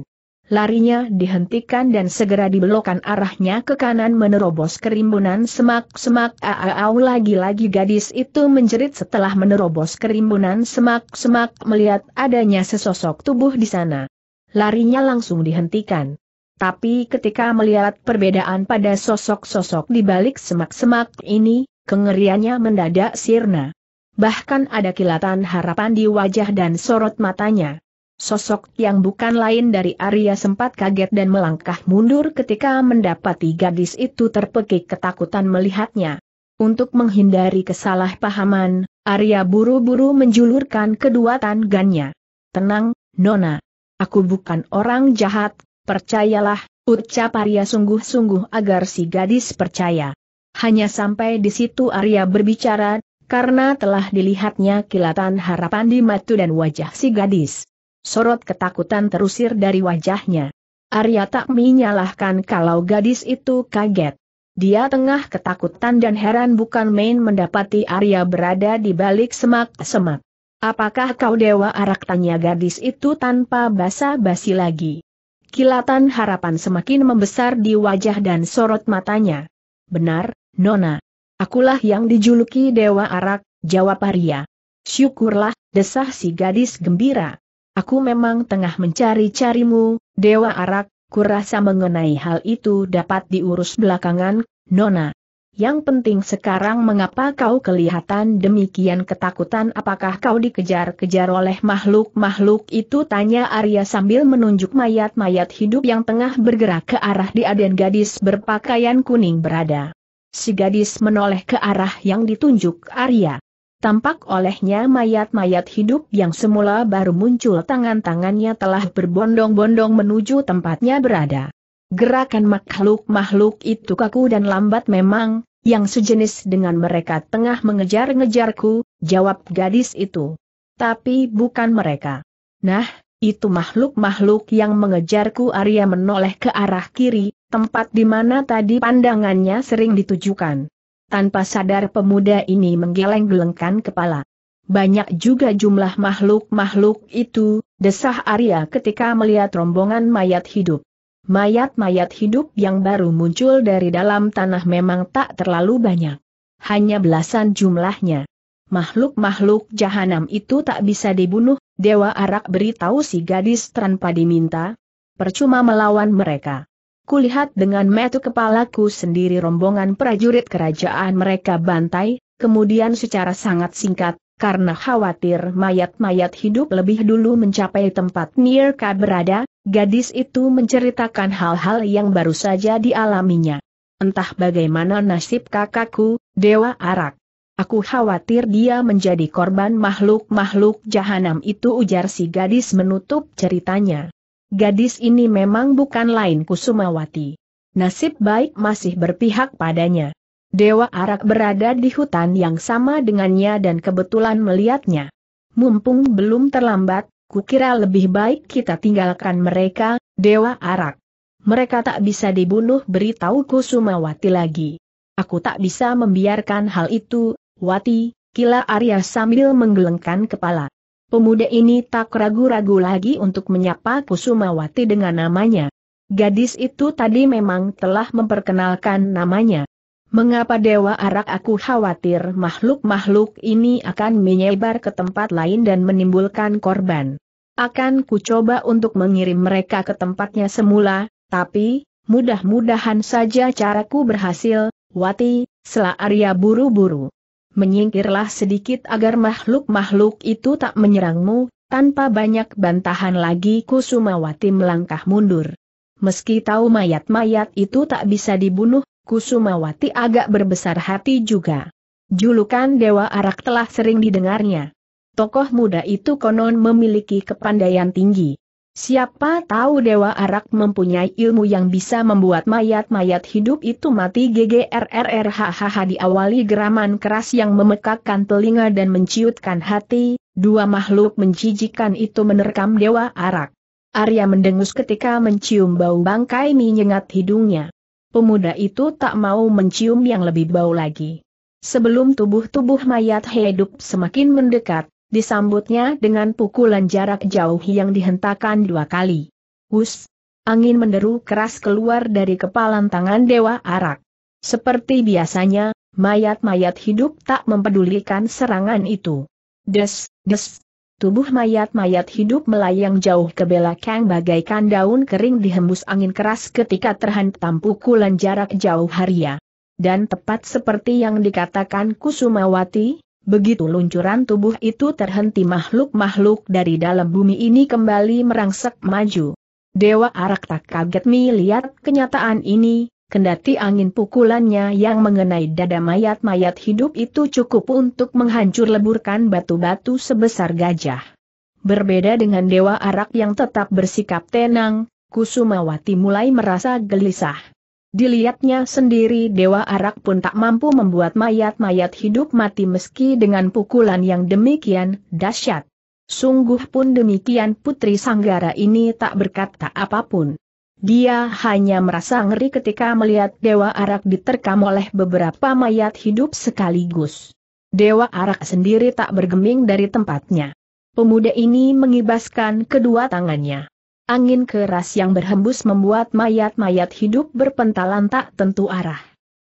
Larinya dihentikan dan segera dibelokkan arahnya ke kanan menerobos kerimbunan semak-semak aau lagi-lagi gadis itu menjerit setelah menerobos kerimbunan semak-semak melihat adanya sesosok tubuh di sana. Larinya langsung dihentikan. Tapi ketika melihat perbedaan pada sosok-sosok di balik semak-semak ini, kengeriannya mendadak sirna. Bahkan ada kilatan harapan di wajah dan sorot matanya. Sosok yang bukan lain dari Arya sempat kaget dan melangkah mundur ketika mendapati gadis itu terpekik ketakutan melihatnya. Untuk menghindari kesalahpahaman, Arya buru-buru menjulurkan kedua tangannya. Tenang, Nona. Aku bukan orang jahat, percayalah, ucap Arya sungguh-sungguh agar si gadis percaya. Hanya sampai di situ Arya berbicara, karena telah dilihatnya kilatan harapan di mata dan wajah si gadis sorot ketakutan terusir dari wajahnya. Arya tak menyalahkan kalau gadis itu kaget. Dia tengah ketakutan dan heran bukan main mendapati Arya berada di balik semak-semak. Apakah kau dewa arak tanya gadis itu tanpa basa-basi lagi? Kilatan harapan semakin membesar di wajah dan sorot matanya. Benar, Nona. Akulah yang dijuluki Dewa Arak, jawab Arya. Syukurlah, desah si gadis gembira. Aku memang tengah mencari-carimu, Dewa Arak, kurasa mengenai hal itu dapat diurus belakangan, Nona. Yang penting sekarang mengapa kau kelihatan demikian ketakutan apakah kau dikejar-kejar oleh makhluk-makhluk itu tanya Arya sambil menunjuk mayat-mayat hidup yang tengah bergerak ke arah dia dan gadis berpakaian kuning berada. Si gadis menoleh ke arah yang ditunjuk Arya. Tampak olehnya mayat-mayat hidup yang semula baru muncul tangan-tangannya telah berbondong-bondong menuju tempatnya berada. Gerakan makhluk-makhluk itu kaku dan lambat memang, yang sejenis dengan mereka tengah mengejar-ngejarku, jawab gadis itu. Tapi bukan mereka. Nah, itu makhluk-makhluk yang mengejarku Arya menoleh ke arah kiri, tempat di mana tadi pandangannya sering ditujukan tanpa sadar pemuda ini menggeleng-gelengkan kepala. Banyak juga jumlah makhluk-makhluk itu, desah Arya ketika melihat rombongan mayat hidup. Mayat-mayat hidup yang baru muncul dari dalam tanah memang tak terlalu banyak. Hanya belasan jumlahnya. Makhluk-makhluk jahanam itu tak bisa dibunuh, Dewa Arak beritahu si gadis tanpa diminta. Percuma melawan mereka. Kulihat dengan metu kepalaku sendiri rombongan prajurit kerajaan mereka bantai, kemudian secara sangat singkat, karena khawatir mayat-mayat hidup lebih dulu mencapai tempat Nirka berada, gadis itu menceritakan hal-hal yang baru saja dialaminya. Entah bagaimana nasib kakakku, Dewa Arak. Aku khawatir dia menjadi korban makhluk-makhluk jahanam itu ujar si gadis menutup ceritanya gadis ini memang bukan lain Kusumawati. Nasib baik masih berpihak padanya. Dewa Arak berada di hutan yang sama dengannya dan kebetulan melihatnya. Mumpung belum terlambat, kukira lebih baik kita tinggalkan mereka, Dewa Arak. Mereka tak bisa dibunuh beritahu Kusumawati lagi. Aku tak bisa membiarkan hal itu, Wati, kila Arya sambil menggelengkan kepala. Pemuda ini tak ragu-ragu lagi untuk menyapa Kusumawati dengan namanya. Gadis itu tadi memang telah memperkenalkan namanya. Mengapa Dewa Arak aku khawatir makhluk-makhluk ini akan menyebar ke tempat lain dan menimbulkan korban. Akan kucoba untuk mengirim mereka ke tempatnya semula, tapi, mudah-mudahan saja caraku berhasil, Wati, Selah Arya buru-buru menyingkirlah sedikit agar makhluk-makhluk itu tak menyerangmu, tanpa banyak bantahan lagi Kusumawati melangkah mundur. Meski tahu mayat-mayat itu tak bisa dibunuh, Kusumawati agak berbesar hati juga. Julukan Dewa Arak telah sering didengarnya. Tokoh muda itu konon memiliki kepandaian tinggi. Siapa tahu Dewa Arak mempunyai ilmu yang bisa membuat mayat-mayat hidup itu mati GGRRRHHH diawali geraman keras yang memekakkan telinga dan menciutkan hati, dua makhluk menjijikan itu menerkam Dewa Arak. Arya mendengus ketika mencium bau bangkai menyengat hidungnya. Pemuda itu tak mau mencium yang lebih bau lagi. Sebelum tubuh-tubuh mayat hidup semakin mendekat, disambutnya dengan pukulan jarak jauh yang dihentakkan dua kali. Hus! Angin menderu keras keluar dari kepalan tangan Dewa Arak. Seperti biasanya, mayat-mayat hidup tak mempedulikan serangan itu. Des, des. Tubuh mayat-mayat hidup melayang jauh ke belakang bagaikan daun kering dihembus angin keras ketika terhantam pukulan jarak jauh Haria. Dan tepat seperti yang dikatakan Kusumawati, Begitu luncuran tubuh itu terhenti makhluk-makhluk dari dalam bumi ini kembali merangsek maju. Dewa Arak tak kaget melihat kenyataan ini, kendati angin pukulannya yang mengenai dada mayat-mayat hidup itu cukup untuk menghancur leburkan batu-batu sebesar gajah. Berbeda dengan Dewa Arak yang tetap bersikap tenang, Kusumawati mulai merasa gelisah. Dilihatnya sendiri Dewa Arak pun tak mampu membuat mayat-mayat hidup mati meski dengan pukulan yang demikian dahsyat. Sungguh pun demikian Putri Sanggara ini tak berkata apapun. Dia hanya merasa ngeri ketika melihat Dewa Arak diterkam oleh beberapa mayat hidup sekaligus. Dewa Arak sendiri tak bergeming dari tempatnya. Pemuda ini mengibaskan kedua tangannya. Angin keras yang berhembus membuat mayat-mayat hidup berpentalan tak tentu arah.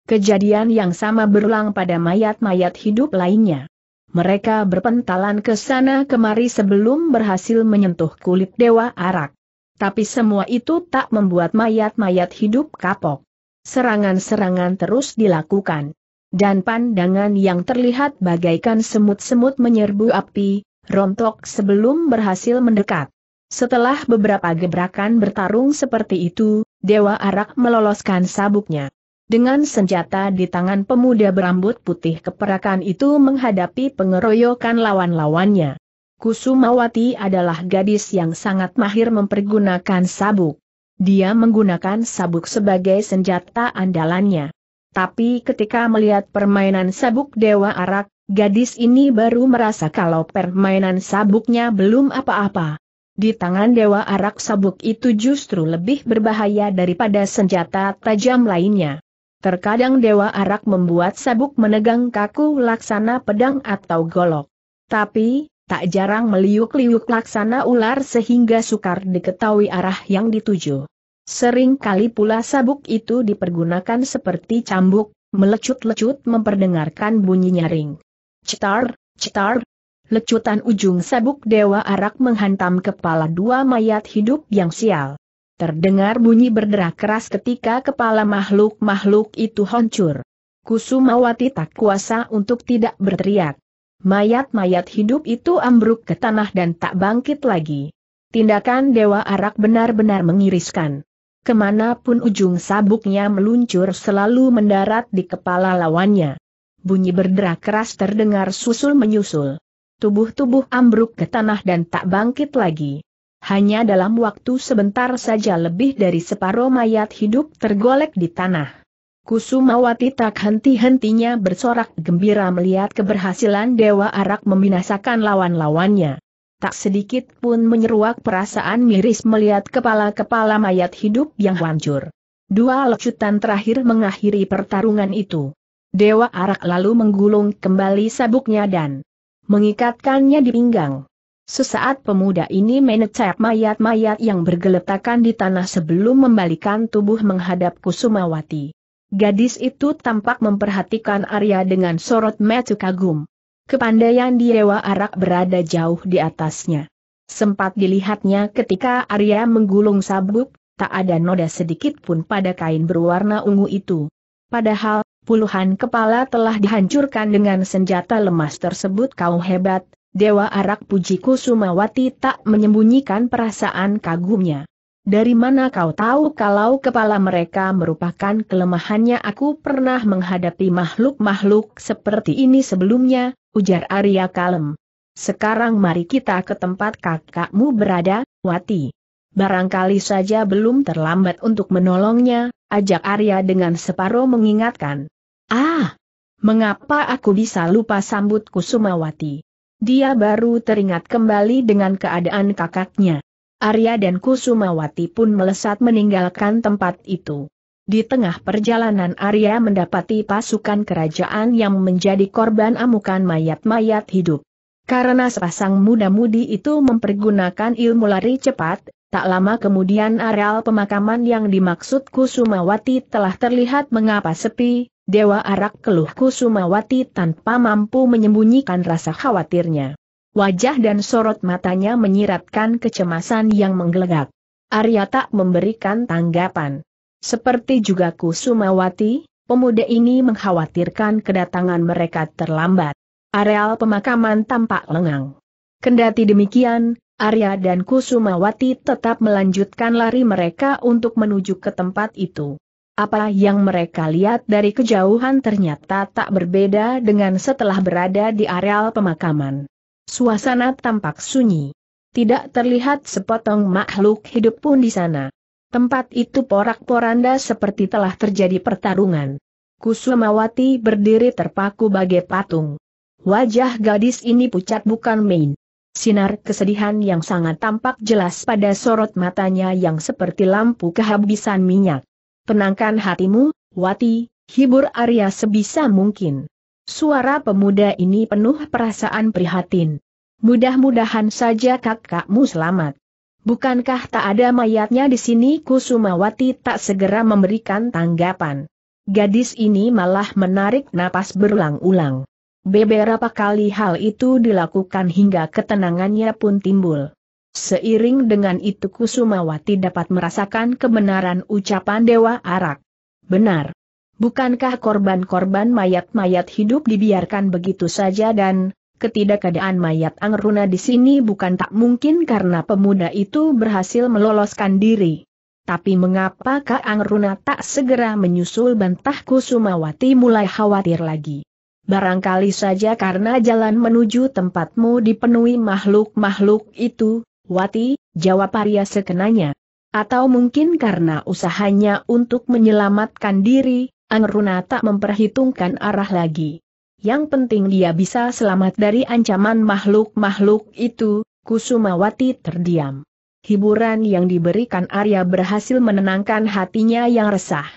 Kejadian yang sama berulang pada mayat-mayat hidup lainnya. Mereka berpentalan ke sana kemari sebelum berhasil menyentuh kulit Dewa Arak. Tapi semua itu tak membuat mayat-mayat hidup kapok. Serangan-serangan terus dilakukan dan pandangan yang terlihat bagaikan semut-semut menyerbu api, rontok sebelum berhasil mendekat. Setelah beberapa gebrakan bertarung seperti itu, Dewa Arak meloloskan sabuknya. Dengan senjata di tangan pemuda berambut putih keperakan itu menghadapi pengeroyokan lawan-lawannya. Kusumawati adalah gadis yang sangat mahir mempergunakan sabuk. Dia menggunakan sabuk sebagai senjata andalannya. Tapi ketika melihat permainan sabuk Dewa Arak, gadis ini baru merasa kalau permainan sabuknya belum apa-apa. Di tangan Dewa Arak sabuk itu justru lebih berbahaya daripada senjata tajam lainnya. Terkadang Dewa Arak membuat sabuk menegang kaku laksana pedang atau golok. Tapi, tak jarang meliuk-liuk laksana ular sehingga sukar diketahui arah yang dituju. Sering kali pula sabuk itu dipergunakan seperti cambuk, melecut-lecut memperdengarkan bunyi nyaring. Cetar, cetar, lecutan ujung sabuk Dewa Arak menghantam kepala dua mayat hidup yang sial. Terdengar bunyi berderak keras ketika kepala makhluk-makhluk itu hancur. Kusumawati tak kuasa untuk tidak berteriak. Mayat-mayat hidup itu ambruk ke tanah dan tak bangkit lagi. Tindakan Dewa Arak benar-benar mengiriskan. Kemanapun ujung sabuknya meluncur selalu mendarat di kepala lawannya. Bunyi berderak keras terdengar susul-menyusul tubuh-tubuh ambruk ke tanah dan tak bangkit lagi. Hanya dalam waktu sebentar saja lebih dari separuh mayat hidup tergolek di tanah. Kusumawati tak henti-hentinya bersorak gembira melihat keberhasilan Dewa Arak membinasakan lawan-lawannya. Tak sedikit pun menyeruak perasaan miris melihat kepala-kepala mayat hidup yang hancur. Dua lecutan terakhir mengakhiri pertarungan itu. Dewa Arak lalu menggulung kembali sabuknya dan mengikatkannya di pinggang. Sesaat pemuda ini menecap mayat-mayat yang bergeletakan di tanah sebelum membalikan tubuh menghadap Kusumawati. Gadis itu tampak memperhatikan Arya dengan sorot mata kagum. Kepandaian Dewa Arak berada jauh di atasnya. Sempat dilihatnya ketika Arya menggulung sabuk, tak ada noda sedikit pun pada kain berwarna ungu itu. Padahal, puluhan kepala telah dihancurkan dengan senjata lemas tersebut kau hebat, Dewa Arak Puji Kusumawati tak menyembunyikan perasaan kagumnya. Dari mana kau tahu kalau kepala mereka merupakan kelemahannya aku pernah menghadapi makhluk-makhluk seperti ini sebelumnya, ujar Arya Kalem. Sekarang mari kita ke tempat kakakmu berada, Wati. Barangkali saja belum terlambat untuk menolongnya, ajak Arya dengan separuh mengingatkan. Ah! Mengapa aku bisa lupa sambut Kusumawati? Dia baru teringat kembali dengan keadaan kakaknya. Arya dan Kusumawati pun melesat meninggalkan tempat itu. Di tengah perjalanan Arya mendapati pasukan kerajaan yang menjadi korban amukan mayat-mayat hidup. Karena sepasang muda-mudi itu mempergunakan ilmu lari cepat, tak lama kemudian areal pemakaman yang dimaksud Kusumawati telah terlihat mengapa sepi, Dewa Arak keluhku Sumawati tanpa mampu menyembunyikan rasa khawatirnya. Wajah dan sorot matanya menyiratkan kecemasan yang menggelegak. Arya tak memberikan tanggapan. Seperti juga Kusumawati, pemuda ini mengkhawatirkan kedatangan mereka terlambat. Areal pemakaman tampak lengang. Kendati demikian, Arya dan Kusumawati tetap melanjutkan lari mereka untuk menuju ke tempat itu. Apa yang mereka lihat dari kejauhan ternyata tak berbeda dengan setelah berada di areal pemakaman. Suasana tampak sunyi. Tidak terlihat sepotong makhluk hidup pun di sana. Tempat itu porak-poranda seperti telah terjadi pertarungan. Kusumawati berdiri terpaku bagai patung. Wajah gadis ini pucat bukan main. Sinar kesedihan yang sangat tampak jelas pada sorot matanya yang seperti lampu kehabisan minyak. Tenangkan hatimu, Wati, hibur Arya sebisa mungkin. Suara pemuda ini penuh perasaan prihatin. Mudah-mudahan saja kakakmu selamat. Bukankah tak ada mayatnya di sini Kusumawati tak segera memberikan tanggapan. Gadis ini malah menarik napas berulang-ulang. Beberapa kali hal itu dilakukan hingga ketenangannya pun timbul. Seiring dengan itu Kusumawati dapat merasakan kebenaran ucapan Dewa Arak. Benar. Bukankah korban-korban mayat-mayat hidup dibiarkan begitu saja dan, ketidakadaan mayat Angruna di sini bukan tak mungkin karena pemuda itu berhasil meloloskan diri. Tapi mengapa Kak Angruna tak segera menyusul bantah Kusumawati mulai khawatir lagi? Barangkali saja karena jalan menuju tempatmu dipenuhi makhluk-makhluk itu, Wati, jawab Arya sekenanya. Atau mungkin karena usahanya untuk menyelamatkan diri, Angruna tak memperhitungkan arah lagi. Yang penting dia bisa selamat dari ancaman makhluk-makhluk itu, Kusumawati terdiam. Hiburan yang diberikan Arya berhasil menenangkan hatinya yang resah.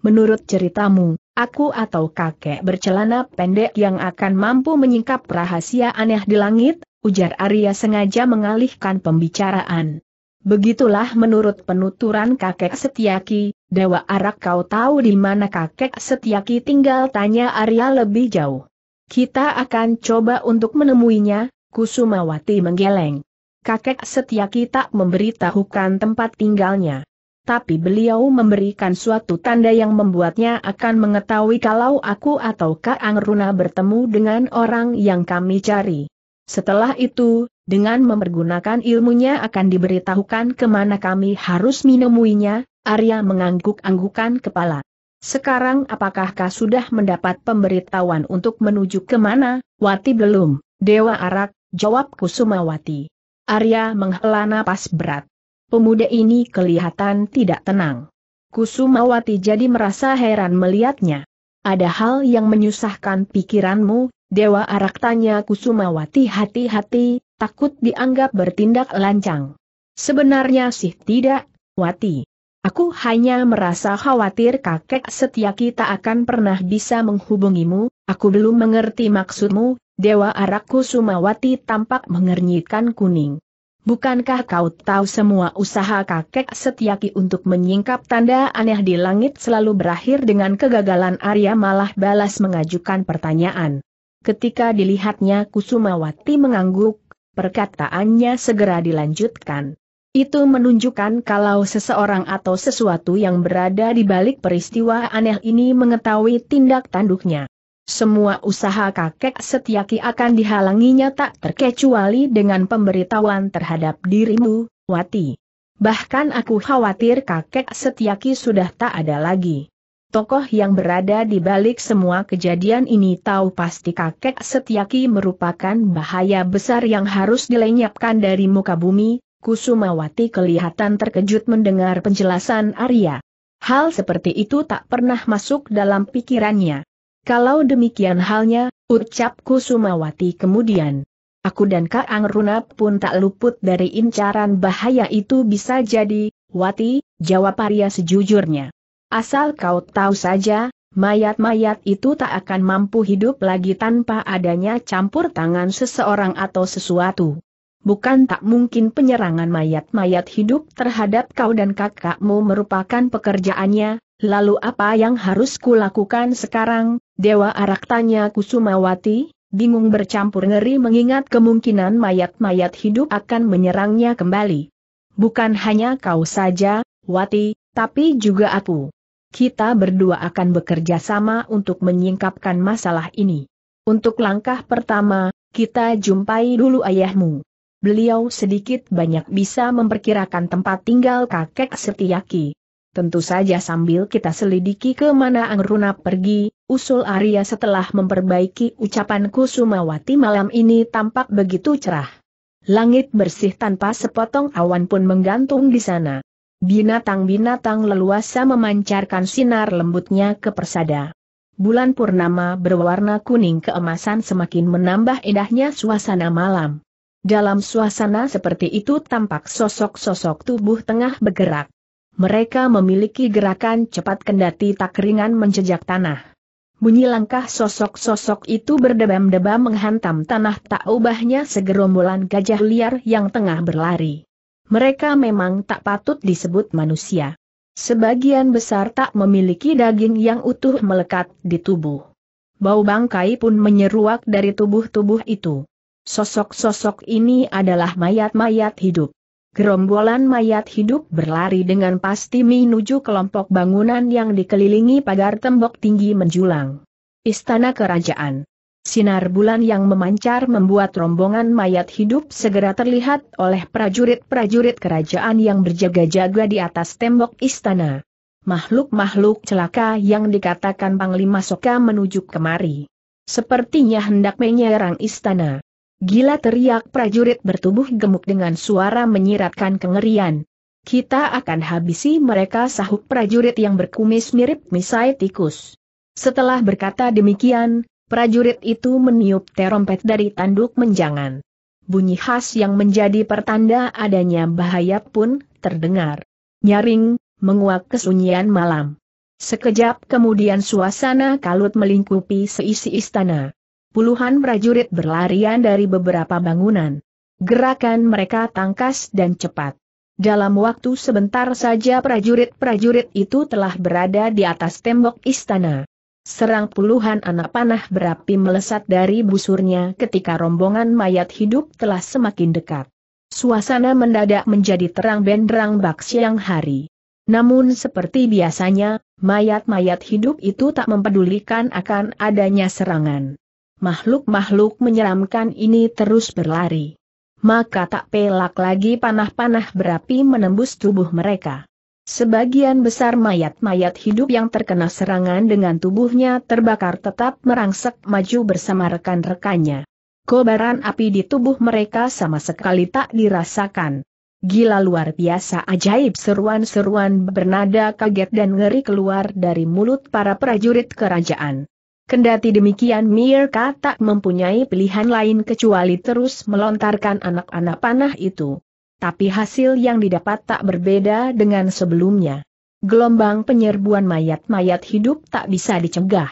Menurut ceritamu, aku atau kakek bercelana pendek yang akan mampu menyingkap rahasia aneh di langit, ujar Arya sengaja mengalihkan pembicaraan. Begitulah menurut penuturan kakek Setiaki, Dewa Arak kau tahu di mana kakek Setiaki tinggal tanya Arya lebih jauh. Kita akan coba untuk menemuinya, Kusumawati menggeleng. Kakek Setiaki tak memberitahukan tempat tinggalnya. Tapi beliau memberikan suatu tanda yang membuatnya akan mengetahui kalau aku atau Kak Angruna bertemu dengan orang yang kami cari. Setelah itu, dengan mempergunakan ilmunya akan diberitahukan kemana kami harus menemuinya, Arya mengangguk-anggukan kepala. Sekarang apakah kau sudah mendapat pemberitahuan untuk menuju kemana? Wati belum, Dewa Arak, jawab Kusumawati. Arya menghela napas berat. Pemuda ini kelihatan tidak tenang. Kusumawati jadi merasa heran melihatnya. Ada hal yang menyusahkan pikiranmu, Dewa Arak tanya Kusumawati hati-hati, takut dianggap bertindak lancang. Sebenarnya sih tidak, Wati. Aku hanya merasa khawatir kakek setia kita akan pernah bisa menghubungimu, aku belum mengerti maksudmu, Dewa Arak Kusumawati tampak mengernyitkan kuning. Bukankah kau tahu semua usaha kakek setiaki untuk menyingkap tanda aneh di langit selalu berakhir dengan kegagalan Arya malah balas mengajukan pertanyaan. Ketika dilihatnya Kusumawati mengangguk, perkataannya segera dilanjutkan. Itu menunjukkan kalau seseorang atau sesuatu yang berada di balik peristiwa aneh ini mengetahui tindak tanduknya. Semua usaha kakek setiaki akan dihalanginya tak terkecuali dengan pemberitahuan terhadap dirimu, Wati. Bahkan aku khawatir kakek setiaki sudah tak ada lagi. Tokoh yang berada di balik semua kejadian ini tahu pasti kakek Setiaki merupakan bahaya besar yang harus dilenyapkan dari muka bumi, Kusumawati kelihatan terkejut mendengar penjelasan Arya. Hal seperti itu tak pernah masuk dalam pikirannya. Kalau demikian halnya, ucap Kusumawati kemudian. Aku dan Kak Angruna pun tak luput dari incaran bahaya itu bisa jadi, Wati, jawab Arya sejujurnya. Asal kau tahu saja, mayat-mayat itu tak akan mampu hidup lagi tanpa adanya campur tangan seseorang atau sesuatu. Bukan tak mungkin penyerangan mayat-mayat hidup terhadap kau dan kakakmu merupakan pekerjaannya, lalu apa yang harus kulakukan sekarang, Dewa Arak tanya Kusumawati, bingung bercampur ngeri mengingat kemungkinan mayat-mayat hidup akan menyerangnya kembali. Bukan hanya kau saja, Wati, tapi juga aku kita berdua akan bekerja sama untuk menyingkapkan masalah ini. Untuk langkah pertama, kita jumpai dulu ayahmu. Beliau sedikit banyak bisa memperkirakan tempat tinggal kakek Setiaki. Tentu saja sambil kita selidiki ke mana Angruna pergi, usul Arya setelah memperbaiki ucapan Kusumawati malam ini tampak begitu cerah. Langit bersih tanpa sepotong awan pun menggantung di sana. Binatang-binatang leluasa memancarkan sinar lembutnya ke persada. Bulan purnama berwarna kuning keemasan semakin menambah indahnya suasana malam. Dalam suasana seperti itu tampak sosok-sosok tubuh tengah bergerak. Mereka memiliki gerakan cepat kendati tak ringan menjejak tanah. Bunyi langkah sosok-sosok itu berdebam-debam menghantam tanah tak ubahnya segerombolan gajah liar yang tengah berlari mereka memang tak patut disebut manusia. Sebagian besar tak memiliki daging yang utuh melekat di tubuh. Bau bangkai pun menyeruak dari tubuh-tubuh itu. Sosok-sosok ini adalah mayat-mayat hidup. Gerombolan mayat hidup berlari dengan pasti menuju kelompok bangunan yang dikelilingi pagar tembok tinggi menjulang. Istana Kerajaan Sinar bulan yang memancar membuat rombongan mayat hidup segera terlihat oleh prajurit-prajurit kerajaan yang berjaga-jaga di atas tembok istana. Makhluk-makhluk celaka yang dikatakan Panglima Soka menuju kemari. Sepertinya hendak menyerang istana. Gila teriak prajurit bertubuh gemuk dengan suara menyiratkan kengerian. Kita akan habisi mereka sahut prajurit yang berkumis mirip misai tikus. Setelah berkata demikian, prajurit itu meniup terompet dari tanduk menjangan. Bunyi khas yang menjadi pertanda adanya bahaya pun terdengar. Nyaring, menguak kesunyian malam. Sekejap kemudian suasana kalut melingkupi seisi istana. Puluhan prajurit berlarian dari beberapa bangunan. Gerakan mereka tangkas dan cepat. Dalam waktu sebentar saja prajurit-prajurit itu telah berada di atas tembok istana. Serang puluhan anak panah berapi melesat dari busurnya ketika rombongan mayat hidup telah semakin dekat. Suasana mendadak menjadi terang benderang bak siang hari. Namun seperti biasanya, mayat-mayat hidup itu tak mempedulikan akan adanya serangan. Makhluk-makhluk menyeramkan ini terus berlari. Maka tak pelak lagi panah-panah berapi menembus tubuh mereka. Sebagian besar mayat-mayat hidup yang terkena serangan dengan tubuhnya terbakar tetap merangsek maju bersama rekan-rekannya. Kobaran api di tubuh mereka sama sekali tak dirasakan. Gila luar biasa ajaib seruan-seruan bernada kaget dan ngeri keluar dari mulut para prajurit kerajaan. Kendati demikian Mirka tak mempunyai pilihan lain kecuali terus melontarkan anak-anak panah itu tapi hasil yang didapat tak berbeda dengan sebelumnya. Gelombang penyerbuan mayat-mayat hidup tak bisa dicegah.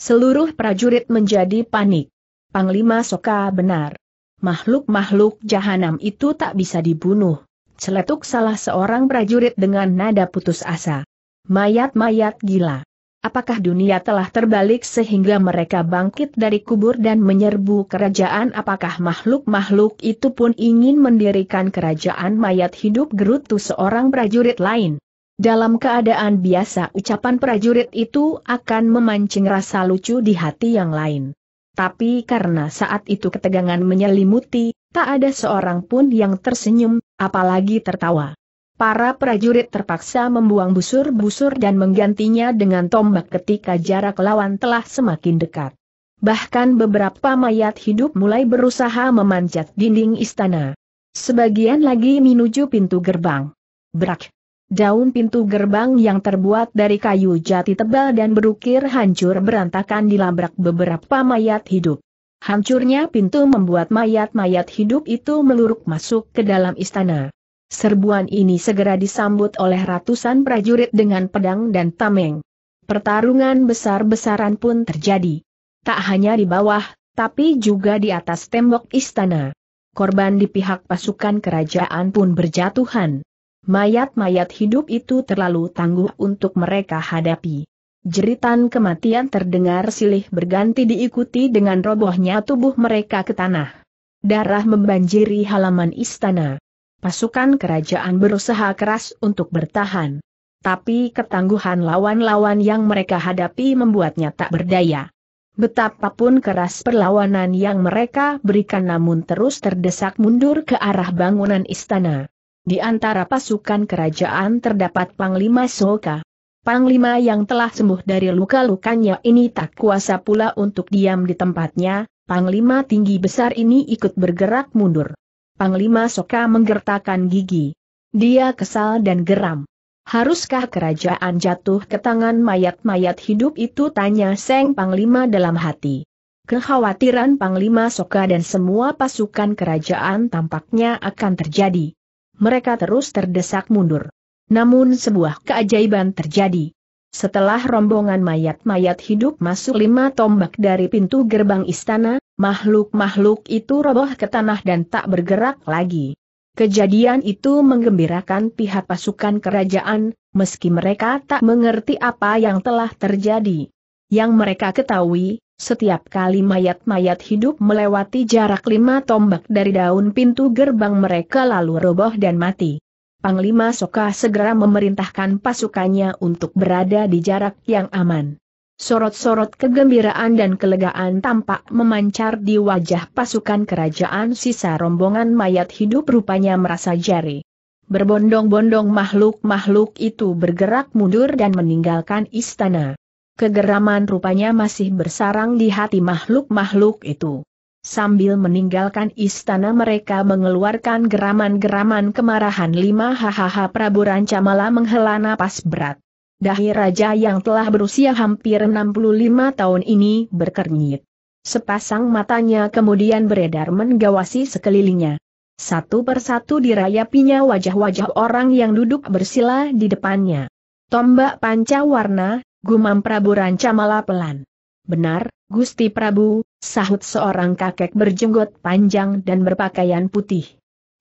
Seluruh prajurit menjadi panik. Panglima Soka benar. Makhluk-makhluk jahanam itu tak bisa dibunuh. Celetuk salah seorang prajurit dengan nada putus asa. Mayat-mayat gila. Apakah dunia telah terbalik sehingga mereka bangkit dari kubur dan menyerbu kerajaan? Apakah makhluk-makhluk itu pun ingin mendirikan kerajaan mayat hidup gerutu seorang prajurit lain? Dalam keadaan biasa ucapan prajurit itu akan memancing rasa lucu di hati yang lain. Tapi karena saat itu ketegangan menyelimuti, tak ada seorang pun yang tersenyum, apalagi tertawa para prajurit terpaksa membuang busur-busur dan menggantinya dengan tombak ketika jarak lawan telah semakin dekat. Bahkan beberapa mayat hidup mulai berusaha memanjat dinding istana. Sebagian lagi menuju pintu gerbang. Brak! Daun pintu gerbang yang terbuat dari kayu jati tebal dan berukir hancur berantakan dilabrak beberapa mayat hidup. Hancurnya pintu membuat mayat-mayat hidup itu meluruk masuk ke dalam istana. Serbuan ini segera disambut oleh ratusan prajurit dengan pedang dan tameng. Pertarungan besar-besaran pun terjadi. Tak hanya di bawah, tapi juga di atas tembok istana. Korban di pihak pasukan kerajaan pun berjatuhan. Mayat-mayat hidup itu terlalu tangguh untuk mereka hadapi. Jeritan kematian terdengar silih berganti diikuti dengan robohnya tubuh mereka ke tanah. Darah membanjiri halaman istana pasukan kerajaan berusaha keras untuk bertahan. Tapi ketangguhan lawan-lawan yang mereka hadapi membuatnya tak berdaya. Betapapun keras perlawanan yang mereka berikan namun terus terdesak mundur ke arah bangunan istana. Di antara pasukan kerajaan terdapat Panglima Soka. Panglima yang telah sembuh dari luka-lukanya ini tak kuasa pula untuk diam di tempatnya, Panglima tinggi besar ini ikut bergerak mundur. Panglima Soka menggertakkan gigi. Dia kesal dan geram. Haruskah kerajaan jatuh ke tangan mayat-mayat hidup itu tanya Seng Panglima dalam hati. Kekhawatiran Panglima Soka dan semua pasukan kerajaan tampaknya akan terjadi. Mereka terus terdesak mundur. Namun sebuah keajaiban terjadi. Setelah rombongan mayat-mayat hidup masuk lima tombak dari pintu gerbang istana, Makhluk-makhluk itu roboh ke tanah dan tak bergerak lagi. Kejadian itu menggembirakan pihak pasukan kerajaan, meski mereka tak mengerti apa yang telah terjadi. Yang mereka ketahui, setiap kali mayat-mayat hidup melewati jarak lima tombak dari daun pintu gerbang mereka lalu roboh dan mati. Panglima Soka segera memerintahkan pasukannya untuk berada di jarak yang aman. Sorot-sorot kegembiraan dan kelegaan tampak memancar di wajah pasukan kerajaan sisa rombongan mayat hidup rupanya merasa jari. Berbondong-bondong makhluk-makhluk itu bergerak mundur dan meninggalkan istana. Kegeraman rupanya masih bersarang di hati makhluk-makhluk itu. Sambil meninggalkan istana mereka mengeluarkan geraman-geraman kemarahan lima hahaha Prabu Rancamala menghela napas berat dahi raja yang telah berusia hampir 65 tahun ini berkernyit. Sepasang matanya kemudian beredar menggawasi sekelilingnya. Satu persatu dirayapinya wajah-wajah orang yang duduk bersila di depannya. Tombak panca warna, gumam Prabu Rancamala pelan. Benar, Gusti Prabu, sahut seorang kakek berjenggot panjang dan berpakaian putih.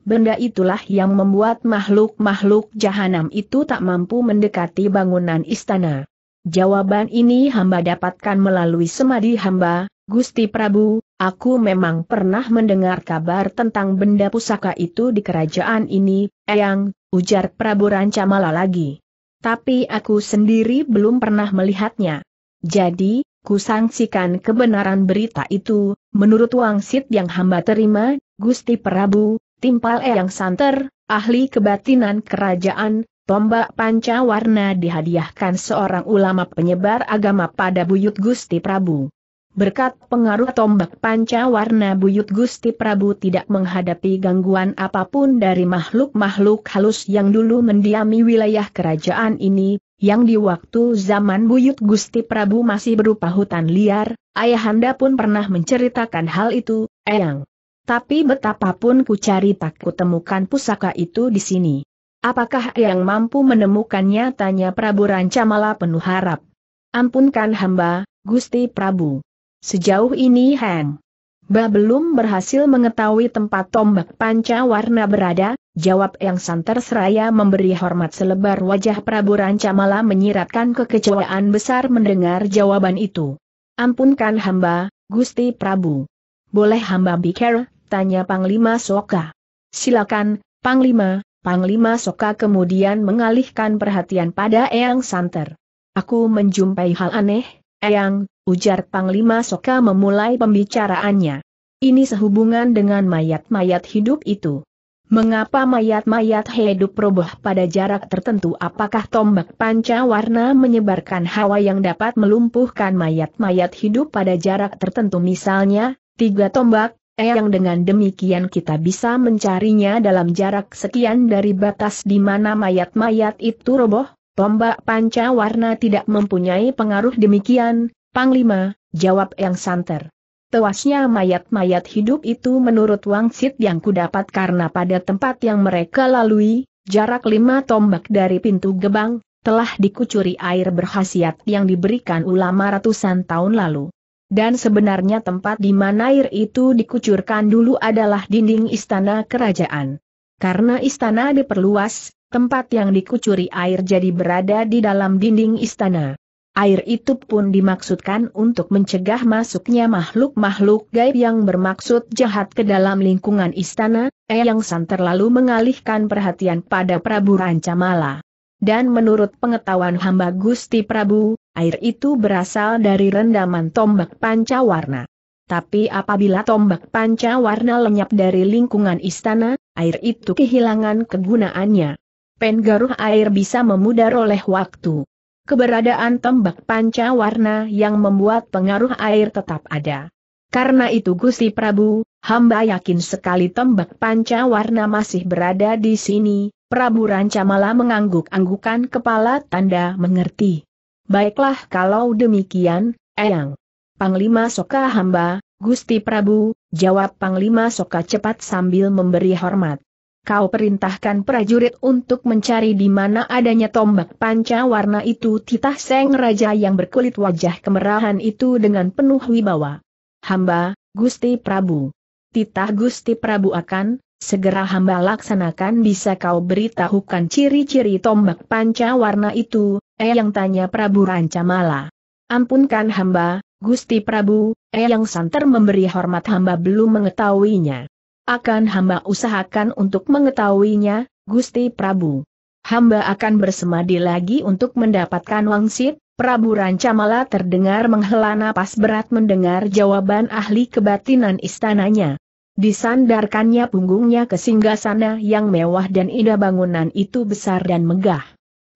Benda itulah yang membuat makhluk-makhluk jahanam itu tak mampu mendekati bangunan istana. Jawaban ini hamba dapatkan melalui semadi hamba, Gusti Prabu, aku memang pernah mendengar kabar tentang benda pusaka itu di kerajaan ini, Eyang, ujar Prabu Rancamala lagi. Tapi aku sendiri belum pernah melihatnya. Jadi, kusangsikan kebenaran berita itu, menurut wangsit yang hamba terima, Gusti Prabu, Timpal Eyang Santer, ahli kebatinan kerajaan, tombak panca warna dihadiahkan seorang ulama penyebar agama pada Buyut Gusti Prabu. Berkat pengaruh tombak panca warna Buyut Gusti Prabu tidak menghadapi gangguan apapun dari makhluk-makhluk halus yang dulu mendiami wilayah kerajaan ini, yang di waktu zaman Buyut Gusti Prabu masih berupa hutan liar, Ayahanda pun pernah menceritakan hal itu, Eyang. Tapi betapapun ku cari tak kutemukan pusaka itu di sini. Apakah yang mampu menemukannya tanya Prabu Rancamala penuh harap. Ampunkan hamba, Gusti Prabu. Sejauh ini Heng. Ba belum berhasil mengetahui tempat tombak panca warna berada, jawab yang santer seraya memberi hormat selebar wajah Prabu Rancamala menyiratkan kekecewaan besar mendengar jawaban itu. Ampunkan hamba, Gusti Prabu. Boleh hamba bicara, Tanya Panglima Soka. Silakan, Panglima, Panglima Soka kemudian mengalihkan perhatian pada Eyang Santer. Aku menjumpai hal aneh, Eyang, ujar Panglima Soka memulai pembicaraannya. Ini sehubungan dengan mayat-mayat hidup itu. Mengapa mayat-mayat hidup roboh pada jarak tertentu apakah tombak panca warna menyebarkan hawa yang dapat melumpuhkan mayat-mayat hidup pada jarak tertentu misalnya, tiga tombak, yang dengan demikian kita bisa mencarinya dalam jarak sekian dari batas di mana mayat-mayat itu roboh, tombak panca warna tidak mempunyai pengaruh demikian, Panglima, jawab yang santer. Tewasnya mayat-mayat hidup itu menurut wangsit yang kudapat karena pada tempat yang mereka lalui, jarak lima tombak dari pintu gebang, telah dikucuri air berhasiat yang diberikan ulama ratusan tahun lalu. Dan sebenarnya tempat di mana air itu dikucurkan dulu adalah dinding istana kerajaan. Karena istana diperluas, tempat yang dikucuri air jadi berada di dalam dinding istana. Air itu pun dimaksudkan untuk mencegah masuknya makhluk-makhluk gaib yang bermaksud jahat ke dalam lingkungan istana, eh yang san terlalu mengalihkan perhatian pada Prabu Rancamala dan menurut pengetahuan hamba Gusti Prabu, air itu berasal dari rendaman tombak panca warna. Tapi apabila tombak panca warna lenyap dari lingkungan istana, air itu kehilangan kegunaannya. Penggaruh air bisa memudar oleh waktu. Keberadaan tombak panca warna yang membuat pengaruh air tetap ada. Karena itu Gusti Prabu, Hamba yakin sekali tembak panca warna masih berada di sini, Prabu Rancamala mengangguk-anggukan kepala tanda mengerti. Baiklah kalau demikian, Eyang. Panglima Soka hamba, Gusti Prabu, jawab Panglima Soka cepat sambil memberi hormat. Kau perintahkan prajurit untuk mencari di mana adanya tombak panca warna itu titah seng raja yang berkulit wajah kemerahan itu dengan penuh wibawa. Hamba, Gusti Prabu titah Gusti Prabu akan, segera hamba laksanakan bisa kau beritahukan ciri-ciri tombak panca warna itu, eh yang tanya Prabu Rancamala. Ampunkan hamba, Gusti Prabu, eh yang santer memberi hormat hamba belum mengetahuinya. Akan hamba usahakan untuk mengetahuinya, Gusti Prabu. Hamba akan bersemadi lagi untuk mendapatkan wangsit, Prabu Rancamala terdengar menghela napas berat mendengar jawaban ahli kebatinan istananya. Disandarkannya punggungnya ke singgasana yang mewah dan indah bangunan itu besar dan megah.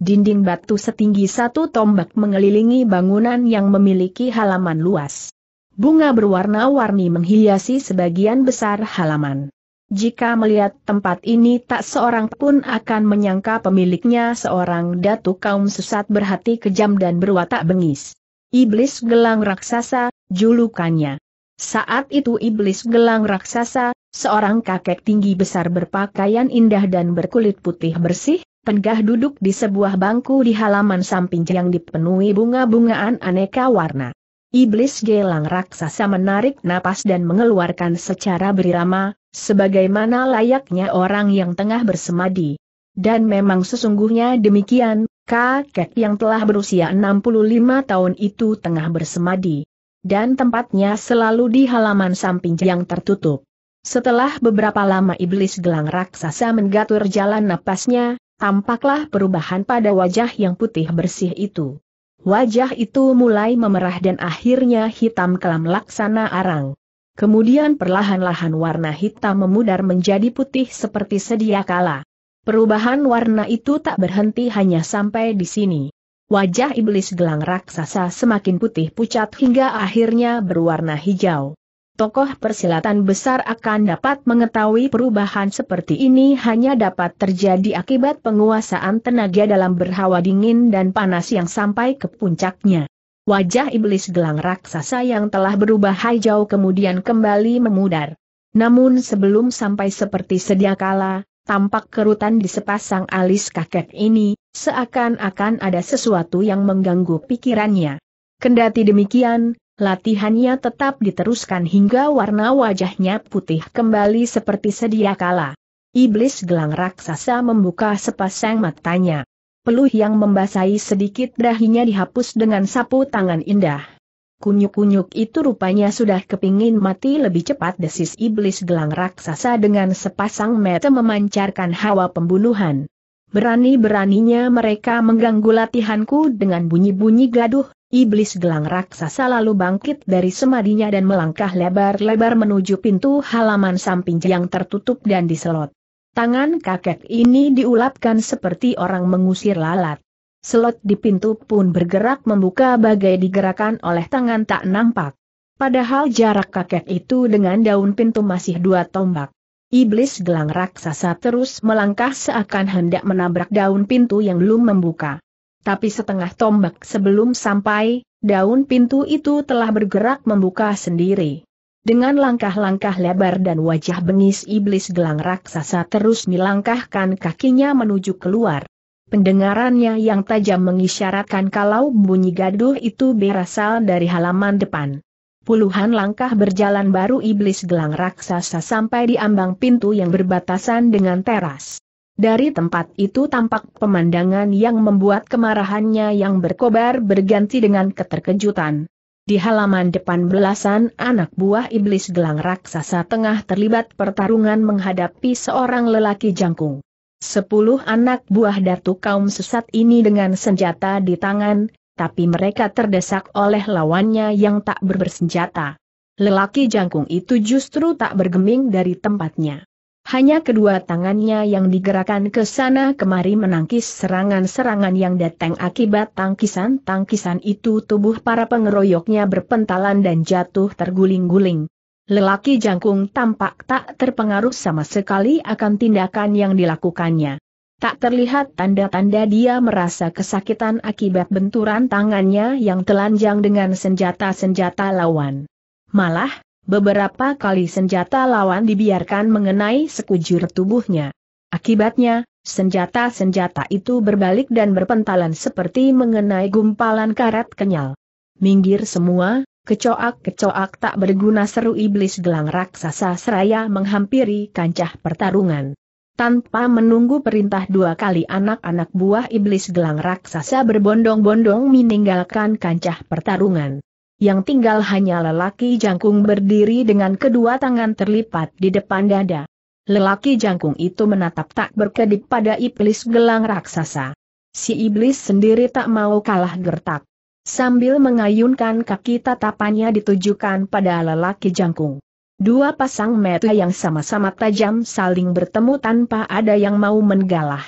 Dinding batu setinggi satu tombak mengelilingi bangunan yang memiliki halaman luas. Bunga berwarna-warni menghiasi sebagian besar halaman. Jika melihat tempat ini tak seorang pun akan menyangka pemiliknya seorang datuk kaum sesat berhati kejam dan berwatak bengis. Iblis gelang raksasa, julukannya. Saat itu iblis gelang raksasa, seorang kakek tinggi besar berpakaian indah dan berkulit putih bersih, penggah duduk di sebuah bangku di halaman samping yang dipenuhi bunga-bungaan aneka warna. Iblis gelang raksasa menarik napas dan mengeluarkan secara berirama, sebagaimana layaknya orang yang tengah bersemadi. Dan memang sesungguhnya demikian, kakek yang telah berusia 65 tahun itu tengah bersemadi dan tempatnya selalu di halaman samping yang tertutup. Setelah beberapa lama iblis gelang raksasa menggatur jalan napasnya, tampaklah perubahan pada wajah yang putih bersih itu. Wajah itu mulai memerah dan akhirnya hitam kelam laksana arang. Kemudian perlahan-lahan warna hitam memudar menjadi putih seperti sedia kala. Perubahan warna itu tak berhenti hanya sampai di sini. Wajah iblis gelang raksasa semakin putih pucat hingga akhirnya berwarna hijau. Tokoh persilatan besar akan dapat mengetahui perubahan seperti ini hanya dapat terjadi akibat penguasaan tenaga dalam berhawa dingin dan panas yang sampai ke puncaknya. Wajah iblis gelang raksasa yang telah berubah hijau kemudian kembali memudar. Namun sebelum sampai seperti sedia kala, tampak kerutan di sepasang alis kakek ini, seakan-akan ada sesuatu yang mengganggu pikirannya. Kendati demikian, latihannya tetap diteruskan hingga warna wajahnya putih kembali seperti sedia kala. Iblis gelang raksasa membuka sepasang matanya. Peluh yang membasahi sedikit dahinya dihapus dengan sapu tangan indah. Kunyuk-kunyuk itu rupanya sudah kepingin mati lebih cepat desis iblis gelang raksasa dengan sepasang mata memancarkan hawa pembunuhan. Berani-beraninya mereka mengganggu latihanku dengan bunyi-bunyi gaduh, iblis gelang raksasa lalu bangkit dari semadinya dan melangkah lebar-lebar menuju pintu halaman samping yang tertutup dan diselot. Tangan kakek ini diulapkan seperti orang mengusir lalat. Slot di pintu pun bergerak membuka bagai digerakkan oleh tangan tak nampak. Padahal jarak kakek itu dengan daun pintu masih dua tombak. Iblis gelang raksasa terus melangkah seakan hendak menabrak daun pintu yang belum membuka. Tapi setengah tombak sebelum sampai, daun pintu itu telah bergerak membuka sendiri. Dengan langkah-langkah lebar dan wajah bengis iblis gelang raksasa terus melangkahkan kakinya menuju keluar. Pendengarannya yang tajam mengisyaratkan kalau bunyi gaduh itu berasal dari halaman depan. Puluhan langkah berjalan baru iblis gelang raksasa sampai di ambang pintu yang berbatasan dengan teras. Dari tempat itu tampak pemandangan yang membuat kemarahannya yang berkobar berganti dengan keterkejutan. Di halaman depan belasan anak buah iblis gelang raksasa tengah terlibat pertarungan menghadapi seorang lelaki jangkung. Sepuluh anak buah datu kaum sesat ini dengan senjata di tangan, tapi mereka terdesak oleh lawannya yang tak berbersenjata. Lelaki jangkung itu justru tak bergeming dari tempatnya. Hanya kedua tangannya yang digerakkan ke sana kemari menangkis serangan-serangan yang datang akibat tangkisan-tangkisan itu tubuh para pengeroyoknya berpentalan dan jatuh terguling-guling. Lelaki jangkung tampak tak terpengaruh sama sekali akan tindakan yang dilakukannya. Tak terlihat tanda-tanda dia merasa kesakitan akibat benturan tangannya yang telanjang dengan senjata-senjata lawan. Malah, beberapa kali senjata lawan dibiarkan mengenai sekujur tubuhnya. Akibatnya, senjata-senjata itu berbalik dan berpentalan seperti mengenai gumpalan karet kenyal. Minggir semua, Kecoak-kecoak tak berguna seru iblis gelang raksasa seraya menghampiri kancah pertarungan. Tanpa menunggu perintah dua kali anak-anak buah iblis gelang raksasa berbondong-bondong meninggalkan kancah pertarungan. Yang tinggal hanya lelaki jangkung berdiri dengan kedua tangan terlipat di depan dada. Lelaki jangkung itu menatap tak berkedip pada iblis gelang raksasa. Si iblis sendiri tak mau kalah gertak. Sambil mengayunkan kaki tatapannya ditujukan pada lelaki jangkung. Dua pasang mata yang sama-sama tajam saling bertemu tanpa ada yang mau menggalah.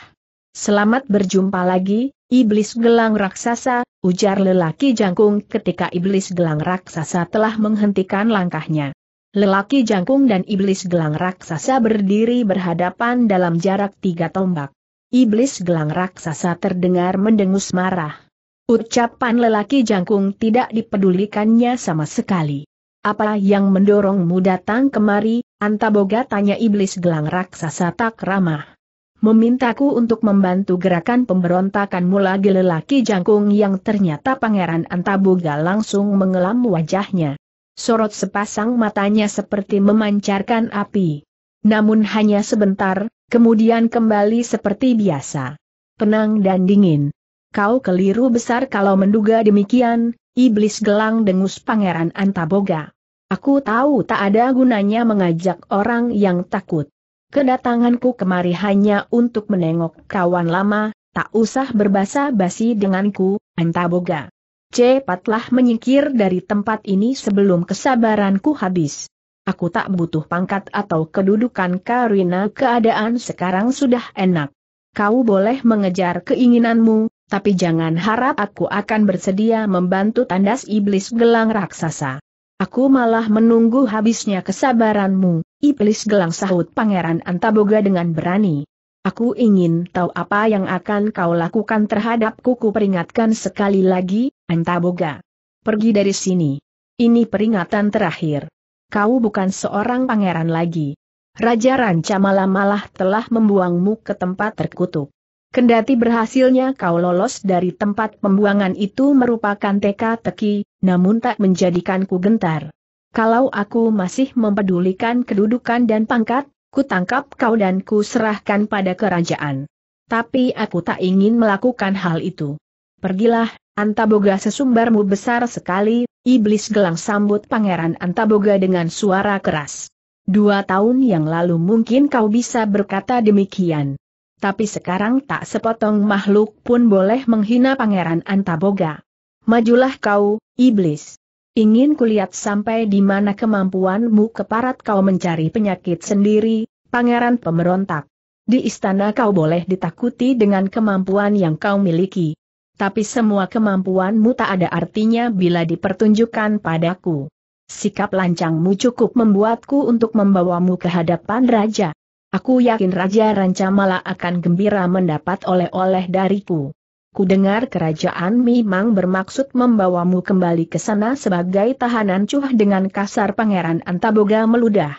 Selamat berjumpa lagi, Iblis Gelang Raksasa, ujar lelaki jangkung ketika Iblis Gelang Raksasa telah menghentikan langkahnya. Lelaki jangkung dan Iblis Gelang Raksasa berdiri berhadapan dalam jarak tiga tombak. Iblis Gelang Raksasa terdengar mendengus marah. Ucapan lelaki jangkung tidak dipedulikannya sama sekali. Apa yang mendorongmu datang kemari, Antaboga tanya iblis gelang raksasa tak ramah. Memintaku untuk membantu gerakan pemberontakanmu lagi lelaki jangkung yang ternyata Pangeran Antaboga langsung mengelam wajahnya. Sorot sepasang matanya seperti memancarkan api. Namun hanya sebentar, kemudian kembali seperti biasa. Tenang dan dingin kau keliru besar kalau menduga demikian, iblis gelang dengus pangeran Antaboga. Aku tahu tak ada gunanya mengajak orang yang takut. Kedatanganku kemari hanya untuk menengok kawan lama, tak usah berbasa basi denganku, Antaboga. Cepatlah menyingkir dari tempat ini sebelum kesabaranku habis. Aku tak butuh pangkat atau kedudukan Karina. keadaan sekarang sudah enak. Kau boleh mengejar keinginanmu, tapi jangan harap aku akan bersedia membantu tandas iblis gelang raksasa. Aku malah menunggu habisnya kesabaranmu, iblis gelang sahut Pangeran Antaboga dengan berani. Aku ingin tahu apa yang akan kau lakukan terhadapku Kuperingatkan peringatkan sekali lagi, Antaboga. Pergi dari sini. Ini peringatan terakhir. Kau bukan seorang pangeran lagi. Raja Ranca malah-malah telah membuangmu ke tempat terkutuk. Kendati berhasilnya kau lolos dari tempat pembuangan itu merupakan teka-teki, namun tak menjadikanku gentar. Kalau aku masih mempedulikan kedudukan dan pangkat, ku tangkap kau dan ku serahkan pada kerajaan. Tapi aku tak ingin melakukan hal itu. Pergilah, Antaboga sesumbarmu besar sekali, iblis gelang sambut pangeran Antaboga dengan suara keras. Dua tahun yang lalu mungkin kau bisa berkata demikian. Tapi sekarang tak sepotong makhluk pun boleh menghina Pangeran Antaboga. Majulah kau, iblis. Ingin kulihat sampai di mana kemampuanmu keparat kau mencari penyakit sendiri, pangeran pemberontak. Di istana kau boleh ditakuti dengan kemampuan yang kau miliki. Tapi semua kemampuanmu tak ada artinya bila dipertunjukkan padaku. Sikap lancangmu cukup membuatku untuk membawamu ke hadapan raja. Aku yakin Raja Ranca Rancamala akan gembira mendapat oleh-oleh dariku. Ku dengar kerajaan memang bermaksud membawamu kembali ke sana sebagai tahanan cuh dengan kasar pangeran Antaboga meludah.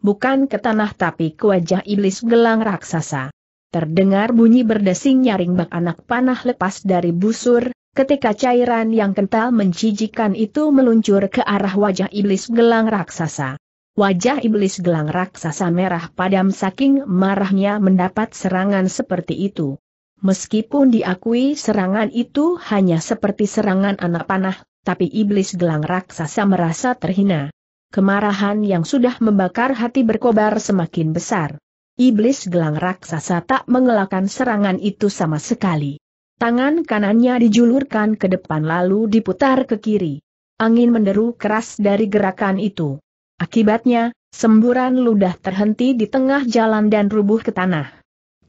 Bukan ke tanah tapi ke wajah iblis gelang raksasa. Terdengar bunyi berdesing nyaring bak anak panah lepas dari busur, ketika cairan yang kental menjijikan itu meluncur ke arah wajah iblis gelang raksasa. Wajah iblis gelang raksasa merah padam saking marahnya mendapat serangan seperti itu. Meskipun diakui serangan itu hanya seperti serangan anak panah, tapi iblis gelang raksasa merasa terhina. Kemarahan yang sudah membakar hati berkobar semakin besar. Iblis gelang raksasa tak mengelakkan serangan itu sama sekali. Tangan kanannya dijulurkan ke depan lalu diputar ke kiri. Angin menderu keras dari gerakan itu. Akibatnya, semburan ludah terhenti di tengah jalan dan rubuh ke tanah.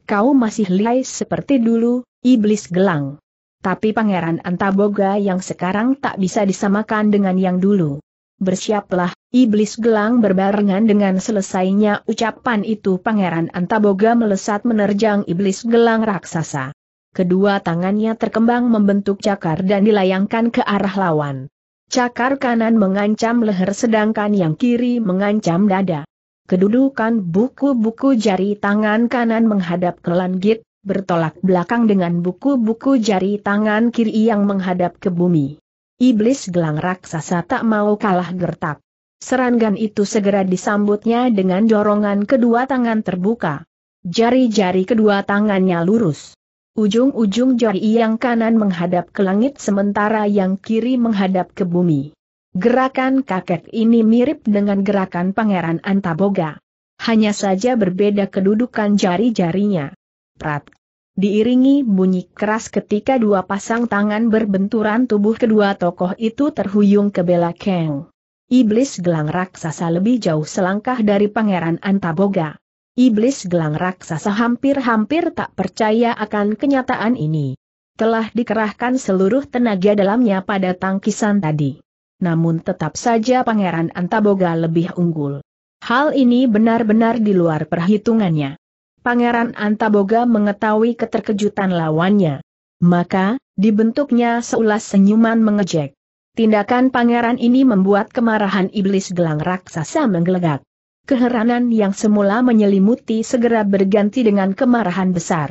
Kau masih lihai seperti dulu, iblis gelang. Tapi Pangeran Antaboga yang sekarang tak bisa disamakan dengan yang dulu. Bersiaplah, iblis gelang berbarengan dengan selesainya ucapan itu Pangeran Antaboga melesat menerjang iblis gelang raksasa. Kedua tangannya terkembang membentuk cakar dan dilayangkan ke arah lawan. Cakar kanan mengancam leher sedangkan yang kiri mengancam dada. Kedudukan buku-buku jari tangan kanan menghadap ke langit, bertolak belakang dengan buku-buku jari tangan kiri yang menghadap ke bumi. Iblis gelang raksasa tak mau kalah gertak. Serangan itu segera disambutnya dengan dorongan kedua tangan terbuka. Jari-jari kedua tangannya lurus. Ujung-ujung jari yang kanan menghadap ke langit sementara yang kiri menghadap ke bumi. Gerakan kakek ini mirip dengan gerakan Pangeran Antaboga. Hanya saja berbeda kedudukan jari-jarinya. Prat. Diiringi bunyi keras ketika dua pasang tangan berbenturan tubuh kedua tokoh itu terhuyung ke belakang. Iblis gelang raksasa lebih jauh selangkah dari Pangeran Antaboga. Iblis gelang raksasa hampir-hampir tak percaya akan kenyataan ini. Telah dikerahkan seluruh tenaga dalamnya pada tangkisan tadi. Namun tetap saja Pangeran Antaboga lebih unggul. Hal ini benar-benar di luar perhitungannya. Pangeran Antaboga mengetahui keterkejutan lawannya. Maka, dibentuknya seulas senyuman mengejek. Tindakan pangeran ini membuat kemarahan iblis gelang raksasa menggelegak. Keheranan yang semula menyelimuti segera berganti dengan kemarahan besar.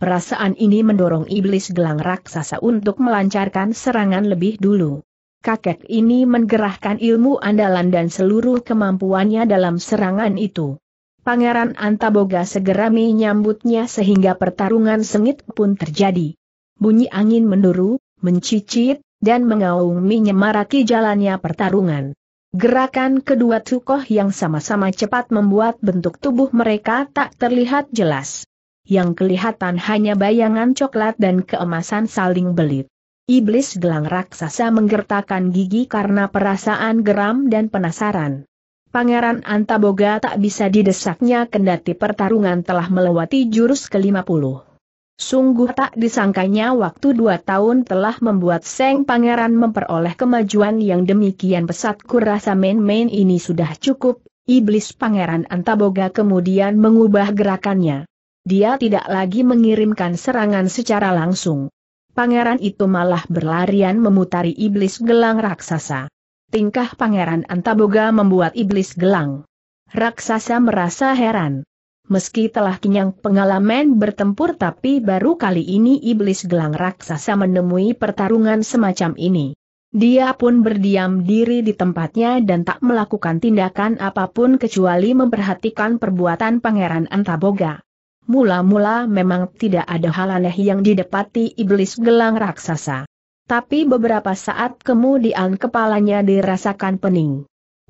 Perasaan ini mendorong iblis gelang raksasa untuk melancarkan serangan lebih dulu. Kakek ini menggerahkan ilmu andalan dan seluruh kemampuannya dalam serangan itu. Pangeran Antaboga segera menyambutnya sehingga pertarungan sengit pun terjadi. Bunyi angin menduru, mencicit, dan mengaung menyemaraki jalannya pertarungan. Gerakan kedua tukoh yang sama-sama cepat membuat bentuk tubuh mereka tak terlihat jelas. Yang kelihatan hanya bayangan coklat dan keemasan saling belit. Iblis gelang raksasa menggertakkan gigi karena perasaan geram dan penasaran. Pangeran Antaboga tak bisa didesaknya kendati pertarungan telah melewati jurus ke-50. Sungguh tak disangkanya waktu dua tahun telah membuat Seng Pangeran memperoleh kemajuan yang demikian pesat kurasa main-main ini sudah cukup, iblis Pangeran Antaboga kemudian mengubah gerakannya. Dia tidak lagi mengirimkan serangan secara langsung. Pangeran itu malah berlarian memutari iblis gelang raksasa. Tingkah Pangeran Antaboga membuat iblis gelang raksasa merasa heran. Meski telah kenyang pengalaman bertempur tapi baru kali ini iblis gelang raksasa menemui pertarungan semacam ini. Dia pun berdiam diri di tempatnya dan tak melakukan tindakan apapun kecuali memperhatikan perbuatan Pangeran Antaboga. Mula-mula memang tidak ada hal aneh yang didapati iblis gelang raksasa. Tapi beberapa saat kemudian kepalanya dirasakan pening.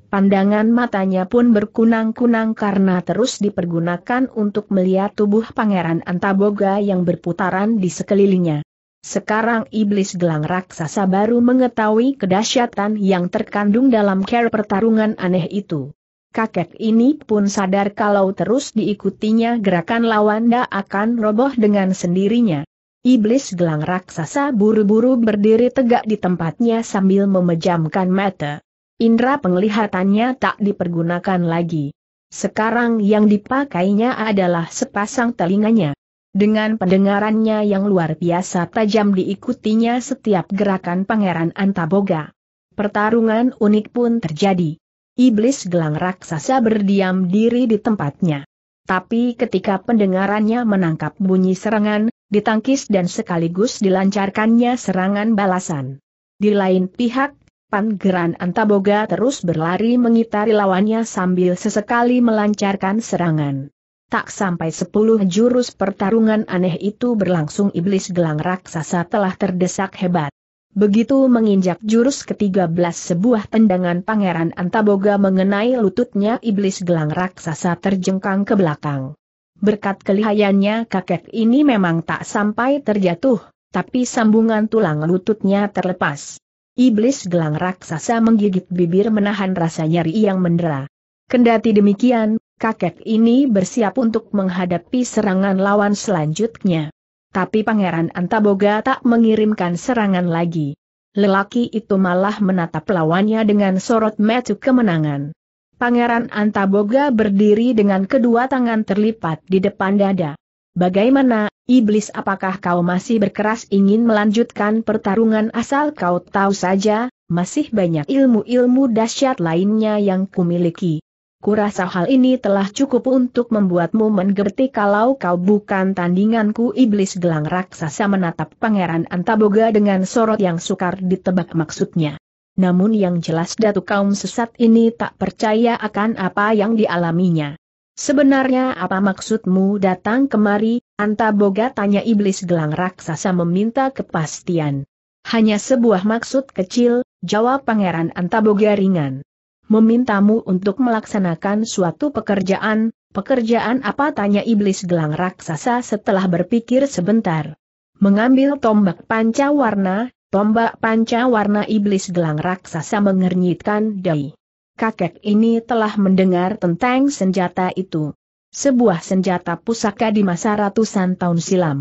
Pandangan matanya pun berkunang-kunang karena terus dipergunakan untuk melihat tubuh Pangeran Antaboga yang berputaran di sekelilingnya. Sekarang iblis gelang raksasa baru mengetahui kedahsyatan yang terkandung dalam care pertarungan aneh itu. Kakek ini pun sadar kalau terus diikutinya gerakan lawanda akan roboh dengan sendirinya. Iblis gelang raksasa buru-buru berdiri tegak di tempatnya sambil memejamkan mata. Indra penglihatannya tak dipergunakan lagi. Sekarang yang dipakainya adalah sepasang telinganya. Dengan pendengarannya yang luar biasa tajam diikutinya setiap gerakan Pangeran Antaboga. Pertarungan unik pun terjadi. Iblis gelang raksasa berdiam diri di tempatnya. Tapi ketika pendengarannya menangkap bunyi serangan, ditangkis dan sekaligus dilancarkannya serangan balasan. Di lain pihak, Panggeran Antaboga terus berlari mengitari lawannya sambil sesekali melancarkan serangan. Tak sampai sepuluh jurus pertarungan aneh itu berlangsung iblis gelang raksasa telah terdesak hebat. Begitu menginjak jurus ke-13 sebuah tendangan pangeran Antaboga mengenai lututnya iblis gelang raksasa terjengkang ke belakang. Berkat kelihayannya kakek ini memang tak sampai terjatuh, tapi sambungan tulang lututnya terlepas. Iblis gelang raksasa menggigit bibir menahan rasa nyeri yang mendera. Kendati demikian, kakek ini bersiap untuk menghadapi serangan lawan selanjutnya. Tapi Pangeran Antaboga tak mengirimkan serangan lagi. Lelaki itu malah menatap lawannya dengan sorot metu kemenangan. Pangeran Antaboga berdiri dengan kedua tangan terlipat di depan dada. Bagaimana, iblis apakah kau masih berkeras ingin melanjutkan pertarungan asal kau tahu saja, masih banyak ilmu-ilmu dahsyat lainnya yang kumiliki. Kurasa hal ini telah cukup untuk membuatmu menggerti kalau kau bukan tandinganku iblis gelang raksasa menatap pangeran Antaboga dengan sorot yang sukar ditebak maksudnya. Namun yang jelas datu kaum sesat ini tak percaya akan apa yang dialaminya. Sebenarnya apa maksudmu datang kemari, Anta Boga tanya iblis gelang raksasa meminta kepastian. Hanya sebuah maksud kecil, jawab pangeran Anta Boga ringan. Memintamu untuk melaksanakan suatu pekerjaan, pekerjaan apa tanya iblis gelang raksasa setelah berpikir sebentar. Mengambil tombak panca warna, tombak panca warna iblis gelang raksasa mengernyitkan dai kakek ini telah mendengar tentang senjata itu. Sebuah senjata pusaka di masa ratusan tahun silam.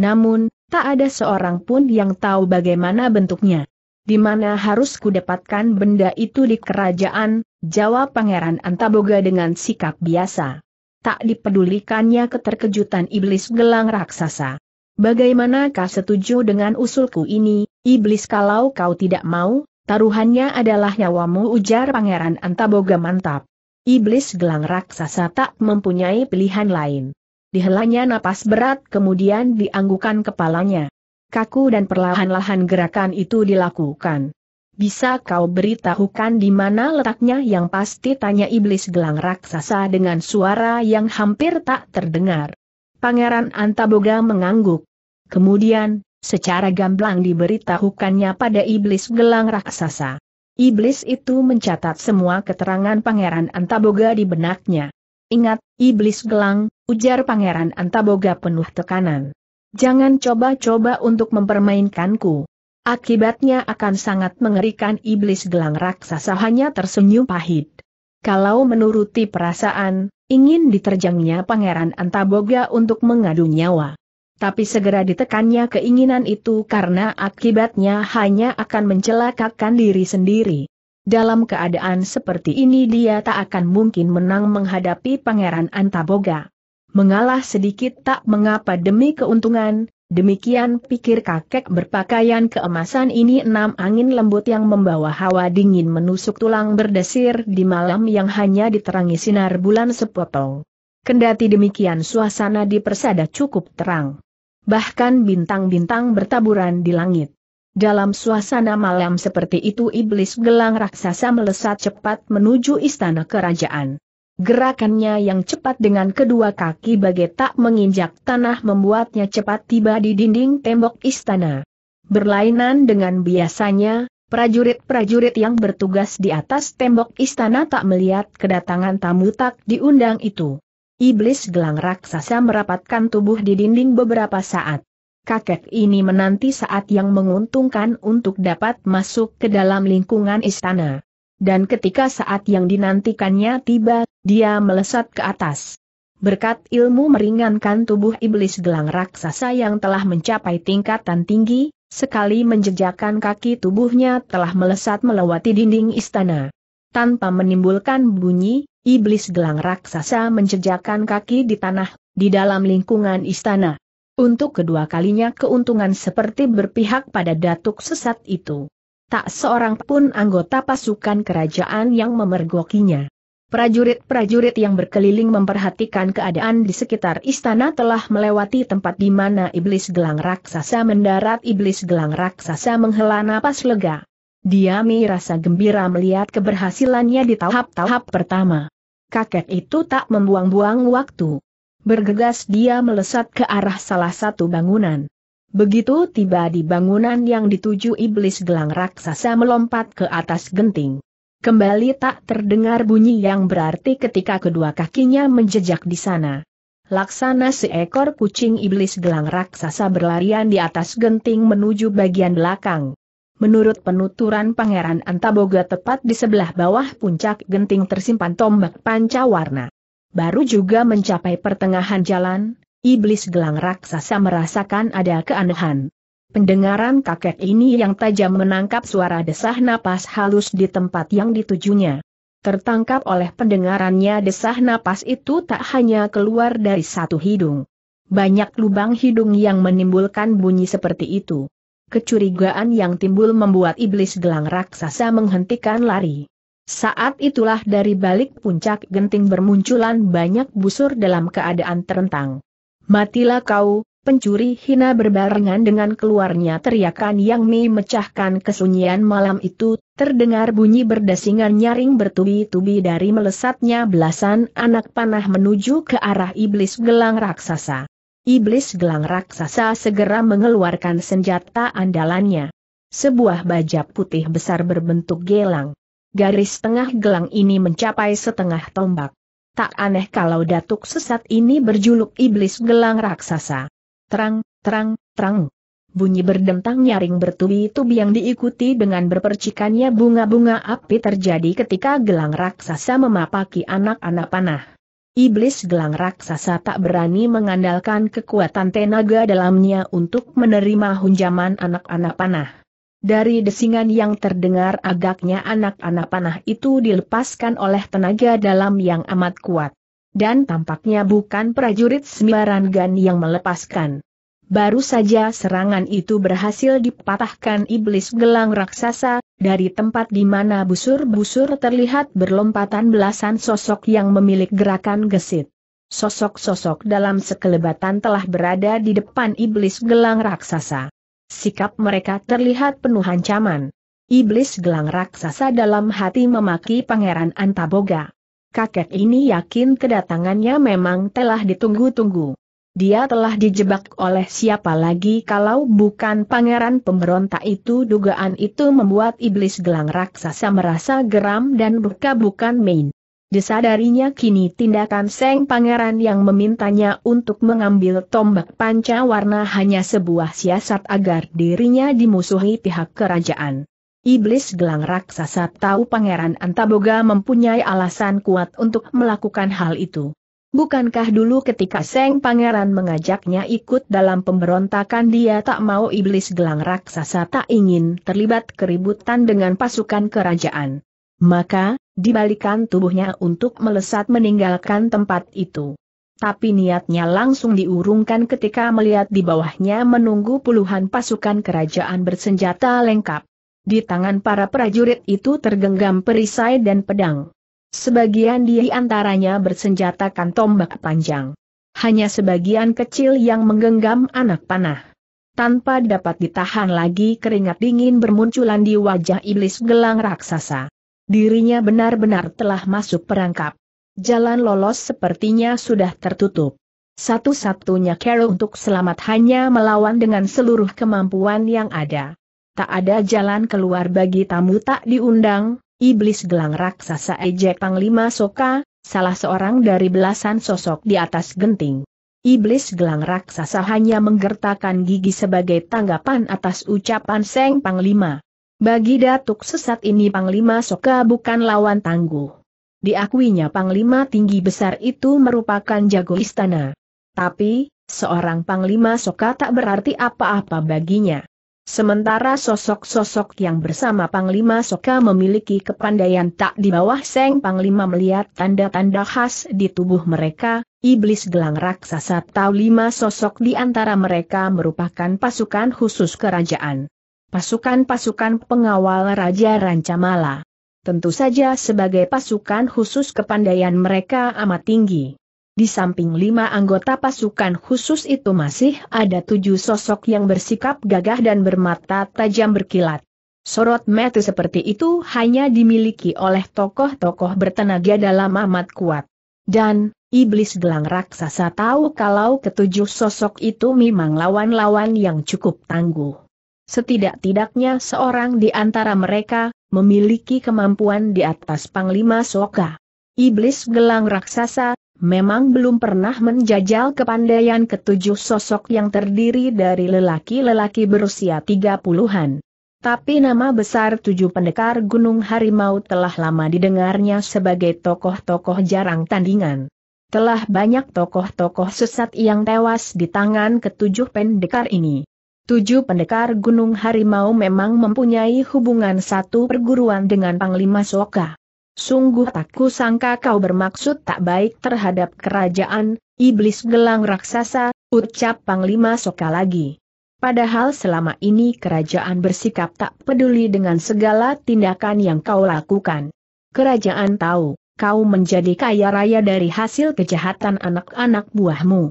Namun, tak ada seorang pun yang tahu bagaimana bentuknya. Di mana harus kudapatkan benda itu di kerajaan, jawab Pangeran Antaboga dengan sikap biasa. Tak dipedulikannya keterkejutan iblis gelang raksasa. Bagaimanakah setuju dengan usulku ini, iblis kalau kau tidak mau, Taruhannya adalah nyawamu ujar Pangeran Antaboga mantap. Iblis gelang raksasa tak mempunyai pilihan lain. Dihelanya napas berat kemudian dianggukan kepalanya. Kaku dan perlahan-lahan gerakan itu dilakukan. Bisa kau beritahukan di mana letaknya yang pasti tanya iblis gelang raksasa dengan suara yang hampir tak terdengar. Pangeran Antaboga mengangguk. Kemudian, Secara gamblang diberitahukannya pada iblis gelang raksasa. Iblis itu mencatat semua keterangan Pangeran Antaboga di benaknya. Ingat, iblis gelang, ujar Pangeran Antaboga penuh tekanan. Jangan coba-coba untuk mempermainkanku. Akibatnya akan sangat mengerikan iblis gelang raksasa hanya tersenyum pahit. Kalau menuruti perasaan, ingin diterjangnya Pangeran Antaboga untuk mengadu nyawa tapi segera ditekannya keinginan itu karena akibatnya hanya akan mencelakakan diri sendiri. Dalam keadaan seperti ini dia tak akan mungkin menang menghadapi Pangeran Antaboga. Mengalah sedikit tak mengapa demi keuntungan, demikian pikir kakek berpakaian keemasan ini enam angin lembut yang membawa hawa dingin menusuk tulang berdesir di malam yang hanya diterangi sinar bulan sepotong. Kendati demikian suasana di persada cukup terang. Bahkan bintang-bintang bertaburan di langit. Dalam suasana malam seperti itu iblis gelang raksasa melesat cepat menuju istana kerajaan. Gerakannya yang cepat dengan kedua kaki bagai tak menginjak tanah membuatnya cepat tiba di dinding tembok istana. Berlainan dengan biasanya, prajurit-prajurit yang bertugas di atas tembok istana tak melihat kedatangan tamu tak diundang itu. Iblis gelang raksasa merapatkan tubuh di dinding beberapa saat. Kakek ini menanti saat yang menguntungkan untuk dapat masuk ke dalam lingkungan istana. Dan ketika saat yang dinantikannya tiba, dia melesat ke atas. Berkat ilmu meringankan tubuh iblis gelang raksasa yang telah mencapai tingkatan tinggi, sekali menjejakan kaki tubuhnya telah melesat melewati dinding istana. Tanpa menimbulkan bunyi, Iblis gelang raksasa menjejakkan kaki di tanah, di dalam lingkungan istana. Untuk kedua kalinya keuntungan seperti berpihak pada datuk sesat itu. Tak seorang pun anggota pasukan kerajaan yang memergokinya. Prajurit-prajurit yang berkeliling memperhatikan keadaan di sekitar istana telah melewati tempat di mana iblis gelang raksasa mendarat. Iblis gelang raksasa menghela napas lega. Dia merasa gembira melihat keberhasilannya di tahap-tahap pertama. Kakek itu tak membuang-buang waktu. Bergegas dia melesat ke arah salah satu bangunan. Begitu tiba di bangunan yang dituju iblis gelang raksasa melompat ke atas genting. Kembali tak terdengar bunyi yang berarti ketika kedua kakinya menjejak di sana. Laksana seekor kucing iblis gelang raksasa berlarian di atas genting menuju bagian belakang. Menurut penuturan Pangeran Antaboga tepat di sebelah bawah puncak genting tersimpan tombak pancawarna. Baru juga mencapai pertengahan jalan, iblis gelang raksasa merasakan ada keanehan. Pendengaran kakek ini yang tajam menangkap suara desah napas halus di tempat yang ditujunya. Tertangkap oleh pendengarannya desah napas itu tak hanya keluar dari satu hidung. Banyak lubang hidung yang menimbulkan bunyi seperti itu. Kecurigaan yang timbul membuat iblis gelang raksasa menghentikan lari. Saat itulah dari balik puncak genting bermunculan banyak busur dalam keadaan terentang. Matilah kau, pencuri hina berbarengan dengan keluarnya teriakan yang memecahkan kesunyian malam itu, terdengar bunyi berdesingan nyaring bertubi-tubi dari melesatnya belasan anak panah menuju ke arah iblis gelang raksasa iblis gelang raksasa segera mengeluarkan senjata andalannya. Sebuah baja putih besar berbentuk gelang. Garis tengah gelang ini mencapai setengah tombak. Tak aneh kalau datuk sesat ini berjuluk iblis gelang raksasa. Terang, terang, terang. Bunyi berdentang nyaring bertubi-tubi yang diikuti dengan berpercikannya bunga-bunga api terjadi ketika gelang raksasa memapaki anak-anak panah. Iblis gelang raksasa tak berani mengandalkan kekuatan tenaga dalamnya untuk menerima hunjaman anak-anak panah. Dari desingan yang terdengar agaknya anak-anak panah itu dilepaskan oleh tenaga dalam yang amat kuat. Dan tampaknya bukan prajurit sembarangan yang melepaskan. Baru saja serangan itu berhasil dipatahkan iblis gelang raksasa, dari tempat di mana busur-busur terlihat berlompatan belasan sosok yang memiliki gerakan gesit. Sosok-sosok dalam sekelebatan telah berada di depan iblis gelang raksasa. Sikap mereka terlihat penuh ancaman. Iblis gelang raksasa dalam hati memaki Pangeran Antaboga. Kakek ini yakin kedatangannya memang telah ditunggu-tunggu. Dia telah dijebak oleh siapa lagi kalau bukan pangeran pemberontak itu dugaan itu membuat iblis gelang raksasa merasa geram dan buka-bukan main. Disadarinya kini tindakan Seng Pangeran yang memintanya untuk mengambil tombak panca warna hanya sebuah siasat agar dirinya dimusuhi pihak kerajaan. Iblis gelang raksasa tahu Pangeran Antaboga mempunyai alasan kuat untuk melakukan hal itu. Bukankah dulu ketika Seng Pangeran mengajaknya ikut dalam pemberontakan dia tak mau iblis gelang raksasa tak ingin terlibat keributan dengan pasukan kerajaan. Maka, dibalikan tubuhnya untuk melesat meninggalkan tempat itu. Tapi niatnya langsung diurungkan ketika melihat di bawahnya menunggu puluhan pasukan kerajaan bersenjata lengkap. Di tangan para prajurit itu tergenggam perisai dan pedang. Sebagian di antaranya bersenjatakan tombak panjang. Hanya sebagian kecil yang menggenggam anak panah. Tanpa dapat ditahan lagi keringat dingin bermunculan di wajah iblis gelang raksasa. Dirinya benar-benar telah masuk perangkap. Jalan lolos sepertinya sudah tertutup. Satu-satunya cara untuk selamat hanya melawan dengan seluruh kemampuan yang ada. Tak ada jalan keluar bagi tamu tak diundang, Iblis gelang raksasa ejek Panglima Soka, salah seorang dari belasan sosok di atas genting. Iblis gelang raksasa hanya menggertakkan gigi sebagai tanggapan atas ucapan Seng Panglima. Bagi datuk sesat ini Panglima Soka bukan lawan tangguh. Diakuinya Panglima tinggi besar itu merupakan jago istana. Tapi, seorang Panglima Soka tak berarti apa-apa baginya. Sementara sosok-sosok yang bersama Panglima Soka memiliki kepandaian tak di bawah Seng Panglima melihat tanda-tanda khas di tubuh mereka, iblis gelang raksasa tahu lima sosok di antara mereka merupakan pasukan khusus kerajaan. Pasukan-pasukan pengawal Raja Rancamala. Tentu saja sebagai pasukan khusus kepandaian mereka amat tinggi. Di samping lima anggota pasukan khusus itu masih ada tujuh sosok yang bersikap gagah dan bermata tajam berkilat. Sorot mata seperti itu hanya dimiliki oleh tokoh-tokoh bertenaga dalam amat kuat. Dan, iblis gelang raksasa tahu kalau ketujuh sosok itu memang lawan-lawan yang cukup tangguh. Setidak-tidaknya seorang di antara mereka, memiliki kemampuan di atas Panglima Soka. Iblis gelang raksasa, memang belum pernah menjajal kepandaian ketujuh sosok yang terdiri dari lelaki-lelaki berusia tiga puluhan. Tapi nama besar tujuh pendekar Gunung Harimau telah lama didengarnya sebagai tokoh-tokoh jarang tandingan. Telah banyak tokoh-tokoh sesat yang tewas di tangan ketujuh pendekar ini. Tujuh pendekar Gunung Harimau memang mempunyai hubungan satu perguruan dengan Panglima Soka. Sungguh tak kusangka kau bermaksud tak baik terhadap kerajaan, iblis gelang raksasa, ucap Panglima Soka lagi. Padahal selama ini kerajaan bersikap tak peduli dengan segala tindakan yang kau lakukan. Kerajaan tahu, kau menjadi kaya raya dari hasil kejahatan anak-anak buahmu.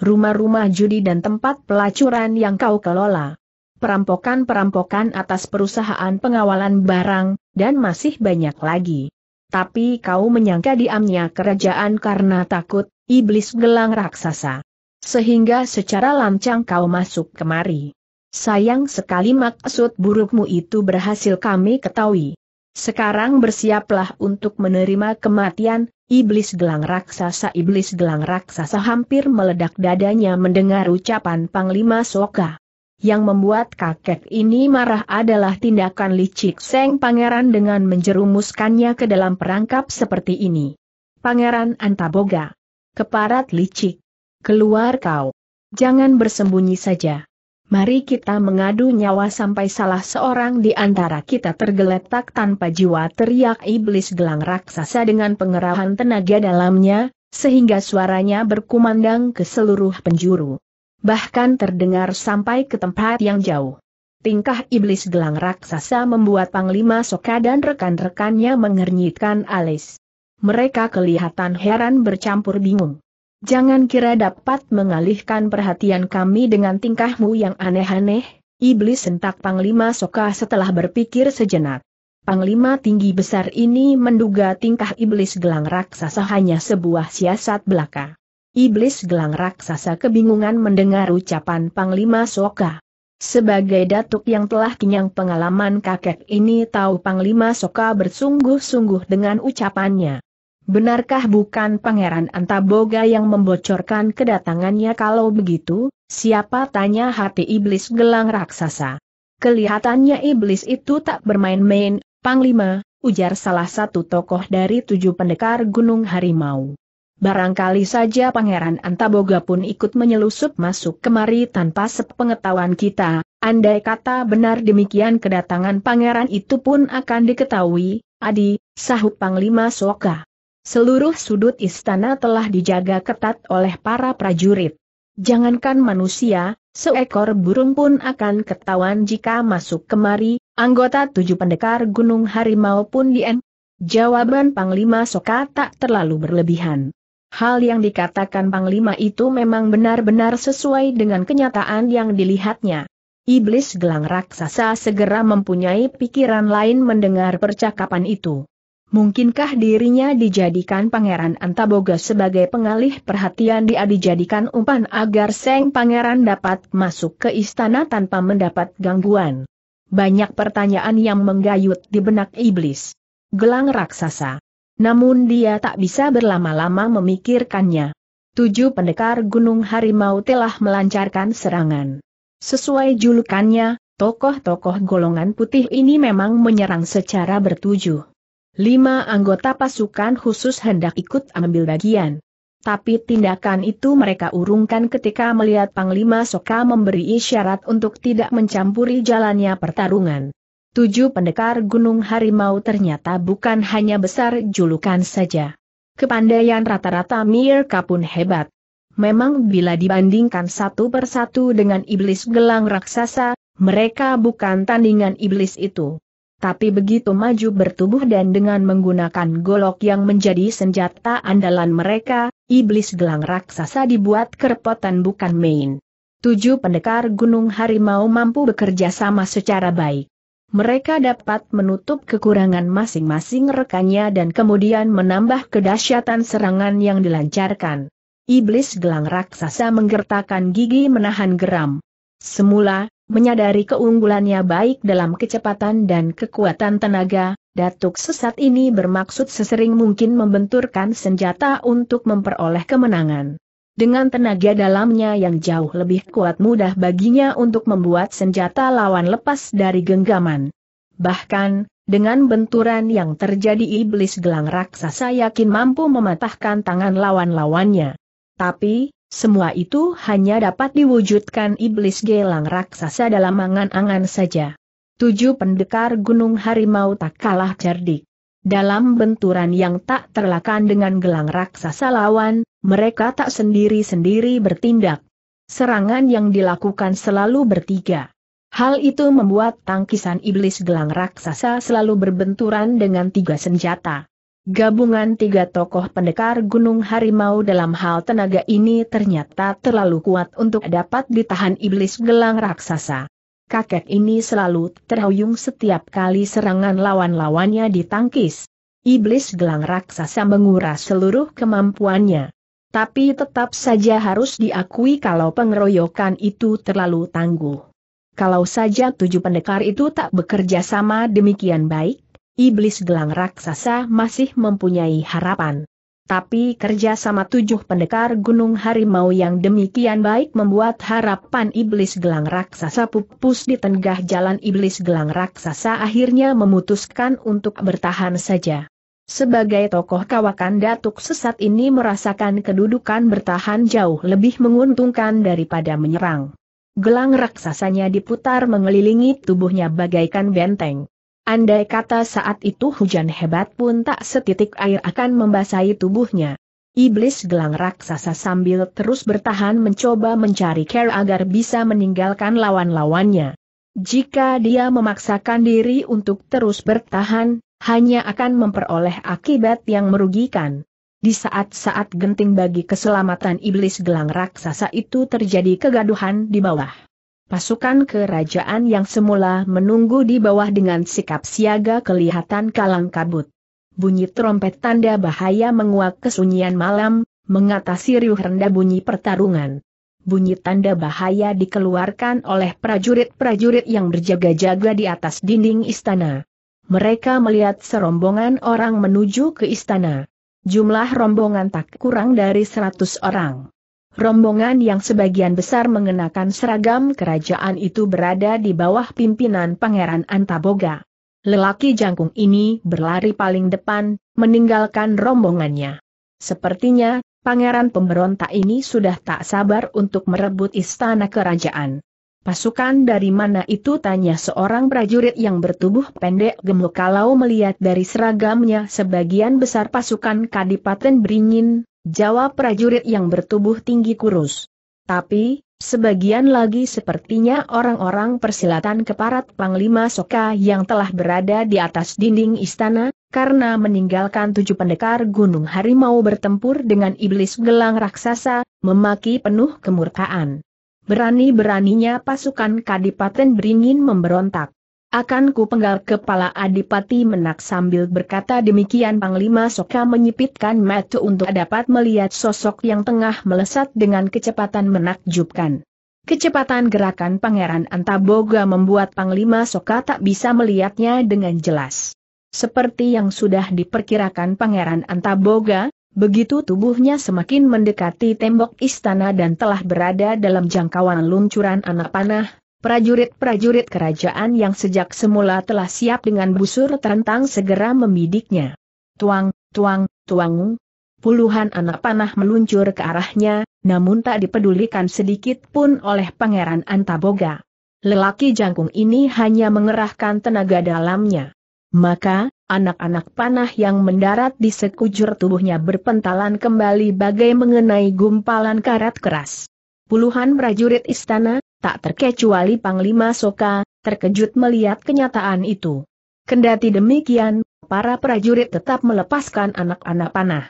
Rumah-rumah judi dan tempat pelacuran yang kau kelola. Perampokan-perampokan atas perusahaan pengawalan barang, dan masih banyak lagi tapi kau menyangka diamnya kerajaan karena takut, iblis gelang raksasa. Sehingga secara lancang kau masuk kemari. Sayang sekali maksud burukmu itu berhasil kami ketahui. Sekarang bersiaplah untuk menerima kematian, iblis gelang raksasa. Iblis gelang raksasa hampir meledak dadanya mendengar ucapan Panglima Soka. Yang membuat kakek ini marah adalah tindakan licik Seng Pangeran dengan menjerumuskannya ke dalam perangkap seperti ini. Pangeran Antaboga. Keparat licik. Keluar kau. Jangan bersembunyi saja. Mari kita mengadu nyawa sampai salah seorang di antara kita tergeletak tanpa jiwa teriak iblis gelang raksasa dengan pengerahan tenaga dalamnya, sehingga suaranya berkumandang ke seluruh penjuru bahkan terdengar sampai ke tempat yang jauh. Tingkah iblis gelang raksasa membuat Panglima Soka dan rekan-rekannya mengernyitkan alis. Mereka kelihatan heran bercampur bingung. Jangan kira dapat mengalihkan perhatian kami dengan tingkahmu yang aneh-aneh, iblis sentak Panglima Soka setelah berpikir sejenak. Panglima tinggi besar ini menduga tingkah iblis gelang raksasa hanya sebuah siasat belaka. Iblis gelang raksasa kebingungan mendengar ucapan Panglima Soka. Sebagai datuk yang telah kenyang pengalaman kakek ini tahu Panglima Soka bersungguh-sungguh dengan ucapannya. Benarkah bukan Pangeran Antaboga yang membocorkan kedatangannya kalau begitu, siapa tanya hati iblis gelang raksasa. Kelihatannya iblis itu tak bermain-main, Panglima, ujar salah satu tokoh dari tujuh pendekar Gunung Harimau. Barangkali saja Pangeran Antaboga pun ikut menyelusup masuk kemari tanpa sepengetahuan kita, andai kata benar demikian kedatangan Pangeran itu pun akan diketahui, Adi, sahut Panglima Soka. Seluruh sudut istana telah dijaga ketat oleh para prajurit. Jangankan manusia, seekor burung pun akan ketahuan jika masuk kemari, anggota tujuh pendekar Gunung Harimau pun dien. Jawaban Panglima Soka tak terlalu berlebihan. Hal yang dikatakan Panglima itu memang benar-benar sesuai dengan kenyataan yang dilihatnya. Iblis gelang raksasa segera mempunyai pikiran lain mendengar percakapan itu. Mungkinkah dirinya dijadikan Pangeran Antaboga sebagai pengalih perhatian dia dijadikan umpan agar Seng Pangeran dapat masuk ke istana tanpa mendapat gangguan? Banyak pertanyaan yang menggayut di benak iblis. Gelang raksasa namun dia tak bisa berlama-lama memikirkannya. Tujuh pendekar Gunung Harimau telah melancarkan serangan. Sesuai julukannya, tokoh-tokoh golongan putih ini memang menyerang secara bertujuh. Lima anggota pasukan khusus hendak ikut ambil bagian. Tapi tindakan itu mereka urungkan ketika melihat Panglima Soka memberi isyarat untuk tidak mencampuri jalannya pertarungan. Tujuh pendekar Gunung Harimau ternyata bukan hanya besar julukan saja. Kepandaian rata-rata Mirka pun hebat. Memang bila dibandingkan satu persatu dengan iblis gelang raksasa, mereka bukan tandingan iblis itu. Tapi begitu maju bertubuh dan dengan menggunakan golok yang menjadi senjata andalan mereka, iblis gelang raksasa dibuat kerepotan bukan main. Tujuh pendekar Gunung Harimau mampu bekerja sama secara baik mereka dapat menutup kekurangan masing-masing rekannya dan kemudian menambah kedahsyatan serangan yang dilancarkan. Iblis gelang raksasa menggertakkan gigi menahan geram. Semula, menyadari keunggulannya baik dalam kecepatan dan kekuatan tenaga, Datuk sesat ini bermaksud sesering mungkin membenturkan senjata untuk memperoleh kemenangan. Dengan tenaga dalamnya yang jauh lebih kuat mudah baginya untuk membuat senjata lawan lepas dari genggaman. Bahkan, dengan benturan yang terjadi iblis gelang raksasa yakin mampu mematahkan tangan lawan-lawannya. Tapi, semua itu hanya dapat diwujudkan iblis gelang raksasa dalam angan-angan saja. Tujuh pendekar gunung harimau tak kalah cerdik. Dalam benturan yang tak terlakan dengan gelang raksasa lawan, mereka tak sendiri-sendiri bertindak. Serangan yang dilakukan selalu bertiga. Hal itu membuat tangkisan iblis gelang raksasa selalu berbenturan dengan tiga senjata. Gabungan tiga tokoh pendekar Gunung Harimau dalam hal tenaga ini ternyata terlalu kuat untuk dapat ditahan iblis gelang raksasa. Kakek ini selalu terhuyung setiap kali serangan lawan-lawannya ditangkis. Iblis gelang raksasa menguras seluruh kemampuannya. Tapi tetap saja harus diakui kalau pengeroyokan itu terlalu tangguh. Kalau saja tujuh pendekar itu tak bekerja sama demikian baik, iblis gelang raksasa masih mempunyai harapan. Tapi kerja sama tujuh pendekar gunung harimau yang demikian baik membuat harapan iblis gelang raksasa pupus di tengah jalan iblis gelang raksasa akhirnya memutuskan untuk bertahan saja. Sebagai tokoh kawakan Datuk Sesat ini merasakan kedudukan bertahan jauh lebih menguntungkan daripada menyerang. Gelang raksasanya diputar mengelilingi tubuhnya bagaikan benteng. Andai kata saat itu hujan hebat pun tak setitik air akan membasahi tubuhnya. Iblis gelang raksasa sambil terus bertahan mencoba mencari care agar bisa meninggalkan lawan-lawannya. Jika dia memaksakan diri untuk terus bertahan, hanya akan memperoleh akibat yang merugikan. Di saat-saat genting bagi keselamatan iblis gelang raksasa itu terjadi kegaduhan di bawah. Pasukan kerajaan yang semula menunggu di bawah dengan sikap siaga kelihatan kalang kabut. Bunyi trompet tanda bahaya menguak kesunyian malam, mengatasi riuh rendah bunyi pertarungan. Bunyi tanda bahaya dikeluarkan oleh prajurit-prajurit yang berjaga-jaga di atas dinding istana mereka melihat serombongan orang menuju ke istana. Jumlah rombongan tak kurang dari 100 orang. Rombongan yang sebagian besar mengenakan seragam kerajaan itu berada di bawah pimpinan Pangeran Antaboga. Lelaki jangkung ini berlari paling depan, meninggalkan rombongannya. Sepertinya, Pangeran Pemberontak ini sudah tak sabar untuk merebut istana kerajaan. Pasukan dari mana itu tanya seorang prajurit yang bertubuh pendek gemuk kalau melihat dari seragamnya sebagian besar pasukan Kadipaten Beringin, jawab prajurit yang bertubuh tinggi kurus. Tapi, sebagian lagi sepertinya orang-orang persilatan keparat Panglima Soka yang telah berada di atas dinding istana, karena meninggalkan tujuh pendekar Gunung Harimau bertempur dengan iblis gelang raksasa, memaki penuh kemurkaan. Berani-beraninya pasukan Kadipaten Beringin memberontak. Akan ku penggal kepala Adipati Menak sambil berkata demikian Panglima Soka menyipitkan mata untuk dapat melihat sosok yang tengah melesat dengan kecepatan menakjubkan. Kecepatan gerakan Pangeran Antaboga membuat Panglima Soka tak bisa melihatnya dengan jelas. Seperti yang sudah diperkirakan Pangeran Antaboga, Begitu tubuhnya semakin mendekati tembok istana dan telah berada dalam jangkauan luncuran anak panah, prajurit-prajurit kerajaan yang sejak semula telah siap dengan busur terentang segera membidiknya. Tuang, tuang, tuang, puluhan anak panah meluncur ke arahnya, namun tak dipedulikan sedikit pun oleh Pangeran Antaboga. Lelaki jangkung ini hanya mengerahkan tenaga dalamnya. Maka, anak-anak panah yang mendarat di sekujur tubuhnya berpentalan kembali bagai mengenai gumpalan karat keras. Puluhan prajurit istana, tak terkecuali Panglima Soka, terkejut melihat kenyataan itu. Kendati demikian, para prajurit tetap melepaskan anak-anak panah.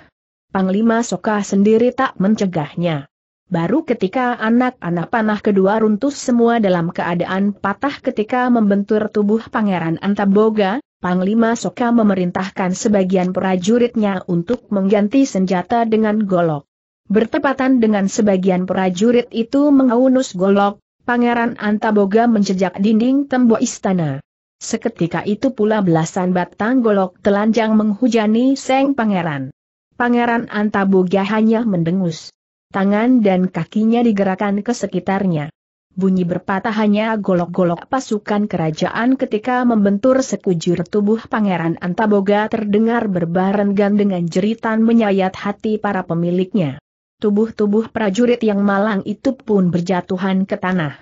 Panglima Soka sendiri tak mencegahnya. Baru ketika anak-anak panah kedua runtuh semua dalam keadaan patah ketika membentur tubuh Pangeran Antaboga, Panglima Soka memerintahkan sebagian prajuritnya untuk mengganti senjata dengan golok. Bertepatan dengan sebagian prajurit itu mengaunus golok, Pangeran Antaboga menjejak dinding tembok istana. Seketika itu pula belasan batang golok telanjang menghujani Seng Pangeran. Pangeran Antaboga hanya mendengus. Tangan dan kakinya digerakkan ke sekitarnya. Bunyi berpatahannya golok-golok pasukan kerajaan ketika membentur sekujur tubuh Pangeran Antaboga terdengar berbarengan dengan jeritan menyayat hati para pemiliknya. Tubuh-tubuh prajurit yang malang itu pun berjatuhan ke tanah.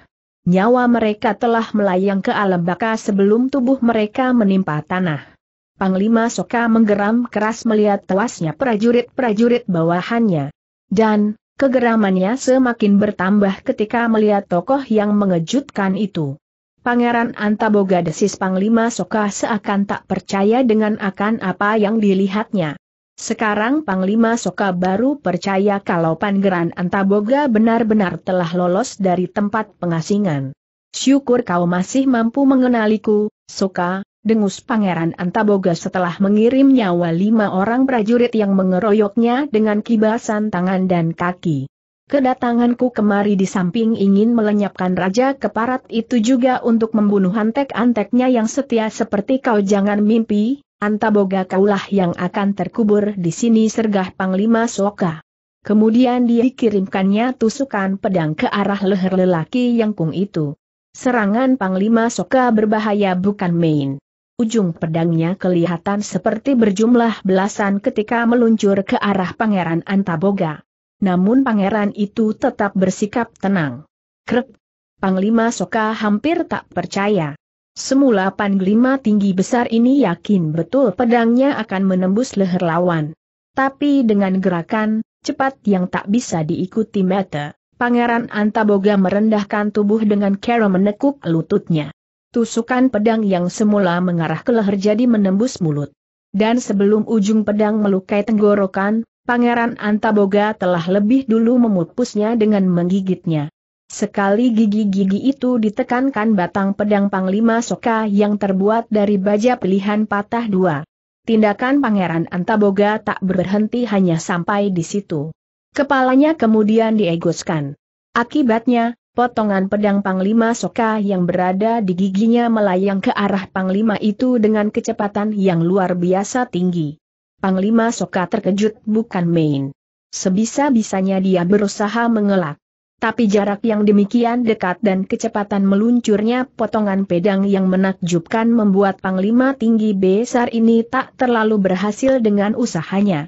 Nyawa mereka telah melayang ke alam baka sebelum tubuh mereka menimpa tanah. Panglima Soka menggeram keras melihat tewasnya prajurit-prajurit bawahannya. Dan, Kegeramannya semakin bertambah ketika melihat tokoh yang mengejutkan itu. Pangeran Antaboga desis Panglima Soka seakan tak percaya dengan akan apa yang dilihatnya. Sekarang Panglima Soka baru percaya kalau Pangeran Antaboga benar-benar telah lolos dari tempat pengasingan. Syukur kau masih mampu mengenaliku, Soka, Dengus Pangeran Antaboga setelah mengirim nyawa lima orang prajurit yang mengeroyoknya dengan kibasan tangan dan kaki. Kedatanganku kemari di samping ingin melenyapkan Raja Keparat itu juga untuk membunuh antek-anteknya yang setia seperti kau jangan mimpi, Antaboga kaulah yang akan terkubur di sini sergah Panglima Soka. Kemudian dia kirimkannya tusukan pedang ke arah leher lelaki yang kung itu. Serangan Panglima Soka berbahaya bukan main. Ujung pedangnya kelihatan seperti berjumlah belasan ketika meluncur ke arah Pangeran Antaboga. Namun pangeran itu tetap bersikap tenang. Krep! Panglima Soka hampir tak percaya. Semula Panglima tinggi besar ini yakin betul pedangnya akan menembus leher lawan. Tapi dengan gerakan, cepat yang tak bisa diikuti mata, Pangeran Antaboga merendahkan tubuh dengan cara menekuk lututnya. Tusukan pedang yang semula mengarah ke leher jadi menembus mulut. Dan sebelum ujung pedang melukai tenggorokan, Pangeran Antaboga telah lebih dulu memutusnya dengan menggigitnya. Sekali gigi-gigi itu ditekankan batang pedang Panglima Soka yang terbuat dari baja pilihan patah dua. Tindakan Pangeran Antaboga tak berhenti hanya sampai di situ. Kepalanya kemudian diegoskan. Akibatnya, Potongan pedang Panglima Soka yang berada di giginya melayang ke arah Panglima itu dengan kecepatan yang luar biasa tinggi. Panglima Soka terkejut bukan main. Sebisa-bisanya dia berusaha mengelak. Tapi jarak yang demikian dekat dan kecepatan meluncurnya potongan pedang yang menakjubkan membuat Panglima Tinggi Besar ini tak terlalu berhasil dengan usahanya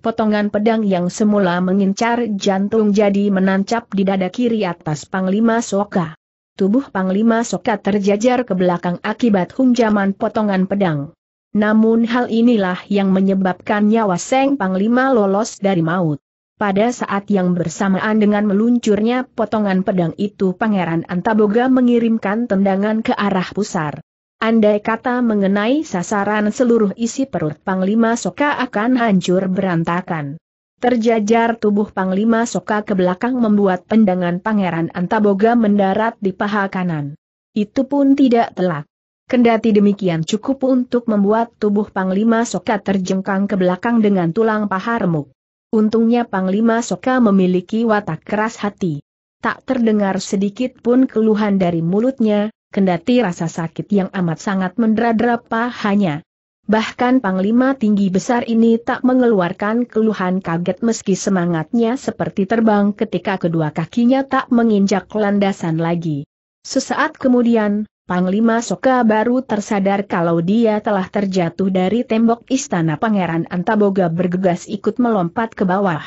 potongan pedang yang semula mengincar jantung jadi menancap di dada kiri atas Panglima Soka. Tubuh Panglima Soka terjajar ke belakang akibat hunjaman potongan pedang. Namun hal inilah yang menyebabkan nyawa Seng Panglima lolos dari maut. Pada saat yang bersamaan dengan meluncurnya potongan pedang itu Pangeran Antaboga mengirimkan tendangan ke arah pusar. Andai kata mengenai sasaran seluruh isi perut Panglima Soka akan hancur berantakan. Terjajar tubuh Panglima Soka ke belakang membuat pendangan Pangeran Antaboga mendarat di paha kanan. Itu pun tidak telak. Kendati demikian cukup untuk membuat tubuh Panglima Soka terjengkang ke belakang dengan tulang paha remuk. Untungnya Panglima Soka memiliki watak keras hati. Tak terdengar sedikit pun keluhan dari mulutnya, kendati rasa sakit yang amat sangat mendera pahanya. Bahkan Panglima tinggi besar ini tak mengeluarkan keluhan kaget meski semangatnya seperti terbang ketika kedua kakinya tak menginjak landasan lagi. Sesaat kemudian, Panglima Soka baru tersadar kalau dia telah terjatuh dari tembok istana Pangeran Antaboga bergegas ikut melompat ke bawah.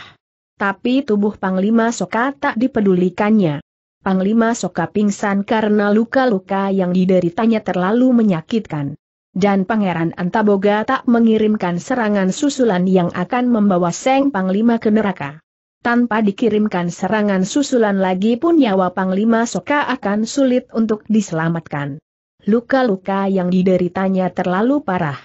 Tapi tubuh Panglima Soka tak dipedulikannya. Panglima Soka pingsan karena luka-luka yang dideritanya terlalu menyakitkan. Dan Pangeran Antaboga tak mengirimkan serangan susulan yang akan membawa Seng Panglima ke neraka. Tanpa dikirimkan serangan susulan lagi pun nyawa Panglima Soka akan sulit untuk diselamatkan. Luka-luka yang dideritanya terlalu parah.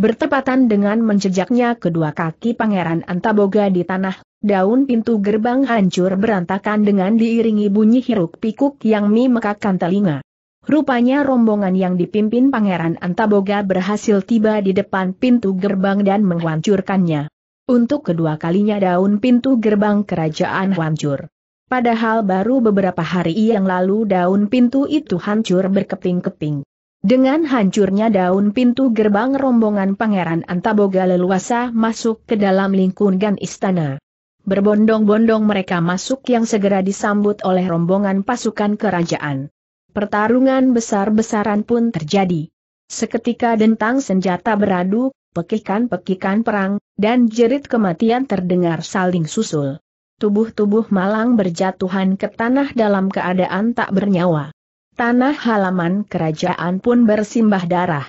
Bertepatan dengan menjejaknya kedua kaki Pangeran Antaboga di tanah, daun pintu gerbang hancur berantakan dengan diiringi bunyi hiruk-pikuk yang memekakan telinga. Rupanya rombongan yang dipimpin Pangeran Antaboga berhasil tiba di depan pintu gerbang dan menghancurkannya. Untuk kedua kalinya daun pintu gerbang kerajaan hancur. Padahal baru beberapa hari yang lalu daun pintu itu hancur berkeping-keping. Dengan hancurnya daun pintu gerbang rombongan Pangeran Antaboga leluasa masuk ke dalam lingkungan istana. Berbondong-bondong mereka masuk yang segera disambut oleh rombongan pasukan kerajaan. Pertarungan besar-besaran pun terjadi. Seketika dentang senjata beradu, pekikan-pekikan perang, dan jerit kematian terdengar saling susul. Tubuh-tubuh malang berjatuhan ke tanah dalam keadaan tak bernyawa. Tanah halaman kerajaan pun bersimbah darah.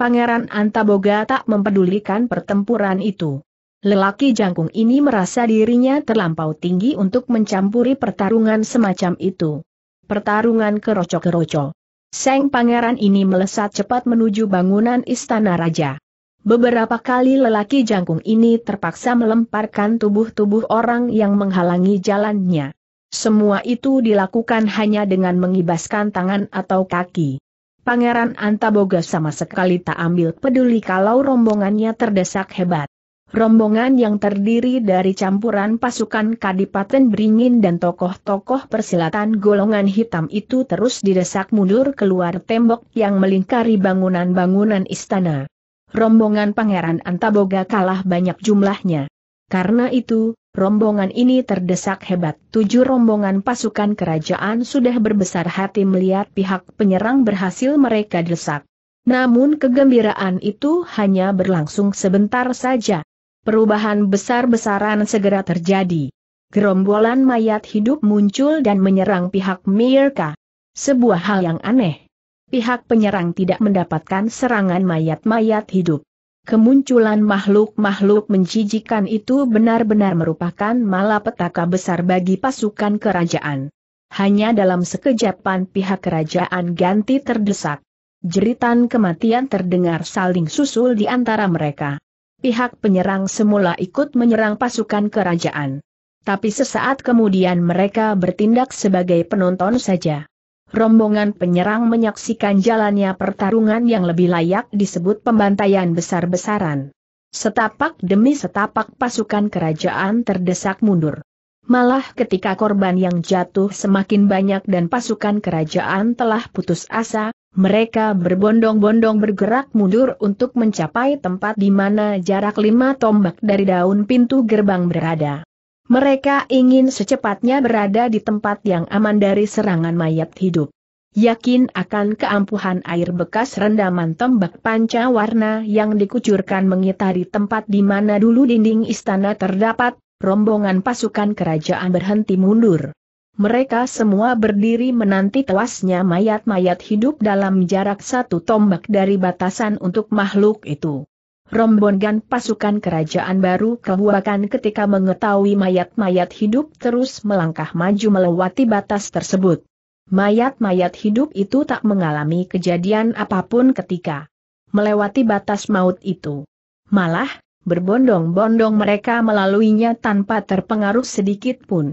Pangeran Antaboga tak mempedulikan pertempuran itu. Lelaki jangkung ini merasa dirinya terlampau tinggi untuk mencampuri pertarungan semacam itu. Pertarungan kerocok-kerocok. Seng pangeran ini melesat cepat menuju bangunan istana raja. Beberapa kali lelaki jangkung ini terpaksa melemparkan tubuh-tubuh orang yang menghalangi jalannya. Semua itu dilakukan hanya dengan mengibaskan tangan atau kaki. Pangeran Antaboga sama sekali tak ambil peduli kalau rombongannya terdesak hebat. Rombongan yang terdiri dari campuran pasukan Kadipaten Beringin dan tokoh-tokoh persilatan golongan hitam itu terus didesak mundur keluar tembok yang melingkari bangunan-bangunan istana. Rombongan Pangeran Antaboga kalah banyak jumlahnya. Karena itu, rombongan ini terdesak hebat. Tujuh rombongan pasukan kerajaan sudah berbesar hati melihat pihak penyerang berhasil mereka desak. Namun kegembiraan itu hanya berlangsung sebentar saja. Perubahan besar-besaran segera terjadi. Gerombolan mayat hidup muncul dan menyerang pihak Mirka. Sebuah hal yang aneh. Pihak penyerang tidak mendapatkan serangan mayat-mayat hidup. Kemunculan makhluk-makhluk menjijikan itu benar-benar merupakan malapetaka besar bagi pasukan kerajaan. Hanya dalam sekejapan pihak kerajaan ganti terdesak. Jeritan kematian terdengar saling susul di antara mereka pihak penyerang semula ikut menyerang pasukan kerajaan. Tapi sesaat kemudian mereka bertindak sebagai penonton saja. Rombongan penyerang menyaksikan jalannya pertarungan yang lebih layak disebut pembantaian besar-besaran. Setapak demi setapak pasukan kerajaan terdesak mundur. Malah ketika korban yang jatuh semakin banyak dan pasukan kerajaan telah putus asa, mereka berbondong-bondong bergerak mundur untuk mencapai tempat di mana jarak lima tombak dari daun pintu gerbang berada. Mereka ingin secepatnya berada di tempat yang aman dari serangan mayat hidup. Yakin akan keampuhan air bekas rendaman tombak panca warna yang dikucurkan mengitari tempat di mana dulu dinding istana terdapat, rombongan pasukan kerajaan berhenti mundur. Mereka semua berdiri menanti tewasnya mayat-mayat hidup dalam jarak satu tombak dari batasan untuk makhluk itu. Rombongan pasukan kerajaan baru kebuakan ketika mengetahui mayat-mayat hidup terus melangkah maju melewati batas tersebut. Mayat-mayat hidup itu tak mengalami kejadian apapun ketika melewati batas maut itu. Malah, berbondong-bondong mereka melaluinya tanpa terpengaruh sedikit pun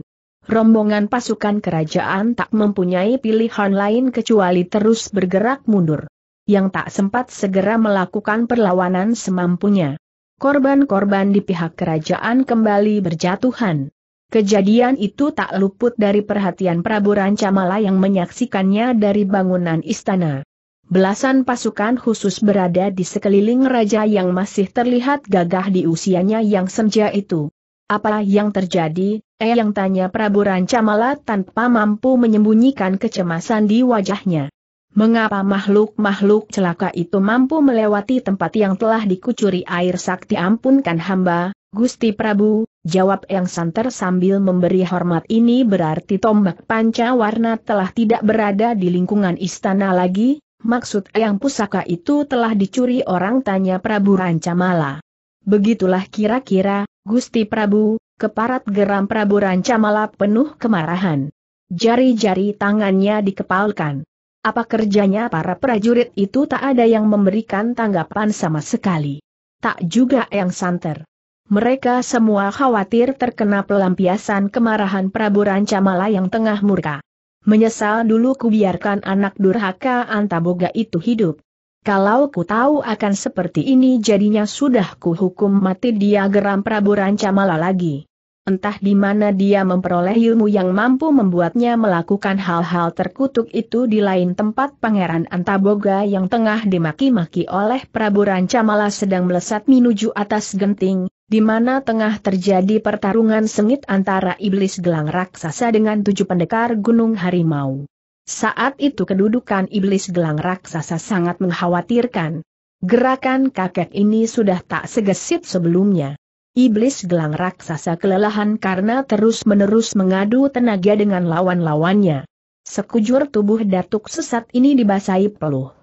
rombongan pasukan kerajaan tak mempunyai pilihan lain kecuali terus bergerak mundur. Yang tak sempat segera melakukan perlawanan semampunya. Korban-korban di pihak kerajaan kembali berjatuhan. Kejadian itu tak luput dari perhatian Prabu Rancamala yang menyaksikannya dari bangunan istana. Belasan pasukan khusus berada di sekeliling raja yang masih terlihat gagah di usianya yang senja itu. Apa yang terjadi, Eyang tanya Prabu Rancamala tanpa mampu menyembunyikan kecemasan di wajahnya. Mengapa makhluk-makhluk celaka itu mampu melewati tempat yang telah dikucuri air sakti ampunkan hamba, Gusti Prabu, jawab Eyang Santer sambil memberi hormat ini berarti tombak panca warna telah tidak berada di lingkungan istana lagi, maksud Eyang Pusaka itu telah dicuri orang tanya Prabu Rancamala. Begitulah kira-kira, Gusti Prabu, Keparat geram Prabu Rancamala penuh kemarahan. Jari-jari tangannya dikepalkan. Apa kerjanya para prajurit itu tak ada yang memberikan tanggapan sama sekali. Tak juga yang santer. Mereka semua khawatir terkena pelampiasan kemarahan Prabu Rancamala yang tengah murka. Menyesal dulu kubiarkan anak durhaka Antaboga itu hidup. Kalau ku tahu akan seperti ini jadinya sudah ku hukum mati dia geram Prabu Rancamala lagi. Entah di mana dia memperoleh ilmu yang mampu membuatnya melakukan hal-hal terkutuk itu di lain tempat Pangeran Antaboga yang tengah dimaki-maki oleh Prabu Ranca malah sedang melesat menuju atas genting, di mana tengah terjadi pertarungan sengit antara iblis gelang raksasa dengan tujuh pendekar gunung harimau. Saat itu kedudukan iblis gelang raksasa sangat mengkhawatirkan. Gerakan kakek ini sudah tak segesit sebelumnya. Iblis gelang raksasa kelelahan karena terus-menerus mengadu tenaga dengan lawan-lawannya. Sekujur tubuh datuk sesat ini dibasahi peluh.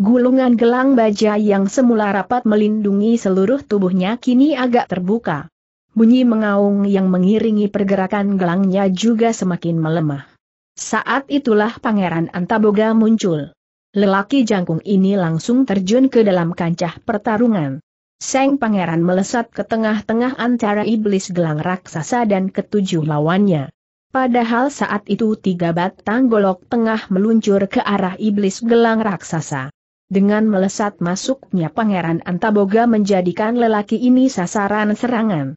Gulungan gelang baja yang semula rapat melindungi seluruh tubuhnya kini agak terbuka. Bunyi mengaung yang mengiringi pergerakan gelangnya juga semakin melemah. Saat itulah Pangeran Antaboga muncul. Lelaki jangkung ini langsung terjun ke dalam kancah pertarungan. Seng Pangeran melesat ke tengah-tengah antara iblis gelang raksasa dan ketujuh lawannya. Padahal saat itu tiga batang golok tengah meluncur ke arah iblis gelang raksasa. Dengan melesat masuknya Pangeran Antaboga menjadikan lelaki ini sasaran serangan.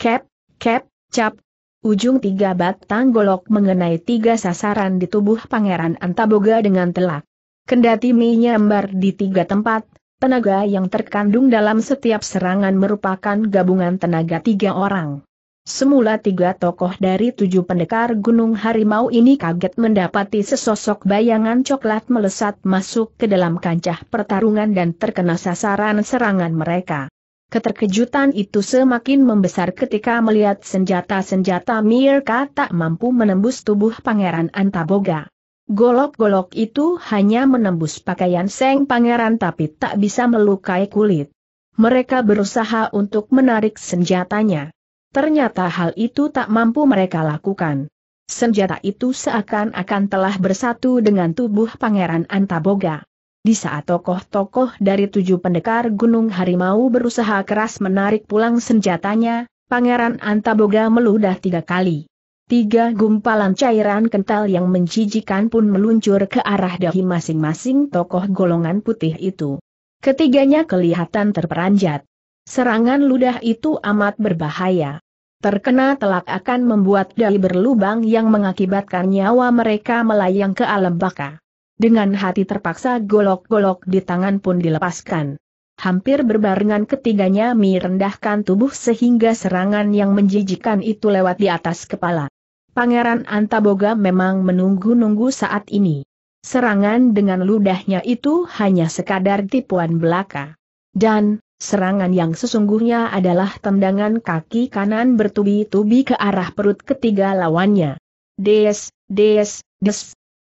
Kep, kep, cap, Ujung tiga batang golok mengenai tiga sasaran di tubuh Pangeran Antaboga dengan telak. Kendati menyambar di tiga tempat Tenaga yang terkandung dalam setiap serangan merupakan gabungan tenaga tiga orang. Semula tiga tokoh dari tujuh pendekar Gunung Harimau ini kaget mendapati sesosok bayangan coklat melesat masuk ke dalam kancah pertarungan dan terkena sasaran serangan mereka. Keterkejutan itu semakin membesar ketika melihat senjata-senjata Mirka tak mampu menembus tubuh Pangeran Antaboga. Golok-golok itu hanya menembus pakaian Seng Pangeran tapi tak bisa melukai kulit. Mereka berusaha untuk menarik senjatanya. Ternyata hal itu tak mampu mereka lakukan. Senjata itu seakan-akan telah bersatu dengan tubuh Pangeran Antaboga. Di saat tokoh-tokoh dari tujuh pendekar Gunung Harimau berusaha keras menarik pulang senjatanya, Pangeran Antaboga meludah tiga kali. Tiga gumpalan cairan kental yang menjijikan pun meluncur ke arah dahi masing-masing tokoh golongan putih itu. Ketiganya kelihatan terperanjat. Serangan ludah itu amat berbahaya. Terkena telak akan membuat dahi berlubang yang mengakibatkan nyawa mereka melayang ke alam baka. Dengan hati terpaksa golok-golok di tangan pun dilepaskan. Hampir berbarengan ketiganya merendahkan tubuh sehingga serangan yang menjijikan itu lewat di atas kepala. Pangeran Antaboga memang menunggu-nunggu saat ini. Serangan dengan ludahnya itu hanya sekadar tipuan belaka. Dan, serangan yang sesungguhnya adalah tendangan kaki kanan bertubi-tubi ke arah perut ketiga lawannya. Des, des, des.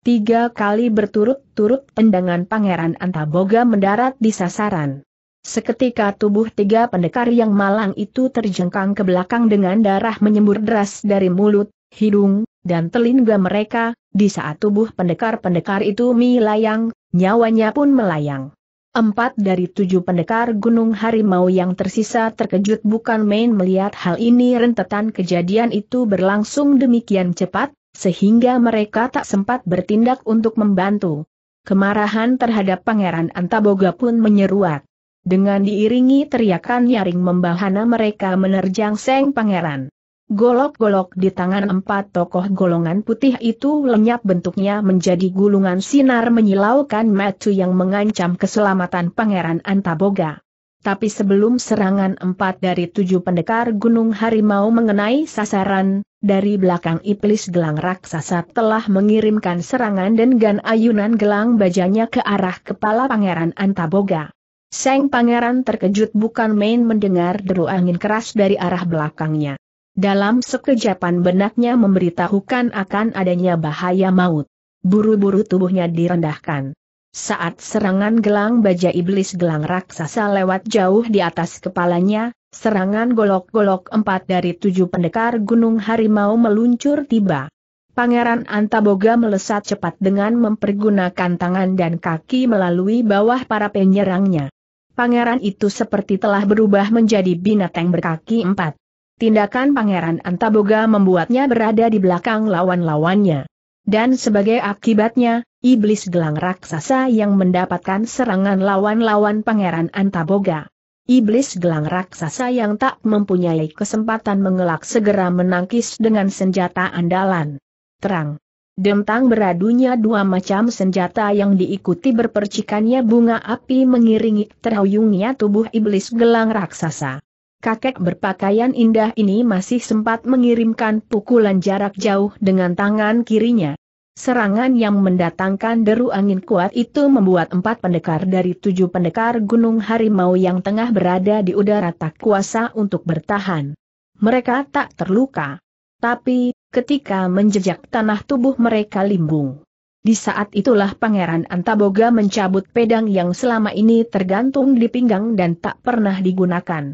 Tiga kali berturut-turut tendangan Pangeran Antaboga mendarat di sasaran. Seketika tubuh tiga pendekar yang malang itu terjengkang ke belakang dengan darah menyembur deras dari mulut, hidung, dan telinga mereka, di saat tubuh pendekar-pendekar itu melayang, nyawanya pun melayang. Empat dari tujuh pendekar Gunung Harimau yang tersisa terkejut bukan main melihat hal ini rentetan kejadian itu berlangsung demikian cepat, sehingga mereka tak sempat bertindak untuk membantu. Kemarahan terhadap Pangeran Antaboga pun menyeruak. Dengan diiringi teriakan nyaring membahana mereka menerjang Seng Pangeran. Golok-golok di tangan empat tokoh golongan putih itu lenyap bentuknya menjadi gulungan sinar menyilaukan Matthew yang mengancam keselamatan Pangeran Antaboga. Tapi sebelum serangan empat dari tujuh pendekar Gunung Harimau mengenai sasaran, dari belakang iblis gelang raksasa telah mengirimkan serangan dengan ayunan gelang bajanya ke arah kepala Pangeran Antaboga. Seng Pangeran terkejut bukan main mendengar deru angin keras dari arah belakangnya. Dalam sekejapan benaknya memberitahukan akan adanya bahaya maut. Buru-buru tubuhnya direndahkan. Saat serangan gelang baja iblis gelang raksasa lewat jauh di atas kepalanya, serangan golok-golok empat dari tujuh pendekar gunung harimau meluncur tiba. Pangeran Antaboga melesat cepat dengan mempergunakan tangan dan kaki melalui bawah para penyerangnya. Pangeran itu seperti telah berubah menjadi binatang berkaki empat. Tindakan Pangeran Antaboga membuatnya berada di belakang lawan-lawannya. Dan sebagai akibatnya, iblis gelang raksasa yang mendapatkan serangan lawan-lawan Pangeran Antaboga. Iblis gelang raksasa yang tak mempunyai kesempatan mengelak segera menangkis dengan senjata andalan. Terang. Dentang beradunya dua macam senjata yang diikuti berpercikannya bunga api mengiringi terhuyungnya tubuh iblis gelang raksasa kakek berpakaian indah ini masih sempat mengirimkan pukulan jarak jauh dengan tangan kirinya. Serangan yang mendatangkan deru angin kuat itu membuat empat pendekar dari tujuh pendekar Gunung Harimau yang tengah berada di udara tak kuasa untuk bertahan. Mereka tak terluka. Tapi, ketika menjejak tanah tubuh mereka limbung. Di saat itulah Pangeran Antaboga mencabut pedang yang selama ini tergantung di pinggang dan tak pernah digunakan.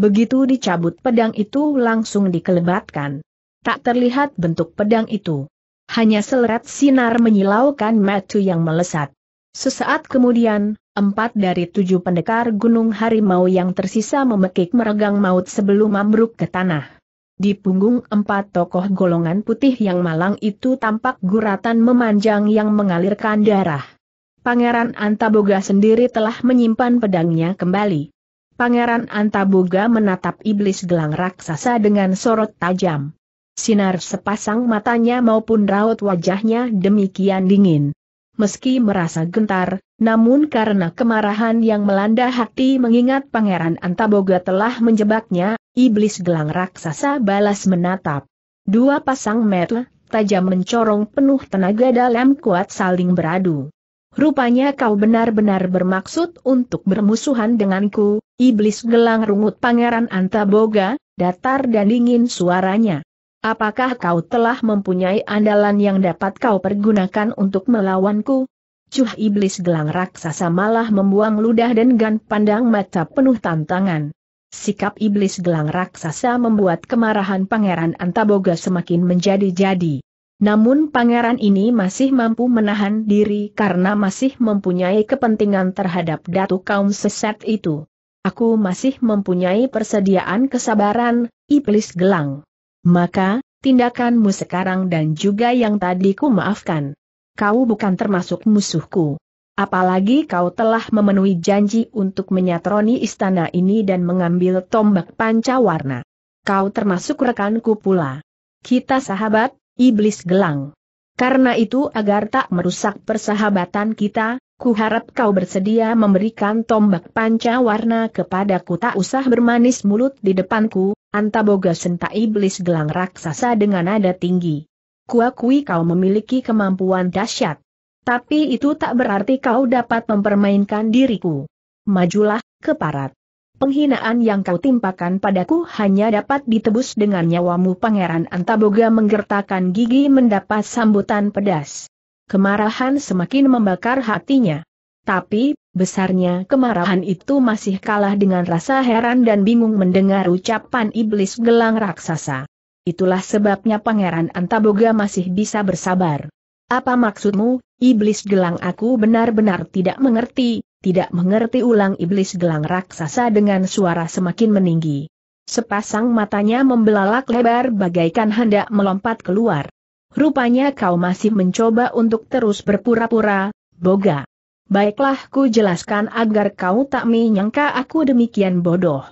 Begitu dicabut pedang itu langsung dikelebatkan. Tak terlihat bentuk pedang itu. Hanya seleret sinar menyilaukan matu yang melesat. Sesaat kemudian, empat dari tujuh pendekar Gunung Harimau yang tersisa memekik meregang maut sebelum ambruk ke tanah. Di punggung empat tokoh golongan putih yang malang itu tampak guratan memanjang yang mengalirkan darah. Pangeran Antaboga sendiri telah menyimpan pedangnya kembali. Pangeran Antaboga menatap iblis gelang raksasa dengan sorot tajam. Sinar sepasang matanya maupun raut wajahnya demikian dingin. Meski merasa gentar, namun karena kemarahan yang melanda hati mengingat Pangeran Antaboga telah menjebaknya, iblis gelang raksasa balas menatap. Dua pasang mata tajam mencorong penuh tenaga dalam kuat saling beradu. Rupanya kau benar-benar bermaksud untuk bermusuhan denganku, iblis gelang rungut pangeran Antaboga, datar dan dingin suaranya. Apakah kau telah mempunyai andalan yang dapat kau pergunakan untuk melawanku? Cuh iblis gelang raksasa malah membuang ludah dan gan pandang mata penuh tantangan. Sikap iblis gelang raksasa membuat kemarahan pangeran Antaboga semakin menjadi-jadi. Namun pangeran ini masih mampu menahan diri karena masih mempunyai kepentingan terhadap datu kaum sesat itu. Aku masih mempunyai persediaan kesabaran, iblis gelang. Maka, tindakanmu sekarang dan juga yang tadi ku maafkan. Kau bukan termasuk musuhku. Apalagi kau telah memenuhi janji untuk menyatroni istana ini dan mengambil tombak panca warna. Kau termasuk rekanku pula. Kita sahabat, Iblis gelang. Karena itu agar tak merusak persahabatan kita, ku harap kau bersedia memberikan tombak panca warna kepadaku tak usah bermanis mulut di depanku, antaboga senta iblis gelang raksasa dengan nada tinggi. Kuakui kau memiliki kemampuan dahsyat. Tapi itu tak berarti kau dapat mempermainkan diriku. Majulah, keparat. Penghinaan yang kau timpakan padaku hanya dapat ditebus dengan nyawamu Pangeran Antaboga menggertakkan gigi mendapat sambutan pedas. Kemarahan semakin membakar hatinya. Tapi, besarnya kemarahan itu masih kalah dengan rasa heran dan bingung mendengar ucapan iblis gelang raksasa. Itulah sebabnya Pangeran Antaboga masih bisa bersabar. Apa maksudmu, iblis gelang aku benar-benar tidak mengerti, tidak mengerti ulang iblis gelang raksasa dengan suara semakin meninggi. Sepasang matanya membelalak lebar bagaikan hendak melompat keluar. Rupanya kau masih mencoba untuk terus berpura-pura, boga. Baiklah ku jelaskan agar kau tak menyangka aku demikian bodoh.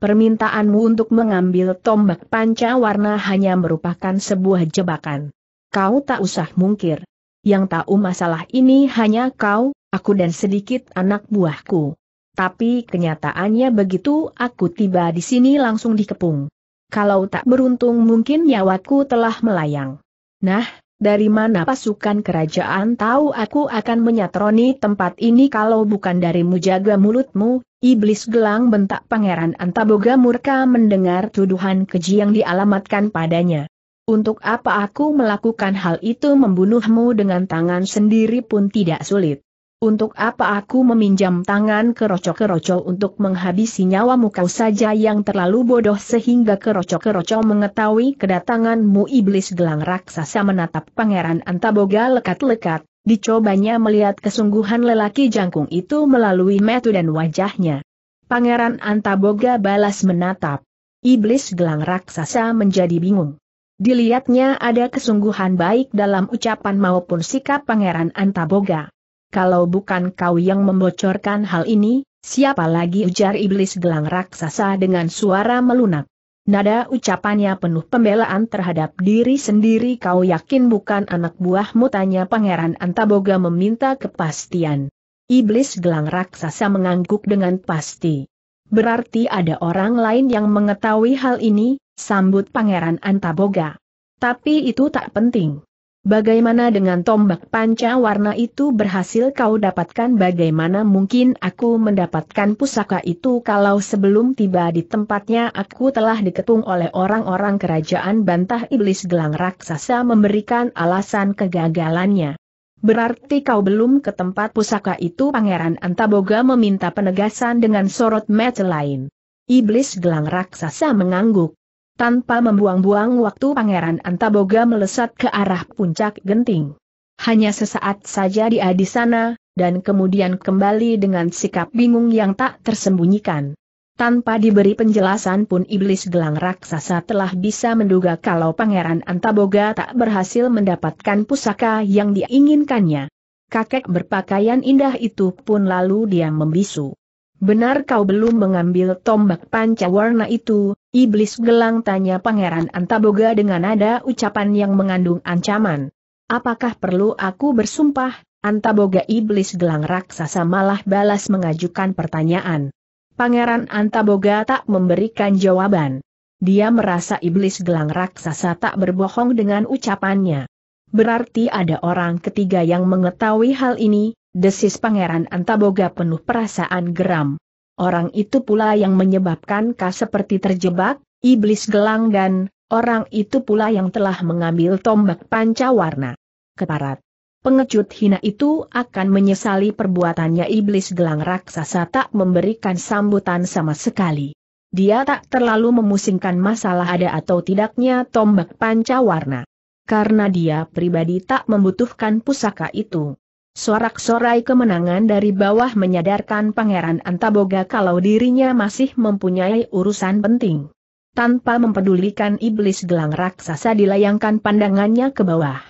Permintaanmu untuk mengambil tombak panca warna hanya merupakan sebuah jebakan. Kau tak usah mungkir. Yang tahu masalah ini hanya kau, aku dan sedikit anak buahku. Tapi kenyataannya begitu aku tiba di sini langsung dikepung. Kalau tak beruntung mungkin nyawaku telah melayang. Nah, dari mana pasukan kerajaan tahu aku akan menyatroni tempat ini kalau bukan darimu jaga mulutmu, iblis gelang bentak pangeran Antaboga murka mendengar tuduhan keji yang dialamatkan padanya. Untuk apa aku melakukan hal itu membunuhmu dengan tangan sendiri pun tidak sulit. Untuk apa aku meminjam tangan keroco-keroco untuk menghabisi nyawamu kau saja yang terlalu bodoh sehingga keroco-keroco mengetahui kedatanganmu iblis gelang raksasa menatap pangeran Antaboga lekat-lekat, dicobanya melihat kesungguhan lelaki jangkung itu melalui metu dan wajahnya. Pangeran Antaboga balas menatap. Iblis gelang raksasa menjadi bingung. Dilihatnya ada kesungguhan baik dalam ucapan maupun sikap pangeran Antaboga kalau bukan kau yang membocorkan hal ini, siapa lagi ujar iblis gelang raksasa dengan suara melunak. Nada ucapannya penuh pembelaan terhadap diri sendiri kau yakin bukan anak buahmu tanya pangeran Antaboga meminta kepastian. Iblis gelang raksasa mengangguk dengan pasti. Berarti ada orang lain yang mengetahui hal ini, sambut pangeran Antaboga. Tapi itu tak penting. Bagaimana dengan tombak panca warna itu berhasil kau dapatkan bagaimana mungkin aku mendapatkan pusaka itu kalau sebelum tiba di tempatnya aku telah diketung oleh orang-orang kerajaan bantah iblis gelang raksasa memberikan alasan kegagalannya. Berarti kau belum ke tempat pusaka itu Pangeran Antaboga meminta penegasan dengan sorot mata lain. Iblis gelang raksasa mengangguk. Tanpa membuang-buang waktu Pangeran Antaboga melesat ke arah puncak genting. Hanya sesaat saja dia di sana, dan kemudian kembali dengan sikap bingung yang tak tersembunyikan. Tanpa diberi penjelasan pun iblis gelang raksasa telah bisa menduga kalau Pangeran Antaboga tak berhasil mendapatkan pusaka yang diinginkannya. Kakek berpakaian indah itu pun lalu dia membisu. Benar kau belum mengambil tombak panca warna itu, iblis gelang tanya Pangeran Antaboga dengan nada ucapan yang mengandung ancaman. Apakah perlu aku bersumpah, Antaboga iblis gelang raksasa malah balas mengajukan pertanyaan. Pangeran Antaboga tak memberikan jawaban. Dia merasa iblis gelang raksasa tak berbohong dengan ucapannya. Berarti ada orang ketiga yang mengetahui hal ini, Desis Pangeran Antaboga penuh perasaan geram. Orang itu pula yang menyebabkan Ka seperti terjebak, iblis dan orang itu pula yang telah mengambil tombak pancawarna. Keparat. Pengecut hina itu akan menyesali perbuatannya iblis gelang raksasa tak memberikan sambutan sama sekali. Dia tak terlalu memusingkan masalah ada atau tidaknya tombak pancawarna. Karena dia pribadi tak membutuhkan pusaka itu. Sorak-sorai kemenangan dari bawah menyadarkan Pangeran Antaboga kalau dirinya masih mempunyai urusan penting. Tanpa mempedulikan iblis gelang raksasa dilayangkan pandangannya ke bawah.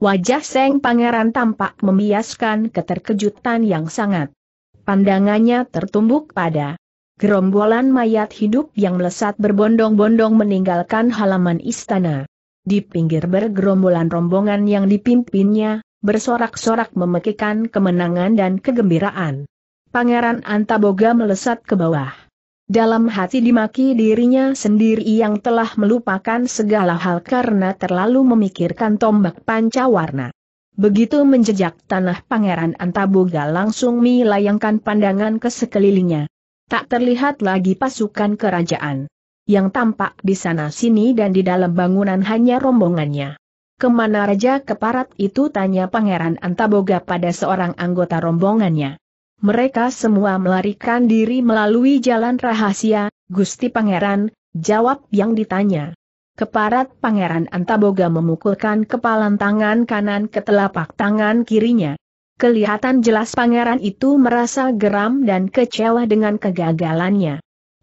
Wajah Seng Pangeran tampak membiaskan keterkejutan yang sangat. Pandangannya tertumbuk pada gerombolan mayat hidup yang melesat berbondong-bondong meninggalkan halaman istana. Di pinggir bergerombolan rombongan yang dipimpinnya, bersorak-sorak memekikan kemenangan dan kegembiraan. Pangeran Antaboga melesat ke bawah. Dalam hati dimaki dirinya sendiri yang telah melupakan segala hal karena terlalu memikirkan tombak panca warna. Begitu menjejak tanah Pangeran Antaboga langsung melayangkan pandangan ke sekelilingnya. Tak terlihat lagi pasukan kerajaan. Yang tampak di sana sini dan di dalam bangunan hanya rombongannya. Kemana Raja Keparat itu tanya Pangeran Antaboga pada seorang anggota rombongannya. Mereka semua melarikan diri melalui jalan rahasia, Gusti Pangeran, jawab yang ditanya. Keparat Pangeran Antaboga memukulkan kepalan tangan kanan ke telapak tangan kirinya. Kelihatan jelas pangeran itu merasa geram dan kecewa dengan kegagalannya.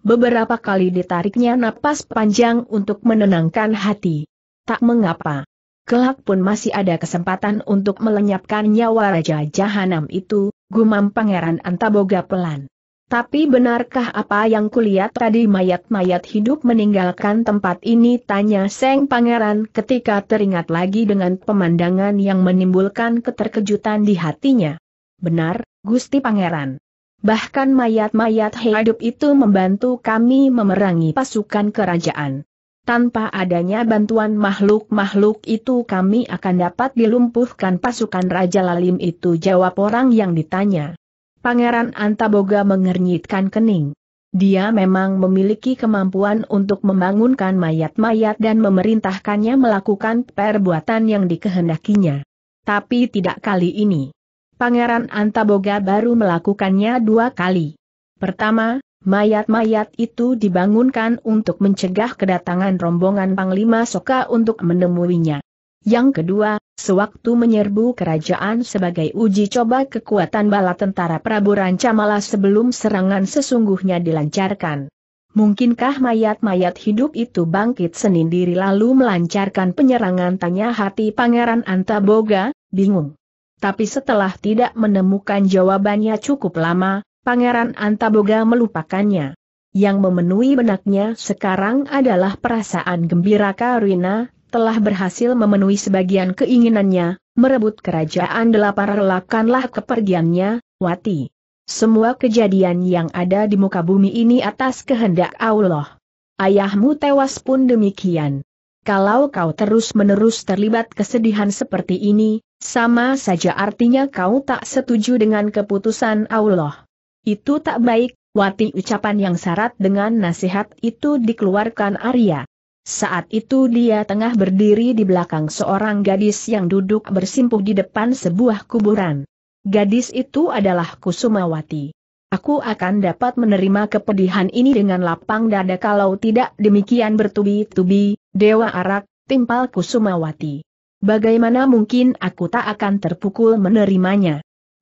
Beberapa kali ditariknya napas panjang untuk menenangkan hati. Tak mengapa. Kelak pun masih ada kesempatan untuk melenyapkan nyawa Raja Jahanam itu, gumam Pangeran Antaboga pelan. Tapi benarkah apa yang kulihat tadi mayat-mayat hidup meninggalkan tempat ini? Tanya Seng Pangeran ketika teringat lagi dengan pemandangan yang menimbulkan keterkejutan di hatinya. Benar, Gusti Pangeran. Bahkan mayat-mayat hidup itu membantu kami memerangi pasukan kerajaan tanpa adanya bantuan makhluk-makhluk itu kami akan dapat dilumpuhkan pasukan Raja Lalim itu jawab orang yang ditanya. Pangeran Antaboga mengernyitkan kening. Dia memang memiliki kemampuan untuk membangunkan mayat-mayat dan memerintahkannya melakukan perbuatan yang dikehendakinya. Tapi tidak kali ini. Pangeran Antaboga baru melakukannya dua kali. Pertama, Mayat-mayat itu dibangunkan untuk mencegah kedatangan rombongan Panglima Soka untuk menemuinya. Yang kedua, sewaktu menyerbu kerajaan sebagai uji coba kekuatan bala tentara Prabu Rancamala sebelum serangan sesungguhnya dilancarkan. Mungkinkah mayat-mayat hidup itu bangkit Senin sendiri lalu melancarkan penyerangan tanya hati Pangeran Antaboga, bingung. Tapi setelah tidak menemukan jawabannya cukup lama, Pangeran Antaboga melupakannya. Yang memenuhi benaknya sekarang adalah perasaan gembira Karina, telah berhasil memenuhi sebagian keinginannya, merebut kerajaan delapan relakanlah kepergiannya, Wati. Semua kejadian yang ada di muka bumi ini atas kehendak Allah. Ayahmu tewas pun demikian. Kalau kau terus-menerus terlibat kesedihan seperti ini, sama saja artinya kau tak setuju dengan keputusan Allah. Itu tak baik, Wati ucapan yang syarat dengan nasihat itu dikeluarkan Arya. Saat itu dia tengah berdiri di belakang seorang gadis yang duduk bersimpuh di depan sebuah kuburan. Gadis itu adalah Kusumawati. Aku akan dapat menerima kepedihan ini dengan lapang dada kalau tidak demikian bertubi-tubi, Dewa Arak, timpal Kusumawati. Bagaimana mungkin aku tak akan terpukul menerimanya?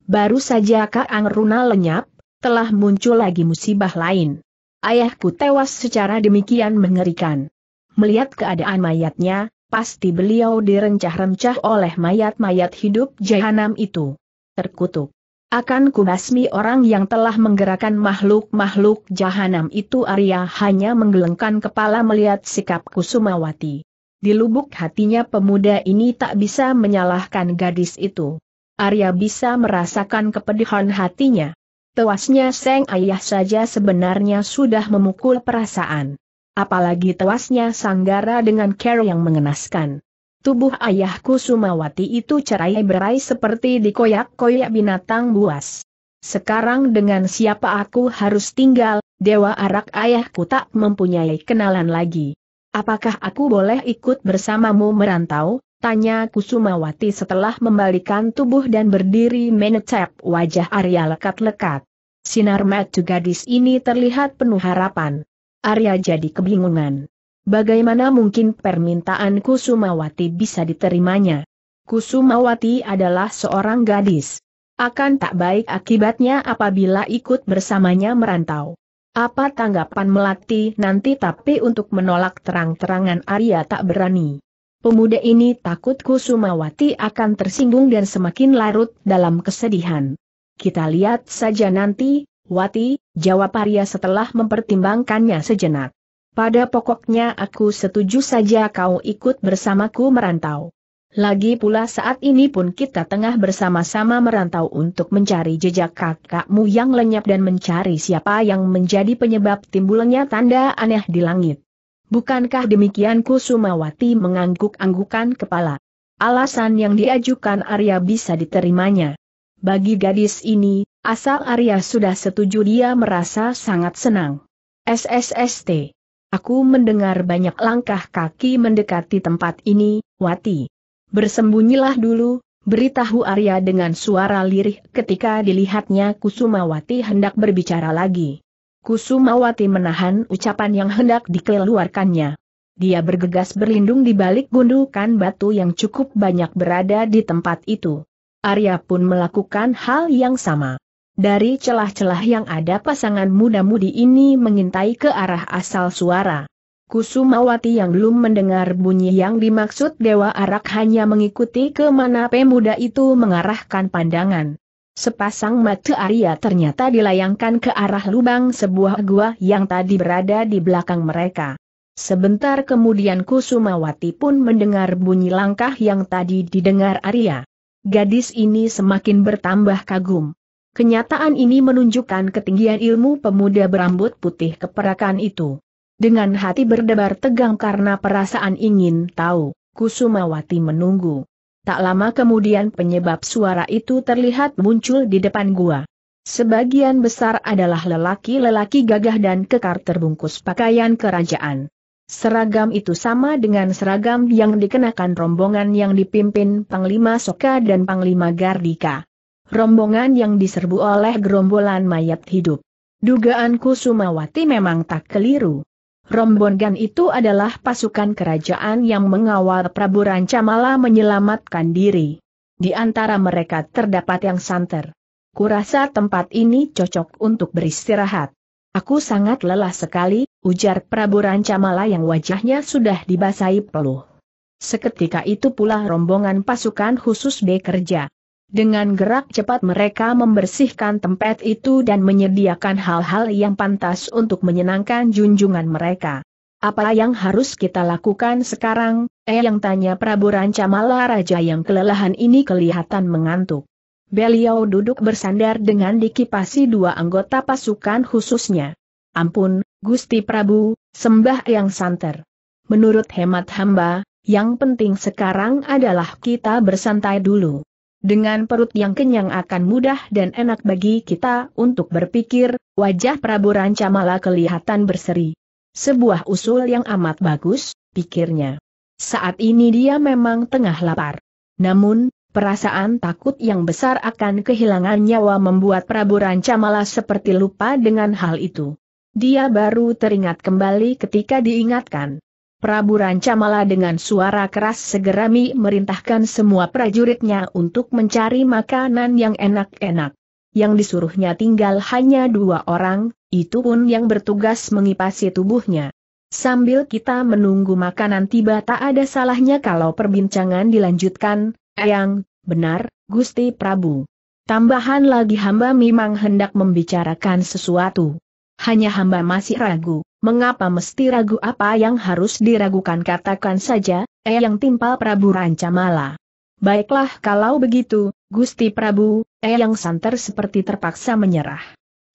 Baru saja Kak Angruna lenyap, telah muncul lagi musibah lain. Ayahku tewas secara demikian mengerikan. Melihat keadaan mayatnya, pasti beliau direncah-rencah oleh mayat-mayat hidup jahanam itu. Terkutuk. Akan kubasmi orang yang telah menggerakkan makhluk-makhluk jahanam itu Arya hanya menggelengkan kepala melihat sikap Kusumawati. Di lubuk hatinya pemuda ini tak bisa menyalahkan gadis itu. Arya bisa merasakan kepedihan hatinya. Tewasnya Seng Ayah saja sebenarnya sudah memukul perasaan. Apalagi tewasnya Sanggara dengan care yang mengenaskan. Tubuh ayahku Sumawati itu cerai berai seperti dikoyak-koyak binatang buas. Sekarang dengan siapa aku harus tinggal, Dewa Arak ayahku tak mempunyai kenalan lagi. Apakah aku boleh ikut bersamamu merantau? Tanya Kusumawati setelah membalikan tubuh dan berdiri menecap wajah Arya lekat-lekat. Sinar mata gadis ini terlihat penuh harapan. Arya jadi kebingungan. Bagaimana mungkin permintaan Kusumawati bisa diterimanya? Kusumawati adalah seorang gadis. Akan tak baik akibatnya apabila ikut bersamanya merantau. Apa tanggapan Melati nanti tapi untuk menolak terang-terangan Arya tak berani. Pemuda ini takut Kusumawati akan tersinggung dan semakin larut dalam kesedihan. Kita lihat saja nanti, Wati, jawab Arya setelah mempertimbangkannya sejenak. Pada pokoknya aku setuju saja kau ikut bersamaku merantau. Lagi pula saat ini pun kita tengah bersama-sama merantau untuk mencari jejak kakakmu yang lenyap dan mencari siapa yang menjadi penyebab timbulnya tanda aneh di langit. Bukankah demikian Kusumawati mengangguk-anggukan kepala? Alasan yang diajukan Arya bisa diterimanya. Bagi gadis ini, asal Arya sudah setuju dia merasa sangat senang. SSST. Aku mendengar banyak langkah kaki mendekati tempat ini, Wati. Bersembunyilah dulu, beritahu Arya dengan suara lirih ketika dilihatnya Kusumawati hendak berbicara lagi. Kusumawati menahan ucapan yang hendak dikeluarkannya. Dia bergegas berlindung di balik gundukan batu yang cukup banyak berada di tempat itu. Arya pun melakukan hal yang sama. Dari celah-celah yang ada pasangan muda-mudi ini mengintai ke arah asal suara. Kusumawati yang belum mendengar bunyi yang dimaksud Dewa Arak hanya mengikuti kemana pemuda itu mengarahkan pandangan. Sepasang mata Arya ternyata dilayangkan ke arah lubang sebuah gua yang tadi berada di belakang mereka. Sebentar kemudian Kusumawati pun mendengar bunyi langkah yang tadi didengar Arya. Gadis ini semakin bertambah kagum. Kenyataan ini menunjukkan ketinggian ilmu pemuda berambut putih keperakan itu. Dengan hati berdebar tegang karena perasaan ingin tahu, Kusumawati menunggu. Tak lama kemudian penyebab suara itu terlihat muncul di depan gua. Sebagian besar adalah lelaki-lelaki gagah dan kekar terbungkus pakaian kerajaan. Seragam itu sama dengan seragam yang dikenakan rombongan yang dipimpin Panglima Soka dan Panglima Gardika. Rombongan yang diserbu oleh gerombolan mayat hidup. Dugaanku Sumawati memang tak keliru. Rombongan itu adalah pasukan kerajaan yang mengawal Prabu Rancamala menyelamatkan diri. Di antara mereka terdapat yang santer. Kurasa tempat ini cocok untuk beristirahat. Aku sangat lelah sekali, ujar Prabu Rancamala yang wajahnya sudah dibasahi peluh. Seketika itu pula rombongan pasukan khusus bekerja. Dengan gerak cepat mereka membersihkan tempat itu dan menyediakan hal-hal yang pantas untuk menyenangkan junjungan mereka. Apa yang harus kita lakukan sekarang? Eh yang tanya Prabu Ranca Rancamala Raja yang kelelahan ini kelihatan mengantuk. Beliau duduk bersandar dengan dikipasi dua anggota pasukan khususnya. Ampun, Gusti Prabu, sembah yang santer. Menurut hemat hamba, yang penting sekarang adalah kita bersantai dulu. Dengan perut yang kenyang akan mudah dan enak bagi kita untuk berpikir, wajah Prabu Rancamala kelihatan berseri. Sebuah usul yang amat bagus, pikirnya. Saat ini dia memang tengah lapar. Namun, perasaan takut yang besar akan kehilangan nyawa membuat Prabu Rancamala seperti lupa dengan hal itu. Dia baru teringat kembali ketika diingatkan. Prabu Rancamala dengan suara keras segera merintahkan semua prajuritnya untuk mencari makanan yang enak-enak. Yang disuruhnya tinggal hanya dua orang, itu pun yang bertugas mengipasi tubuhnya. Sambil kita menunggu makanan tiba tak ada salahnya kalau perbincangan dilanjutkan, Eyang, benar, Gusti Prabu. Tambahan lagi hamba memang hendak membicarakan sesuatu. Hanya hamba masih ragu. Mengapa mesti ragu apa yang harus diragukan katakan saja, eyang eh, timpal Prabu Rancamala. Baiklah kalau begitu, Gusti Prabu, eyang eh, santer seperti terpaksa menyerah.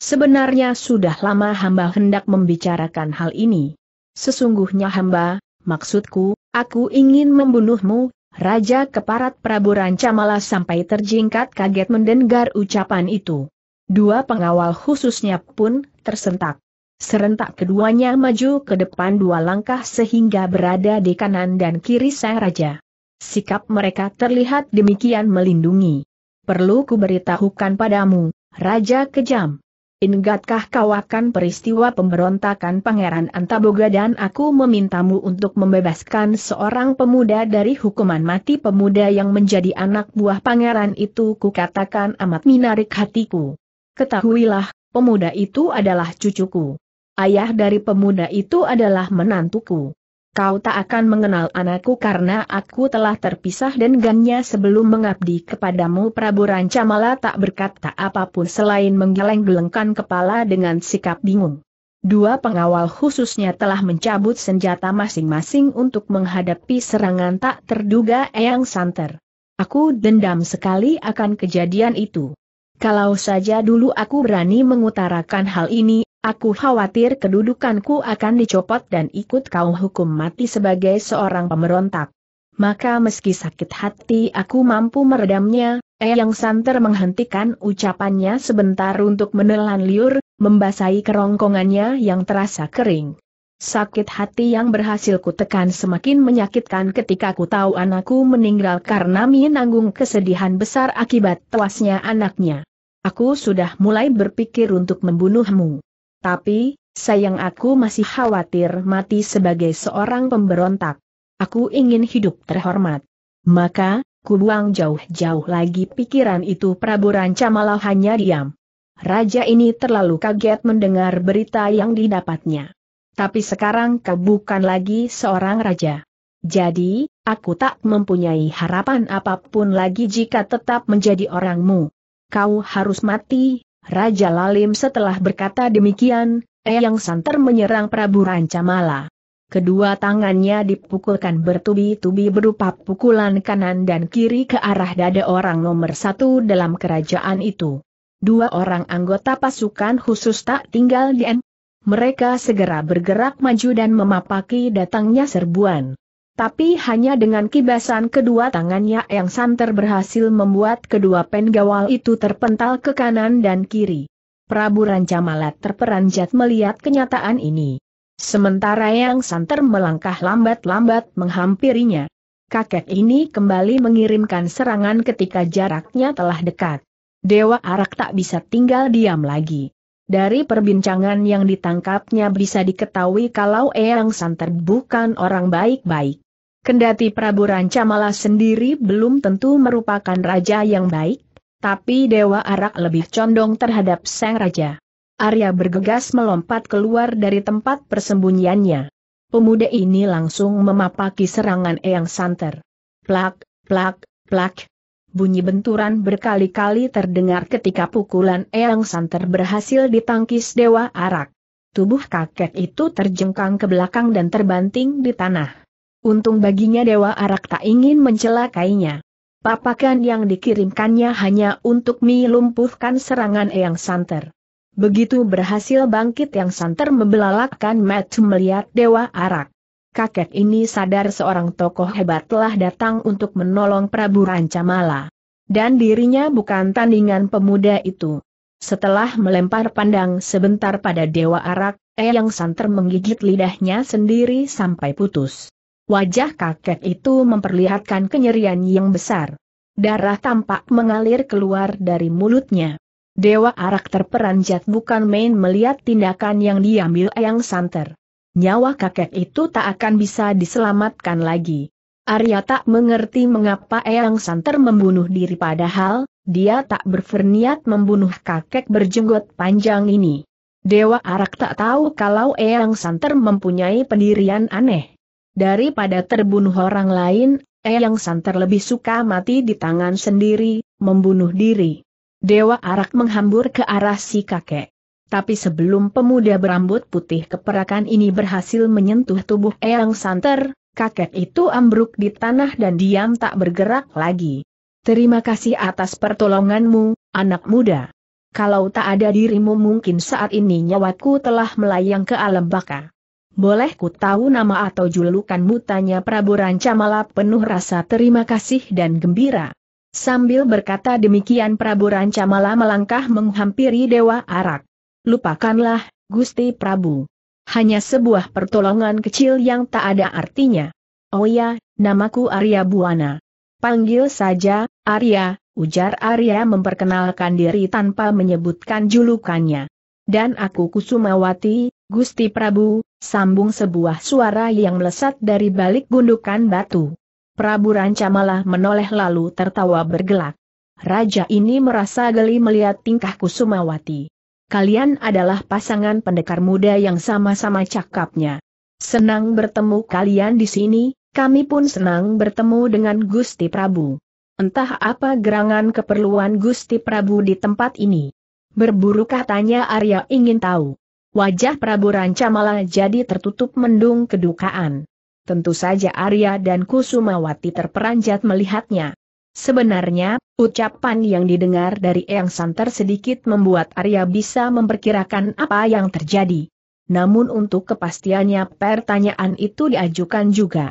Sebenarnya sudah lama hamba hendak membicarakan hal ini. Sesungguhnya hamba, maksudku, aku ingin membunuhmu, Raja Keparat Prabu Rancamala sampai terjingkat kaget mendengar ucapan itu. Dua pengawal khususnya pun tersentak. Serentak keduanya maju ke depan dua langkah sehingga berada di kanan dan kiri sang raja. Sikap mereka terlihat demikian melindungi. Perlu kuberitahukan padamu, Raja Kejam. Ingatkah kau akan peristiwa pemberontakan Pangeran Antaboga dan aku memintamu untuk membebaskan seorang pemuda dari hukuman mati pemuda yang menjadi anak buah pangeran itu kukatakan amat menarik hatiku. Ketahuilah, pemuda itu adalah cucuku. Ayah dari pemuda itu adalah menantuku. Kau tak akan mengenal anakku karena aku telah terpisah dengannya sebelum mengabdi kepadamu Prabu Ranca malah tak berkata apapun selain menggeleng-gelengkan kepala dengan sikap bingung. Dua pengawal khususnya telah mencabut senjata masing-masing untuk menghadapi serangan tak terduga Eyang Santer. Aku dendam sekali akan kejadian itu. Kalau saja dulu aku berani mengutarakan hal ini, Aku khawatir kedudukanku akan dicopot dan ikut kau hukum mati sebagai seorang pemberontak. Maka meski sakit hati aku mampu meredamnya, Eyang Santer menghentikan ucapannya sebentar untuk menelan liur, membasahi kerongkongannya yang terasa kering. Sakit hati yang berhasil kutekan semakin menyakitkan ketika ku tahu anakku meninggal karena menanggung kesedihan besar akibat tewasnya anaknya. Aku sudah mulai berpikir untuk membunuhmu. Tapi, sayang aku masih khawatir mati sebagai seorang pemberontak. Aku ingin hidup terhormat. Maka, kubuang jauh-jauh lagi pikiran itu Prabu Ranca malah hanya diam. Raja ini terlalu kaget mendengar berita yang didapatnya. Tapi sekarang kau bukan lagi seorang raja. Jadi, aku tak mempunyai harapan apapun lagi jika tetap menjadi orangmu. Kau harus mati, Raja Lalim setelah berkata demikian, Eyang Santer menyerang Prabu Rancamala. Kedua tangannya dipukulkan bertubi-tubi berupa pukulan kanan dan kiri ke arah dada orang nomor satu dalam kerajaan itu. Dua orang anggota pasukan khusus tak tinggal di N. Mereka segera bergerak maju dan memapaki datangnya serbuan. Tapi hanya dengan kibasan kedua tangannya yang santer berhasil membuat kedua penggawal itu terpental ke kanan dan kiri. Prabu Rancamalat terperanjat melihat kenyataan ini. Sementara yang santer melangkah lambat-lambat menghampirinya. Kakek ini kembali mengirimkan serangan ketika jaraknya telah dekat. Dewa Arak tak bisa tinggal diam lagi. Dari perbincangan yang ditangkapnya bisa diketahui kalau Eyang Santer bukan orang baik-baik. Kendati Prabu Ranca malah sendiri belum tentu merupakan raja yang baik, tapi Dewa Arak lebih condong terhadap sang raja. Arya bergegas melompat keluar dari tempat persembunyiannya. Pemuda ini langsung memapaki serangan Eyang Santer. Plak, plak, plak. Bunyi benturan berkali-kali terdengar ketika pukulan Eyang Santer berhasil ditangkis Dewa Arak. Tubuh kakek itu terjengkang ke belakang dan terbanting di tanah. Untung baginya Dewa Arak tak ingin mencelakainya. Papakan yang dikirimkannya hanya untuk melumpuhkan serangan Eyang Santer. Begitu berhasil bangkit Eyang Santer membelalakkan Matt melihat Dewa Arak. Kakek ini sadar seorang tokoh hebat telah datang untuk menolong Prabu Rancamala. Dan dirinya bukan tandingan pemuda itu. Setelah melempar pandang sebentar pada Dewa Arak, Eyang Santer menggigit lidahnya sendiri sampai putus. Wajah kakek itu memperlihatkan kenyerian yang besar. Darah tampak mengalir keluar dari mulutnya. Dewa Arak terperanjat bukan main melihat tindakan yang diambil Eyang Santer. Nyawa kakek itu tak akan bisa diselamatkan lagi. Arya tak mengerti mengapa Eyang Santer membunuh diri padahal, dia tak berferniat membunuh kakek berjenggot panjang ini. Dewa Arak tak tahu kalau Eyang Santer mempunyai pendirian aneh. Daripada terbunuh orang lain, Eyang Santer lebih suka mati di tangan sendiri, membunuh diri. Dewa Arak menghambur ke arah si kakek. Tapi sebelum pemuda berambut putih keperakan ini berhasil menyentuh tubuh Eyang Santer, kakek itu ambruk di tanah dan diam tak bergerak lagi. Terima kasih atas pertolonganmu, anak muda. Kalau tak ada dirimu mungkin saat ini nyawaku telah melayang ke alam baka. Boleh ku tahu nama atau julukanmu tanya Prabu Rancamala penuh rasa terima kasih dan gembira. Sambil berkata demikian Prabu Rancamala melangkah menghampiri Dewa Arak. Lupakanlah, Gusti Prabu. Hanya sebuah pertolongan kecil yang tak ada artinya. Oh ya, namaku Arya Buana. Panggil saja, Arya, ujar Arya memperkenalkan diri tanpa menyebutkan julukannya. Dan aku Kusumawati, Gusti Prabu, sambung sebuah suara yang melesat dari balik gundukan batu. Prabu Ranca malah menoleh lalu tertawa bergelak. Raja ini merasa geli melihat tingkahku Sumawati. Kalian adalah pasangan pendekar muda yang sama-sama cakapnya. Senang bertemu kalian di sini, kami pun senang bertemu dengan Gusti Prabu. Entah apa gerangan keperluan Gusti Prabu di tempat ini. Berburu katanya Arya ingin tahu. Wajah Prabu Ranca malah jadi tertutup mendung kedukaan. Tentu saja Arya dan Kusumawati terperanjat melihatnya. Sebenarnya, ucapan yang didengar dari Eyang Santer sedikit membuat Arya bisa memperkirakan apa yang terjadi. Namun untuk kepastiannya pertanyaan itu diajukan juga.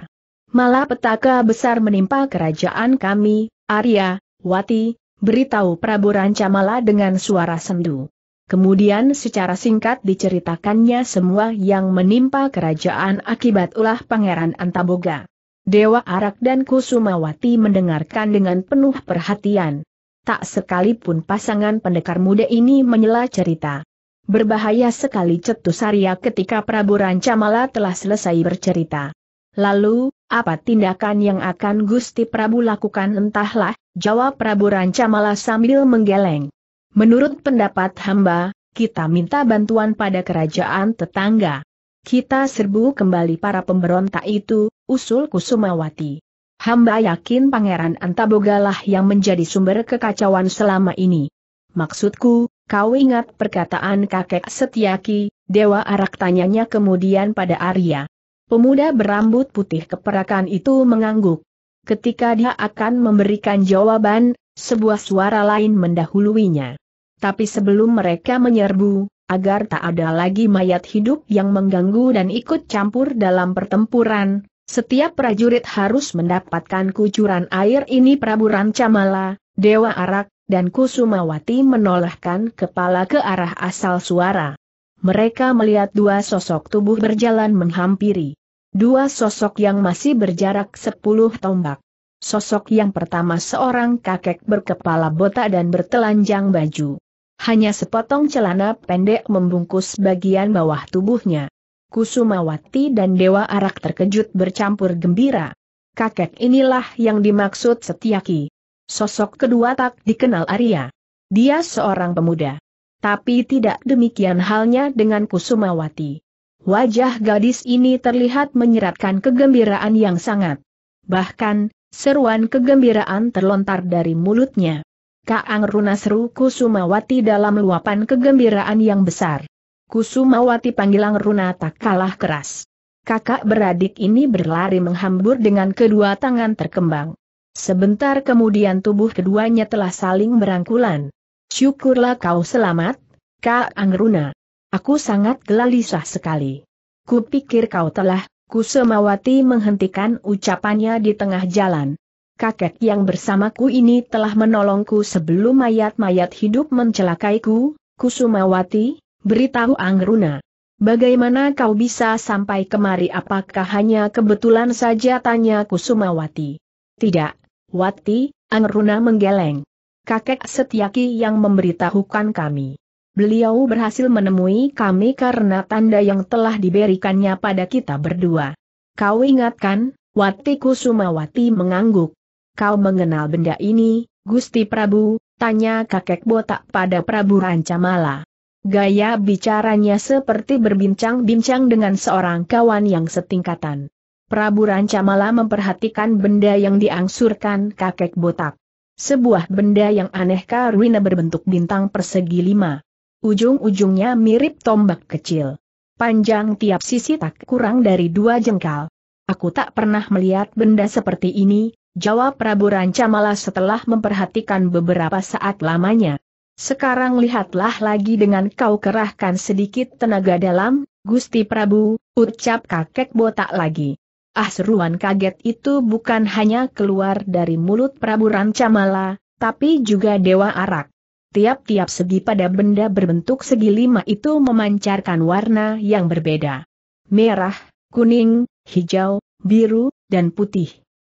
Malah petaka besar menimpa kerajaan kami, Arya, Wati, beritahu Prabu Rancamala dengan suara sendu. Kemudian secara singkat diceritakannya semua yang menimpa kerajaan akibat ulah Pangeran Antaboga. Dewa Arak dan Kusumawati mendengarkan dengan penuh perhatian. Tak sekalipun pasangan pendekar muda ini menyela cerita. Berbahaya sekali cetus Arya ketika Prabu Rancamala telah selesai bercerita. Lalu, apa tindakan yang akan Gusti Prabu lakukan entahlah, jawab Prabu Rancamala sambil menggeleng. Menurut pendapat hamba, kita minta bantuan pada kerajaan tetangga. Kita serbu kembali para pemberontak itu, usul Kusumawati. Hamba yakin Pangeran Antabogalah yang menjadi sumber kekacauan selama ini. Maksudku, kau ingat perkataan kakek Setiaki, Dewa Arak tanyanya kemudian pada Arya. Pemuda berambut putih keperakan itu mengangguk. Ketika dia akan memberikan jawaban, sebuah suara lain mendahuluinya. Tapi sebelum mereka menyerbu, agar tak ada lagi mayat hidup yang mengganggu dan ikut campur dalam pertempuran, setiap prajurit harus mendapatkan kucuran air ini Prabu Rancamala, Dewa Arak, dan Kusumawati menolehkan kepala ke arah asal suara. Mereka melihat dua sosok tubuh berjalan menghampiri. Dua sosok yang masih berjarak sepuluh tombak. Sosok yang pertama seorang kakek berkepala botak dan bertelanjang baju. Hanya sepotong celana pendek membungkus bagian bawah tubuhnya. Kusumawati dan Dewa Arak terkejut bercampur gembira. Kakek inilah yang dimaksud Setiaki. Sosok kedua tak dikenal Arya. Dia seorang pemuda. Tapi tidak demikian halnya dengan Kusumawati. Wajah gadis ini terlihat menyeratkan kegembiraan yang sangat. Bahkan, seruan kegembiraan terlontar dari mulutnya. Kak Angruna seru Kusumawati dalam luapan kegembiraan yang besar. Kusumawati panggilan Runa tak kalah keras. Kakak beradik ini berlari menghambur dengan kedua tangan terkembang. Sebentar kemudian tubuh keduanya telah saling berangkulan. Syukurlah kau selamat, Kak Angruna. Aku sangat gelisah sekali. Kupikir kau telah, Kusumawati menghentikan ucapannya di tengah jalan kakek yang bersamaku ini telah menolongku sebelum mayat-mayat hidup mencelakaiku, Kusumawati, beritahu Angruna. Bagaimana kau bisa sampai kemari apakah hanya kebetulan saja tanya Kusumawati. Tidak, Wati, Angruna menggeleng. Kakek Setiaki yang memberitahukan kami. Beliau berhasil menemui kami karena tanda yang telah diberikannya pada kita berdua. Kau ingatkan, Wati Kusumawati mengangguk. Kau mengenal benda ini, Gusti Prabu, tanya kakek botak pada Prabu Rancamala. Gaya bicaranya seperti berbincang-bincang dengan seorang kawan yang setingkatan. Prabu Rancamala memperhatikan benda yang diangsurkan kakek botak. Sebuah benda yang aneh karwina berbentuk bintang persegi lima. Ujung-ujungnya mirip tombak kecil. Panjang tiap sisi tak kurang dari dua jengkal. Aku tak pernah melihat benda seperti ini, Jawab Prabu Rancamala setelah memperhatikan beberapa saat lamanya. Sekarang lihatlah lagi dengan kau kerahkan sedikit tenaga dalam, Gusti Prabu, ucap kakek botak lagi. Ah seruan kaget itu bukan hanya keluar dari mulut Prabu Rancamala, tapi juga Dewa Arak. Tiap-tiap segi pada benda berbentuk segi lima itu memancarkan warna yang berbeda. Merah, kuning, hijau, biru, dan putih.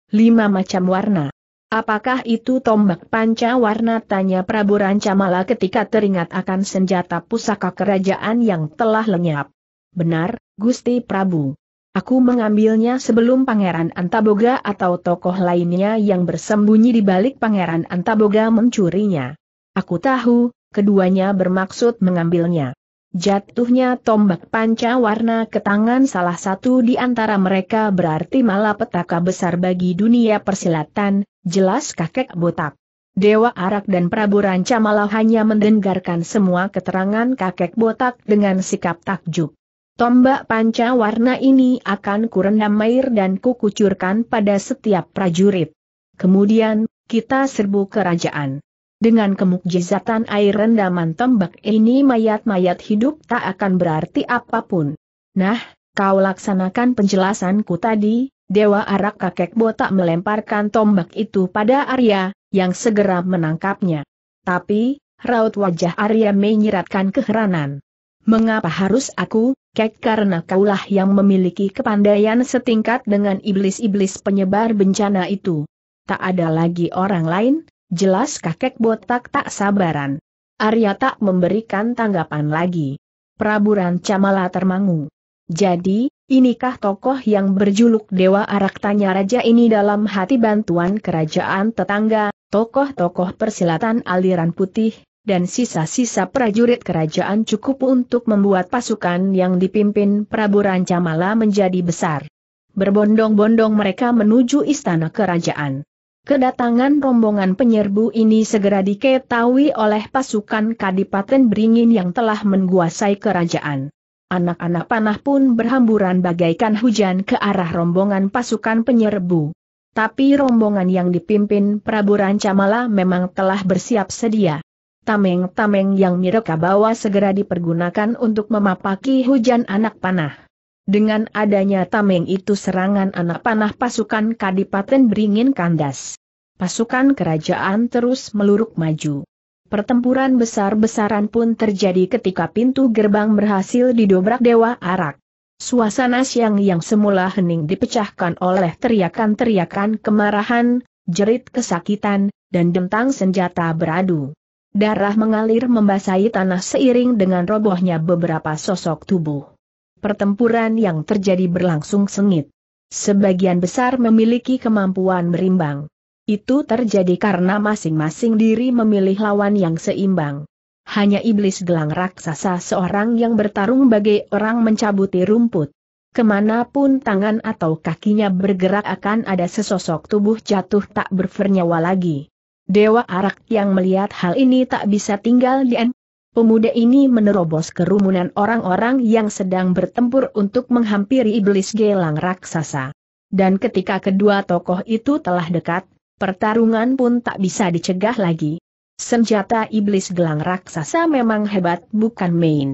Lima macam warna. Apakah itu tombak panca warna? Tanya Prabu Rancamala ketika teringat akan senjata pusaka kerajaan yang telah lenyap. Benar, Gusti Prabu. Aku mengambilnya sebelum Pangeran Antaboga atau tokoh lainnya yang bersembunyi di balik Pangeran Antaboga mencurinya. Aku tahu, keduanya bermaksud mengambilnya. Jatuhnya tombak panca warna ke tangan salah satu di antara mereka berarti malapetaka besar bagi dunia persilatan, jelas kakek botak. Dewa Arak dan Prabu Ranca malah hanya mendengarkan semua keterangan kakek botak dengan sikap takjub. Tombak panca warna ini akan kurendam air dan kukucurkan pada setiap prajurit. Kemudian, kita serbu kerajaan. Dengan kemukjizatan air rendaman tembak ini mayat-mayat hidup tak akan berarti apapun. Nah, kau laksanakan penjelasanku tadi, Dewa Arak Kakek Botak melemparkan tombak itu pada Arya, yang segera menangkapnya. Tapi, raut wajah Arya menyiratkan keheranan. Mengapa harus aku, Kek karena kaulah yang memiliki kepandaian setingkat dengan iblis-iblis penyebar bencana itu. Tak ada lagi orang lain, Jelas kakek botak tak sabaran. Arya tak memberikan tanggapan lagi. Prabu Ranca termangu. Jadi, inikah tokoh yang berjuluk Dewa Arak Tanya Raja ini dalam hati bantuan kerajaan tetangga, tokoh-tokoh persilatan aliran putih, dan sisa-sisa prajurit kerajaan cukup untuk membuat pasukan yang dipimpin Prabu Rancamala menjadi besar. Berbondong-bondong mereka menuju istana kerajaan. Kedatangan rombongan penyerbu ini segera diketahui oleh pasukan Kadipaten Beringin yang telah menguasai kerajaan. Anak-anak panah pun berhamburan bagaikan hujan ke arah rombongan pasukan penyerbu. Tapi rombongan yang dipimpin Prabu Rancamala memang telah bersiap sedia. Tameng-tameng yang mereka bawa segera dipergunakan untuk memapaki hujan anak panah. Dengan adanya tameng itu serangan anak panah pasukan Kadipaten Beringin kandas. Pasukan kerajaan terus meluruk maju. Pertempuran besar-besaran pun terjadi ketika pintu gerbang berhasil didobrak Dewa Arak. Suasana siang yang semula hening dipecahkan oleh teriakan-teriakan kemarahan, jerit kesakitan, dan dentang senjata beradu. Darah mengalir membasahi tanah seiring dengan robohnya beberapa sosok tubuh. Pertempuran yang terjadi berlangsung sengit. Sebagian besar memiliki kemampuan berimbang. Itu terjadi karena masing-masing diri memilih lawan yang seimbang. Hanya iblis gelang raksasa seorang yang bertarung bagai orang mencabuti rumput. Kemanapun tangan atau kakinya bergerak akan ada sesosok tubuh jatuh tak bernyawa lagi. Dewa Arak yang melihat hal ini tak bisa tinggal diam. Pemuda ini menerobos kerumunan orang-orang yang sedang bertempur untuk menghampiri iblis gelang raksasa. Dan ketika kedua tokoh itu telah dekat, pertarungan pun tak bisa dicegah lagi. Senjata iblis gelang raksasa memang hebat bukan main.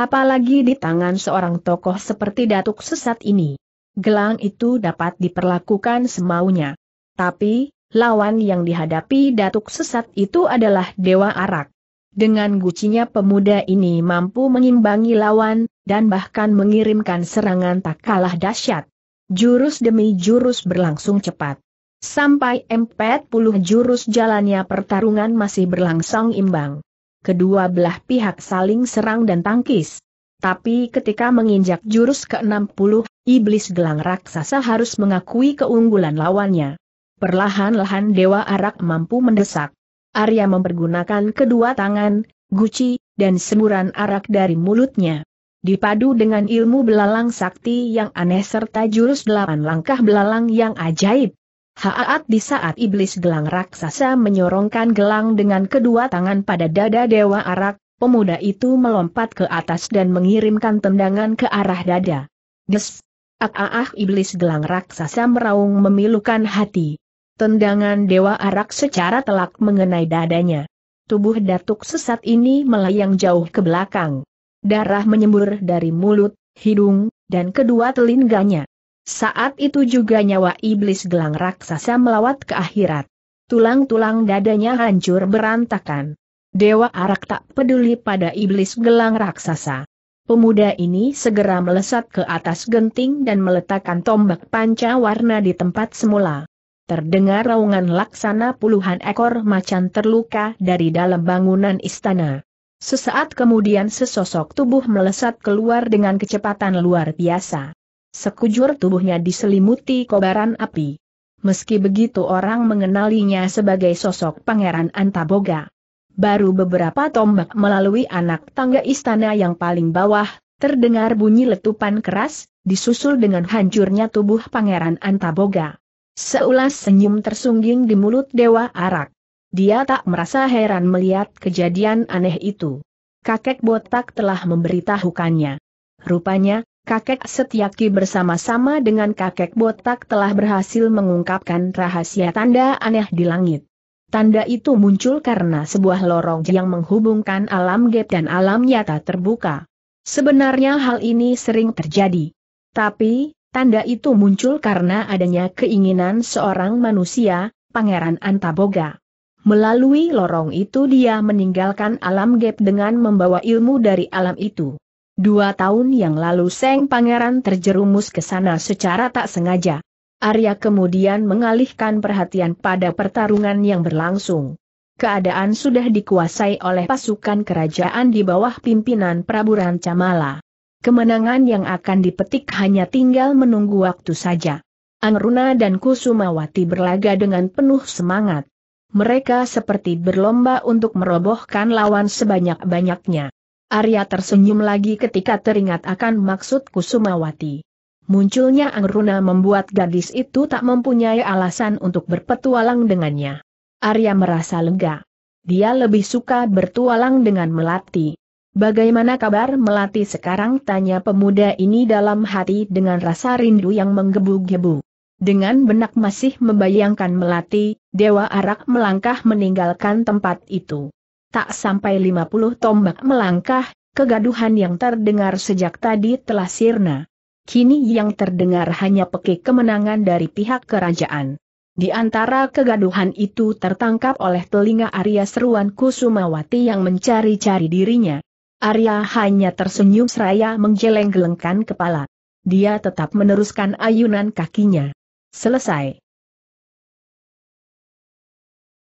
Apalagi di tangan seorang tokoh seperti datuk sesat ini. Gelang itu dapat diperlakukan semaunya. Tapi, lawan yang dihadapi datuk sesat itu adalah Dewa Arak. Dengan gucinya pemuda ini mampu mengimbangi lawan, dan bahkan mengirimkan serangan tak kalah dahsyat. Jurus demi jurus berlangsung cepat. Sampai 40 jurus jalannya pertarungan masih berlangsung imbang. Kedua belah pihak saling serang dan tangkis. Tapi ketika menginjak jurus ke-60, iblis gelang raksasa harus mengakui keunggulan lawannya. Perlahan-lahan Dewa Arak mampu mendesak. Arya mempergunakan kedua tangan, guci, dan semburan arak dari mulutnya. Dipadu dengan ilmu belalang sakti yang aneh serta jurus delapan langkah belalang yang ajaib, Haat di saat iblis gelang raksasa menyorongkan gelang dengan kedua tangan pada dada Dewa Arak, pemuda itu melompat ke atas dan mengirimkan tendangan ke arah dada. Des! Ah, iblis gelang raksasa meraung memilukan hati. Tendangan Dewa Arak secara telak mengenai dadanya. Tubuh datuk sesat ini melayang jauh ke belakang. Darah menyembur dari mulut, hidung, dan kedua telinganya. Saat itu juga nyawa iblis gelang raksasa melawat ke akhirat. Tulang-tulang dadanya hancur berantakan. Dewa Arak tak peduli pada iblis gelang raksasa. Pemuda ini segera melesat ke atas genting dan meletakkan tombak panca warna di tempat semula. Terdengar raungan laksana puluhan ekor macan terluka dari dalam bangunan istana. Sesaat kemudian sesosok tubuh melesat keluar dengan kecepatan luar biasa. Sekujur tubuhnya diselimuti kobaran api. Meski begitu orang mengenalinya sebagai sosok Pangeran Antaboga. Baru beberapa tombak melalui anak tangga istana yang paling bawah, terdengar bunyi letupan keras, disusul dengan hancurnya tubuh Pangeran Antaboga. Seulas senyum tersungging di mulut Dewa Arak. Dia tak merasa heran melihat kejadian aneh itu. Kakek botak telah memberitahukannya. Rupanya, kakek Setiaki bersama-sama dengan kakek botak telah berhasil mengungkapkan rahasia tanda aneh di langit. Tanda itu muncul karena sebuah lorong yang menghubungkan alam gap dan alam nyata terbuka. Sebenarnya hal ini sering terjadi. Tapi, tanda itu muncul karena adanya keinginan seorang manusia, Pangeran Antaboga. Melalui lorong itu dia meninggalkan alam gap dengan membawa ilmu dari alam itu. Dua tahun yang lalu Seng Pangeran terjerumus ke sana secara tak sengaja. Arya kemudian mengalihkan perhatian pada pertarungan yang berlangsung. Keadaan sudah dikuasai oleh pasukan kerajaan di bawah pimpinan Prabu Rancamala. Kemenangan yang akan dipetik hanya tinggal menunggu waktu saja. Angruna dan Kusumawati berlaga dengan penuh semangat. Mereka seperti berlomba untuk merobohkan lawan sebanyak-banyaknya. Arya tersenyum lagi ketika teringat akan maksud Kusumawati. Munculnya Angruna membuat gadis itu tak mempunyai alasan untuk berpetualang dengannya. Arya merasa lega. Dia lebih suka bertualang dengan Melati. Bagaimana kabar Melati sekarang tanya pemuda ini dalam hati dengan rasa rindu yang menggebu-gebu. Dengan benak masih membayangkan Melati, Dewa Arak melangkah meninggalkan tempat itu. Tak sampai 50 tombak melangkah, kegaduhan yang terdengar sejak tadi telah sirna. Kini yang terdengar hanya pekik kemenangan dari pihak kerajaan. Di antara kegaduhan itu tertangkap oleh telinga Arya seruan Kusumawati yang mencari-cari dirinya. Arya hanya tersenyum seraya menggeleng-gelengkan kepala. Dia tetap meneruskan ayunan kakinya. Selesai.